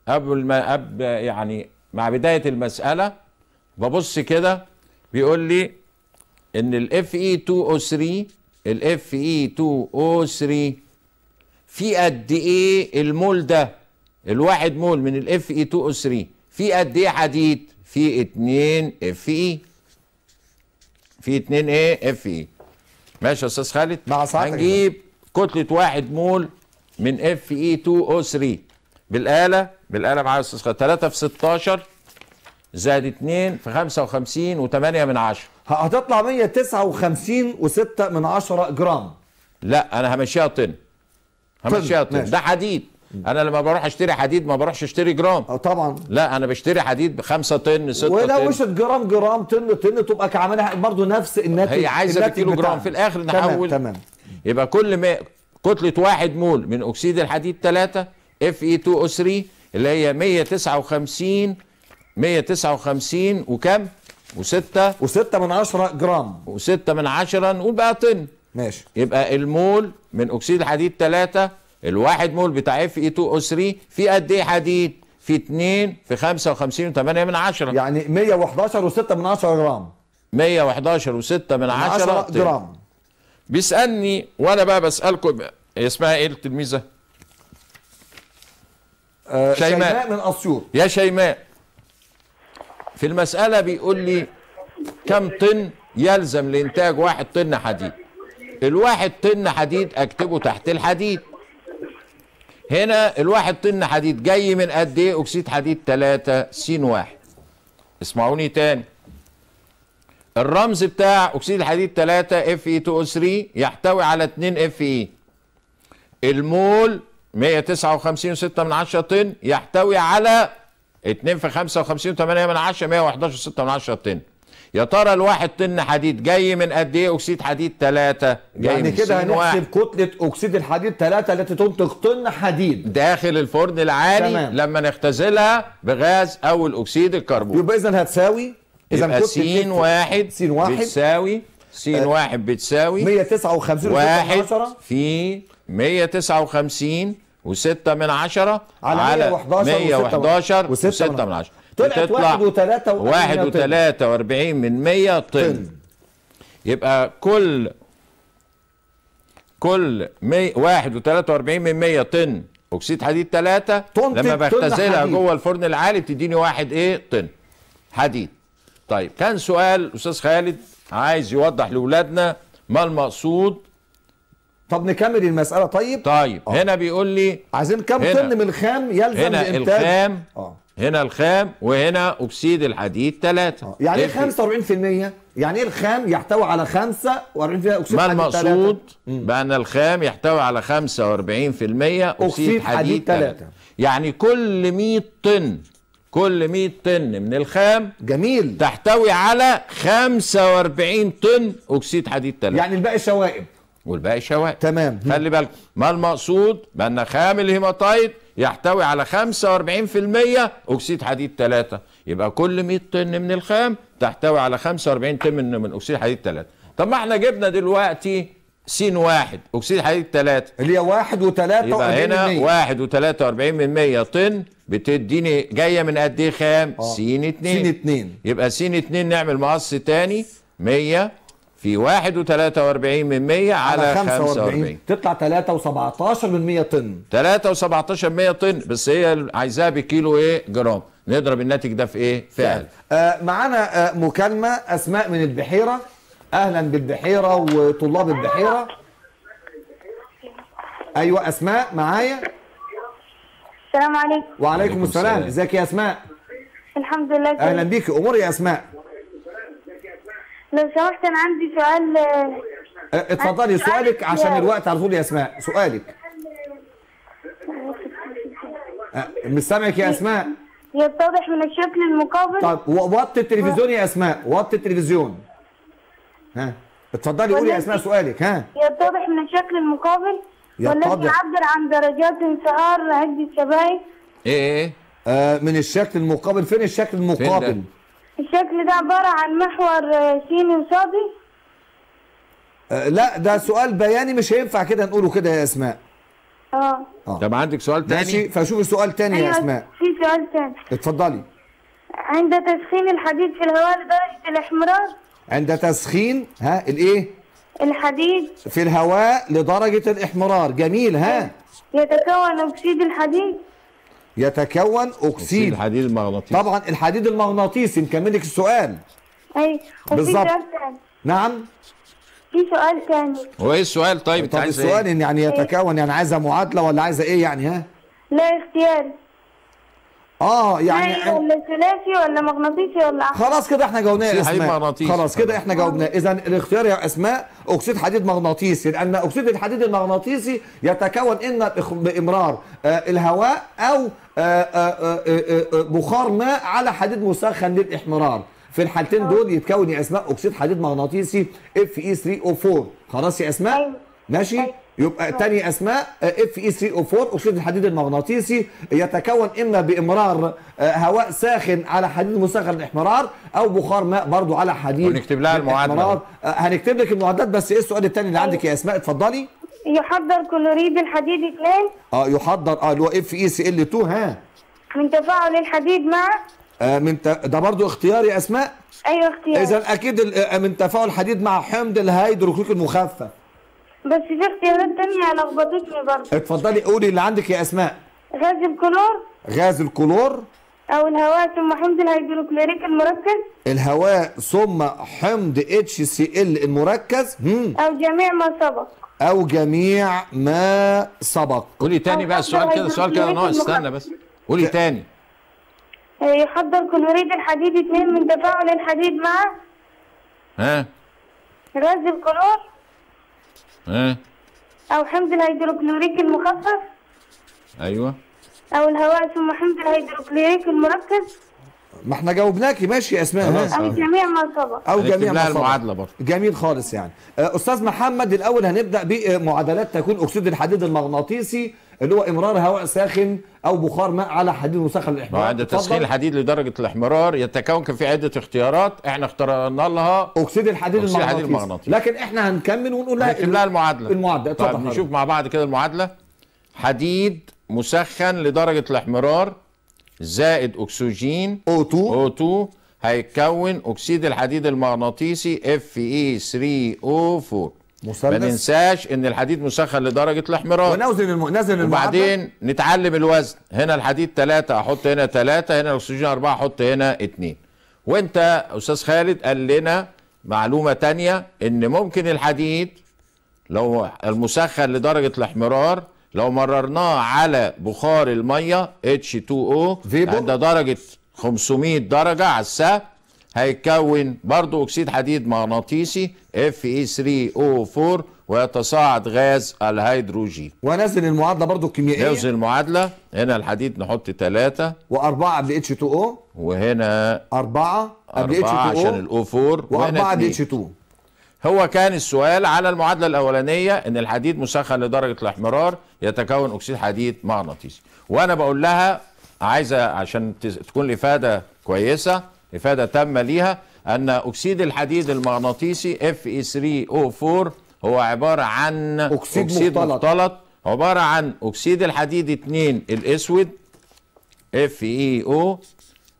قبل ما أب يعني مع بدايه المساله ببص كده بيقول لي ان الاف اي 2 او 3 الاف اي 2 او 3 في قد ايه المول ده الواحد مول من الاف اي 2 او 3 في قد ايه حديد في 2 اف اي في 2 ايه اف اي e. ماشي يا استاذ خالد مع ساعتك هنجيب كتله واحد مول من اف اي 2 او 3 بالاله بالاله معايا يا استاذ خالد 3 في 16 زائد 2 في 55 و8 من 10 هتطلع 159 و6 من 10 جرام لا انا همشيها طن همشيها طن ده حديد انا لما بروح اشتري حديد ما بروحش اشتري جرام اه طبعا لا انا بشتري حديد ب 5 طن 6 طن ولو مش جرام جرام طن طن تبقى كعملها برضه نفس الناتج هي عايزه كيلو جرام في الاخر نحول تمام تمام يبقى كل ما كتله واحد مول من اكسيد الحديد 3 اف اي 2 او 3 اللي هي 159 159 وكم؟ وستة وستة من عشرة جرام وستة من عشرة نقول بقى طن ماشي يبقى المول من أكسيد الحديد 3 الواحد مول بتاع اف اي 2 او 3 في قد ايه حديد في 2 في 55 و8 من 10 يعني 111 و6 من 10 جرام 111 و6 من 10 جرام بيسالني وانا بقى بسالكم اسمها ايه التلميذه آه شيماء. شيماء من اسيوط يا شيماء في المساله بيقول لي كم طن يلزم لانتاج واحد طن حديد الواحد طن حديد اكتبه تحت الحديد هنا الواحد طن حديد جاي من قد ايه اكسيد حديد 3 س واحد اسمعوني تاني الرمز بتاع اكسيد الحديد 3 اف اي 2 3 يحتوي على 2 اف اي المول 159.6 من 10 طن يحتوي على 2 في 55.8 من 10 111.6 من 10 طن يا ترى الواحد طن حديد جاي من قد ايه اكسيد حديد 3 جاي يعني كده هنحسب كتله اكسيد الحديد 3 التي تنتج طن حديد داخل الفرن العالي تمام. لما نختزلها بغاز او الاكسيد الكربون يبقى اذا هتساوي اذا سين واحد سين واحد بتساوي سين آه، واحد بتساوي 159 واحد في 159 و6 من 10 على 111 و من 10 و6 من 10 طلعت واحد وثلاثة واحد وثلاثة واربعين من مية طن يبقى كل كل مي واحد وثلاثة واربعين من مية طن أكسيد حديد ثلاثة لما بختزلها جوه الفرن العالي بتديني واحد إيه طن حديد طيب كان سؤال أستاذ خالد عايز يوضح لأولادنا ما المقصود طب نكمل المسألة طيب طيب أوه. هنا بيقول لي عايزين كم طن من الخام يلزم هنا الخام اه هنا الخام وهنا اكسيد الحديد ثلاثة آه، يعني ايه 45% يعني ايه الخام يحتوي على 45% اكسيد ما المقصود بان الخام يحتوي على 45% اكسيد, أكسيد حديد 3 يعني كل 100 طن كل 100 طن من الخام جميل تحتوي على 45 طن اكسيد حديد 3 يعني الباقي شوائب والباقي شوائب تمام خلي بالكم ما المقصود بان خام الهيماتايت يحتوي على 45% اكسيد حديد 3 يبقى كل 100 طن من الخام تحتوي على 45 طن من اكسيد حديد 3 طب ما احنا جبنا دلوقتي س واحد اكسيد حديد 3 اللي هي 1 و3 يبقى هنا 1 و43% طن بتديني جايه من قد ايه خام؟ س 2 س 2 يبقى س 2 نعمل مقص ثاني 100 في 41 من 100 على 45 تطلع 3.17 من 100 طن 3.17 من 100 طن بس هي عايزاها بكيلو ايه جرام نضرب الناتج ده في ايه فعل آه معانا آه مكالمه اسماء من البحيره اهلا بالبحيره وطلاب البحيره ايوه اسماء معايا السلام عليكم وعليكم السلام ازيك يا اسماء الحمد لله اهلا بيكي امور يا اسماء لو سمحت انا عندي سؤال آه، آه، اتفضلي سؤالك عشان الوقت على طول يا اسماء سؤالك آه، مش سامعك يا اسماء يتضح من الشكل المقابل طب وطي التلفزيون يا اسماء وطي التلفزيون ها اتفضلي قولي يا اسماء سؤالك ها يتضح من الشكل المقابل والذي يعبر عن درجات انصهار عدة شبايك إيه،, ايه ايه آه من الشكل المقابل فين الشكل المقابل فين الشكل ده عبارة عن محور آه، سيني وصادي آه، لا ده سؤال بياني مش هينفع كده نقوله كده يا اسماء اه, آه. طب عندك سؤال تاني ماشي فشوف السؤال تاني أيوة يا اسماء في سؤال تاني اتفضلي عند تسخين الحديد في الهواء لدرجة الاحمرار عند تسخين ها الايه الحديد في الهواء لدرجة الاحمرار جميل ها يتكون أكسيد الحديد يتكون اكسيد الحديد المغناطيسي طبعا الحديد المغناطيسي مكملك السؤال ايوه بالظبط نعم في سؤال تاني هو ايه السؤال طيب طب السؤال إيه؟ ان يعني إيه. يتكون يعني عايزه معادله ولا عايزه ايه يعني ها؟ لا اختيار اه يعني إيه، ولا ثلاثي ولا مغناطيسي ولا خلاص كده احنا جاوبناه يا اسماء خلاص كده احنا آه. جاوبناه اذا الاختيار يا اسماء اكسيد حديد مغناطيسي لان اكسيد الحديد المغناطيسي يتكون اما بامرار آه، الهواء او آه، آه، آه، بخار ماء على حديد مسخن للاحمرار في الحالتين دول يتكون يا اسماء اكسيد حديد مغناطيسي اف اي 3 او 4 خلاص يا اسماء أيوة. ماشي أيوة. يبقى تاني اسماء اف اي 3 او 4 اكسيد الحديد المغناطيسي يتكون اما بامرار هواء ساخن على حديد مسخن الاحمرار او بخار ماء برضو على حديد ونكتب لها المعادله هنكتب لك المعادلات بس ايه السؤال الثاني اللي عندك يا اسماء اتفضلي يحضر كلوريد الحديد 2 اه يحضر اه اللي هو اف اي سي ال 2 ها من تفاعل الحديد مع آه من ت... ده برضو اختيار يا اسماء ايوه اختيار اذا اكيد آه، من تفاعل الحديد مع حمض الهيدروكليك المخفف بس في اختيارات تانية لخبطتني برضه اتفضلي قولي اللي عندك يا اسماء غاز الكلور غاز الكلور او الهواء ثم حمض الهيدروكلوريك المركز الهواء ثم حمض اتش سي ال المركز هم. او جميع ما سبق او جميع ما سبق قولي تاني بقى السؤال كده السؤال كده ناقص استنى بس قولي تاني إيه، يحضر كلوريد الحديد 2 من تفاعل الحديد مع ها غاز الكلور ها او حمض الهيدروكلوريك المخفف ايوه او الهواء ثم حمض الهيدروكلوريك المركز ما احنا جاوبناكي ماشي يا اسماء او يعني آه. جميع مرتبة او يعني جميع المعادله برضه جميل خالص يعني آه، استاذ محمد الاول هنبدا بمعادلات تكون اكسيد الحديد المغناطيسي اللي هو امرار هواء ساخن او بخار ماء على حديد مسخن للاحمرار عند تسخين الحديد لدرجه الاحمرار يتكون في عده اختيارات احنا اخترنا لها اكسيد الحديد, أكسيد الحديد المغناطيسي لكن احنا هنكمل ونقول لها هنكتب يعني لها المعادله المعادله طب نشوف مع بعض كده المعادله حديد مسخن لدرجه الاحمرار زائد اكسجين O2 O2 هيتكون اكسيد الحديد المغناطيسي Fe3O4 مثلث ما ننساش ان الحديد مسخن لدرجه الاحمرار ونزل الم... نزل وبعدين نتعلم الوزن هنا الحديد 3 احط هنا 3 هنا الاكسجين 4 احط هنا 2 وانت استاذ خالد قال لنا معلومه تانية ان ممكن الحديد لو المسخن لدرجه الاحمرار لو مررناه على بخار الميه H2O عند درجه 500 درجه على السهم هيتكون برضو اكسيد حديد مغناطيسي Fe3O4 ويتصاعد غاز الهيدروجين ونزل المعادله برضو الكيميائيه نزل المعادله هنا الحديد نحط 3 و4 قبل اتش 2 او وهنا 4 قبل اتش 2 او عشان الاو 4 و4 قبل اتش 2 هو كان السؤال على المعادله الاولانيه ان الحديد مسخن لدرجه الاحمرار يتكون اكسيد حديد مغناطيسي وانا بقول لها عايزه عشان تكون الافاده كويسه افاده تامه ليها ان اكسيد الحديد المغناطيسي Fe3O4 هو عباره عن اكسيد, أكسيد مختلط. مختلط عباره عن اكسيد الحديد 2 الاسود FeO e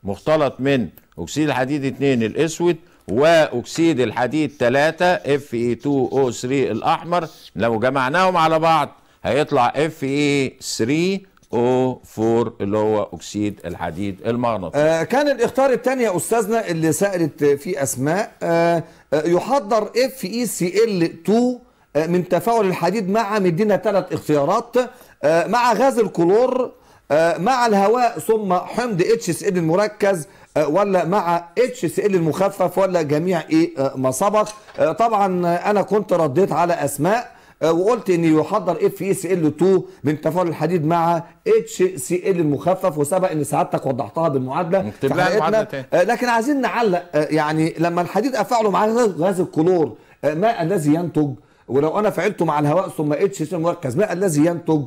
مختلط من اكسيد الحديد 2 الاسود واكسيد الحديد 3 Fe2O3 الاحمر لو جمعناهم على بعض هيطلع اف اي 3 او 4 اللي هو اكسيد الحديد المغناطيسي آه كان الاختيار الثاني يا استاذنا اللي سالت فيه اسماء آه, آه، يحضر اف اي سي ال 2 من تفاعل الحديد مع مدينا ثلاث اختيارات آه مع غاز الكلور آه مع الهواء ثم حمض اتش اس ال المركز آه، ولا مع اتش اس ال المخفف ولا جميع ايه ما سبق آه، طبعا انا كنت رديت على اسماء آه، وقلت ان يحضر اف اي سي ال 2 من تفاعل الحديد مع اتش سي ال المخفف وسبق ان سعادتك وضحتها بالمعادله نكتب لها المعادله آه، لكن عايزين نعلق آه، يعني لما الحديد افعله مع غاز الكلور ما الذي ينتج ولو انا فعلته مع الهواء ثم اتش سي مركز ما الذي ينتج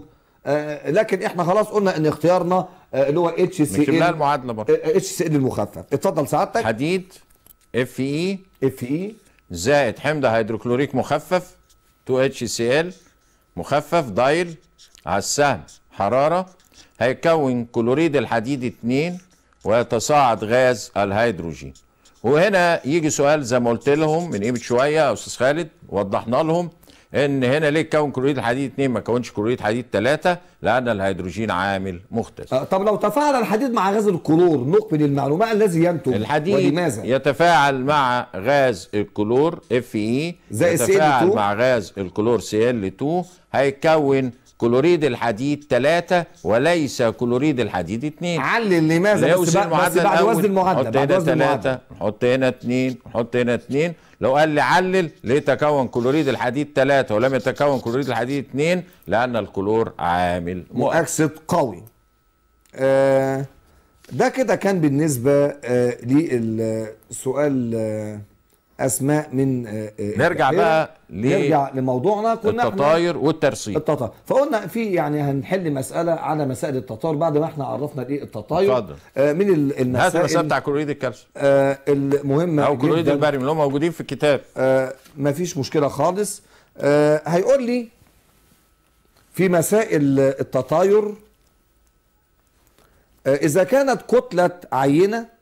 لكن احنا خلاص قلنا ان اختيارنا اللي هو اتش سي ال المعادله اتش سي ال المخفف اتفضل سعادتك حديد اف اي اف اي زائد حمض هيدروكلوريك مخفف 2HCl مخفف دايل على السهم حرارة هيكون كلوريد الحديد 2 ويتصاعد غاز الهيدروجين وهنا يجي سؤال زي ما قلت لهم من قيمه شويه يا استاذ خالد وضحنا لهم ان هنا ليه تكون كلوريد الحديد 2 ما تكونش كلوريد حديد 3 لان الهيدروجين عامل مختلف آه، طب لو تفاعل الحديد مع غاز الكلور نقبل المعلومه الذي ينتج الحديد ولماذا يتفاعل مع غاز الكلور اف اي يتفاعل مع غاز الكلور سي ال 2 هيكون كلوريد الحديد 3 وليس كلوريد الحديد 2 علل لماذا بس, بس بعد وزن المعدل بعد وزن المعدل هنا 3 نحط هنا 2 نحط هنا 2 لو قال لي علل ليه تكون كلوريد الحديد 3 ولم يتكون كلوريد الحديد 2 لأن الكلور عامل مؤكسد قوي آه، ده كده كان بالنسبة آه، للسؤال آه، اسماء من آه، آه، نرجع بقى نرجع لموضوعنا كنا التطاير والترصيد التطاير فقلنا في يعني هنحل مساله على مسائل التطاير بعد ما احنا عرفنا ايه التطاير اتفضل آه من المسائل هات المسائل بتاع كلوريد الكالسيوم آه المهمه او كلوريد البريم اللي هم موجودين في الكتاب آه مفيش مشكله خالص آه هيقول لي في مسائل التطاير آه اذا كانت كتله عينه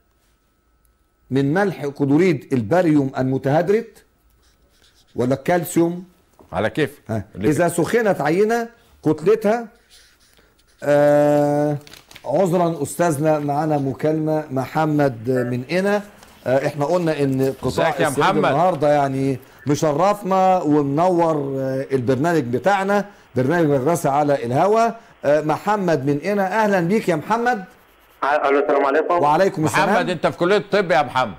من ملح كلوريد الباريوم المتهدرت ولا الكالسيوم على كيف اذا سخنت عينه كتلتها آه عذرا استاذنا معانا مكالمه محمد من هنا آه احنا قلنا ان قطاع النهارده يعني مشرفنا ومنور آه البرنامج بتاعنا برنامج مدرسه على الهوا آه محمد من هنا اهلا بيك يا محمد السلام عليكم وعليكم السلام محمد انت في كليه الطب يا محمد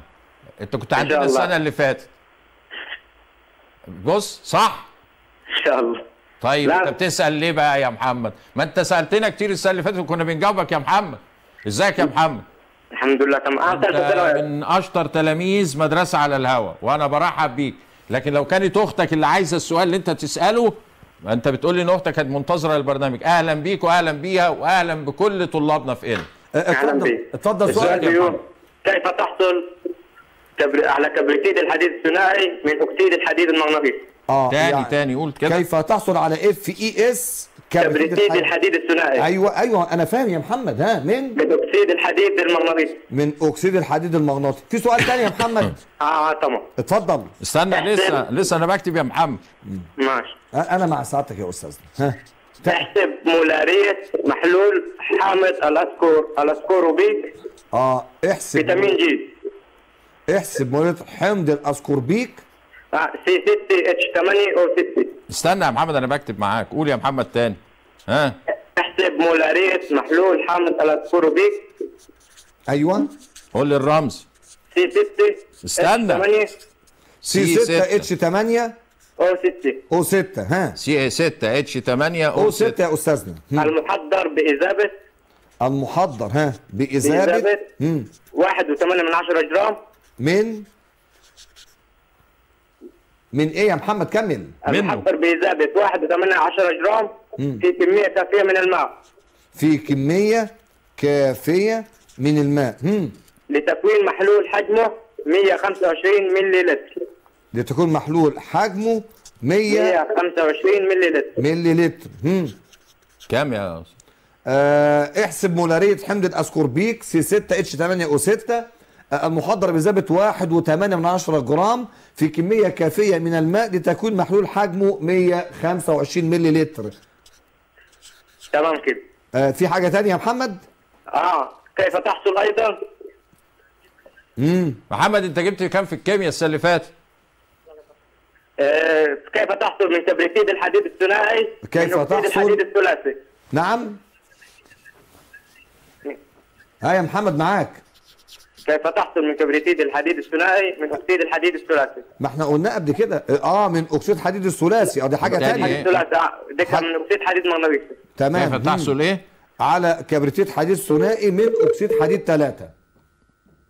انت كنت عندنا السنه اللي فاتت بص صح ان شاء الله طيب لا. انت بتسال ليه بقى يا محمد ما انت سالتنا كتير السنه اللي فاتت وكنا بنجاوبك يا محمد ازيك يا محمد الحمد لله تمام انت من اشطر تلاميذ مدرسه على الهوا وانا برحب بيك لكن لو كانت اختك اللي عايزه السؤال اللي انت تساله انت بتقول لي ان اختك كانت منتظره البرنامج اهلا بيك واهلا بيها واهلا بكل طلابنا في إلم أه، أه، اتفضل اتفضل سؤالك اليوم كيف تحصل كبر... على كبريتيد الحديد الثنائي من اكسيد الحديد المغناطيسي اه تاني يعني تاني قول كده كيف تحصل على اف اي اس كبريتيد الحديد الثنائي ايوه ايوه انا فاهم يا محمد ها من من اكسيد الحديد المغناطيسي من اكسيد الحديد المغناطيسي في سؤال تاني يا محمد اه طبعا آه، اتفضل استنى لسه لسه انا بكتب يا محمد ماشي انا مع سعادتك يا استاذ ها تحسب مولاريه محلول حامض الاسكور الاسكوربيك اه احسب فيتامين جي احسب مولاريه حمض الاسكوربيك آه سي 6 اتش 8 او 6 استنى يا محمد انا بكتب معاك قول يا محمد تاني ها احسب مولاريه محلول حامض الاسكوربيك ايوه قول لي الرمز سي 6 استنى سي 6 اتش 8 او 6 او 6 ها سي اي 6 اتش 8 او 6 يا استاذنا المحضر باذابه المحضر ها باذابه, بإذابة 1.8 جرام من من ايه يا محمد كمل المحضر باذابه 1.8 جرام في كميه كافيه من الماء في كميه كافيه من الماء لتكوين محلول حجمه 125 مللي لتر لتكون محلول حجمه 125 ملي لتر ملي لتر كام يا استاذ؟ آه، احسب مولاريه حمض الاسكوربيك سي 6 اتش 8 او 6 المخدر بذابة 1.8 جرام في كمية كافية من الماء لتكون محلول حجمه 125 ملي لتر تمام كده آه في حاجة تانية يا محمد؟ اه كيف تحصل أيضا؟ امم محمد أنت جبت كام في الكيمياء السنة اللي فاتت؟ آه، كيف تحصل من تبريد الحديد الثنائي كيف تحصل الحديد الثلاثي نعم ها يا محمد معاك كيف تحصل من كبريتيد الحديد الثنائي من اكسيد الحديد الثلاثي ما احنا قلنا قبل كده اه من اكسيد حديد الثلاثي اه دي حاجه ثانيه يعني ده آه، كان من اكسيد حديد مغناطيسي تمام كيف تحصل ايه على كبريتيد حديد ثنائي من اكسيد حديد ثلاثة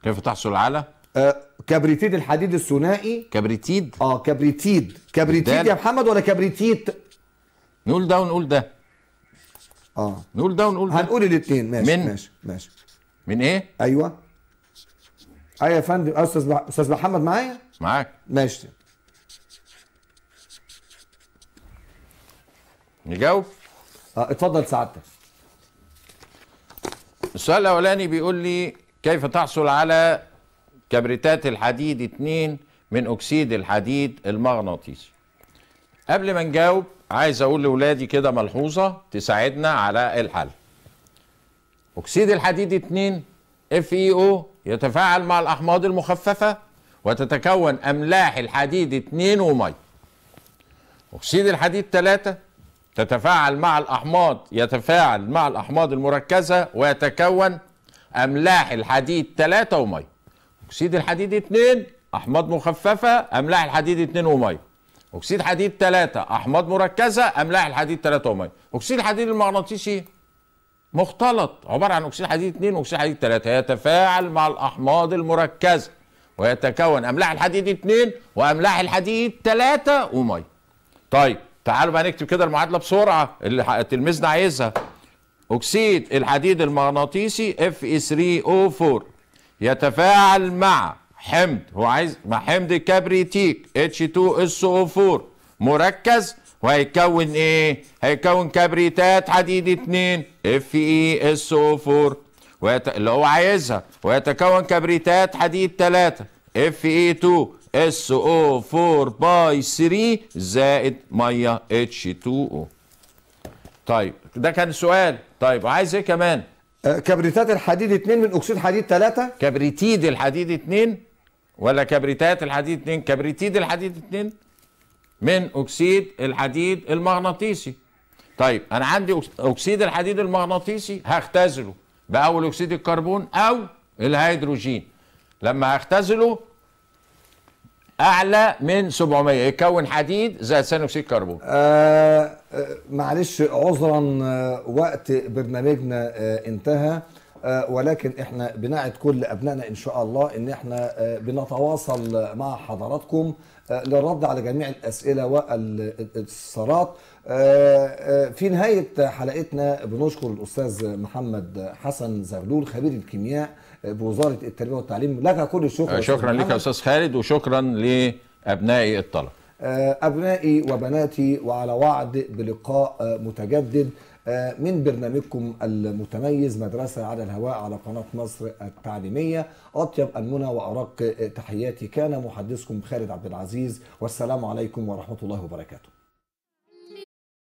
كيف تحصل على آه كبريتيد الحديد الثنائي كبريتيد اه كبريتيد كبريتيد يا محمد ولا كبريتيت نقول ده ونقول ده اه نقول ده ونقول ده هنقول الاثنين ماشي من ماشي ماشي من ايه ايوه ايوه يا فندم آه، استاذ استاذ محمد معايا معاك ماشي نجاوب آه اتفضل سعادتك السؤال الاولاني بيقول لي كيف تحصل على كبريتات الحديد اتنين من أكسيد الحديد المغناطيسي قبل ما نجاوب عايز أقول لولادي كده ملحوظة تساعدنا على الحل أكسيد الحديد اتنين FeO يتفاعل مع الأحماض المخففة وتتكون أملاح الحديد اتنين ومية أكسيد الحديد تلاتة تتفاعل مع الأحماض يتفاعل مع الأحماض المركزة ويتكون أملاح الحديد تلاتة ومية اكسيد الحديد 2 احماض مخففه املاح الحديد 2 وميه اكسيد حديد 3 احماض مركزه املاح الحديد 3 وميه اكسيد الحديد المغناطيسي مختلط عباره عن اكسيد حديد 2 واكسيد حديد 3 يتفاعل مع الاحماض المركزه ويتكون املاح الحديد 2 واملاح الحديد 3 وميه طيب تعالوا بقى نكتب كده المعادله بسرعه اللي تلميذنا عايزها اكسيد الحديد المغناطيسي Fe3O4 يتفاعل مع حمض هو عايز مع حمض كبريتيك اتش 2 اس او 4 مركز وهيكون ايه؟ هيكون كبريتات حديد 2 اف اي اس او 4 ويت... اللي هو عايزها ويتكون كبريتات حديد 3 اف اي 2 اس او 4 باي 3 زائد ميه اتش 2 او طيب ده كان سؤال طيب وعايز ايه كمان؟ كبريتات الحديد 2 من اكسيد حديد 3 كبريتيد الحديد 2 ولا كبريتات الحديد 2 كبريتيد الحديد 2 من اكسيد الحديد المغناطيسي طيب انا عندي اكسيد الحديد المغناطيسي هختزله باول اكسيد الكربون او الهيدروجين لما هختزله اعلى من 700 يتكون حديد زائد ثاني اكسيد الكربون آه،, آه معلش عذرا آه، وقت برنامجنا آه انتهى آه ولكن احنا بنعد كل ابنائنا ان شاء الله ان احنا آه بنتواصل مع حضراتكم آه للرد على جميع الاسئله والاستفسارات آه، في نهايه حلقتنا بنشكر الاستاذ محمد حسن زغلول خبير الكيمياء بوزاره التربيه والتعليم لك كل الشكر آه، شكرا لك يا استاذ خالد وشكرا لابنائي الطلب آه، ابنائي وبناتي وعلى وعد بلقاء آه، متجدد من برنامجكم المتميز مدرسة على الهواء على قناة مصر التعليمية أطيب المنى وأرق تحياتي كان محدثكم خالد عبد العزيز والسلام عليكم ورحمة الله وبركاته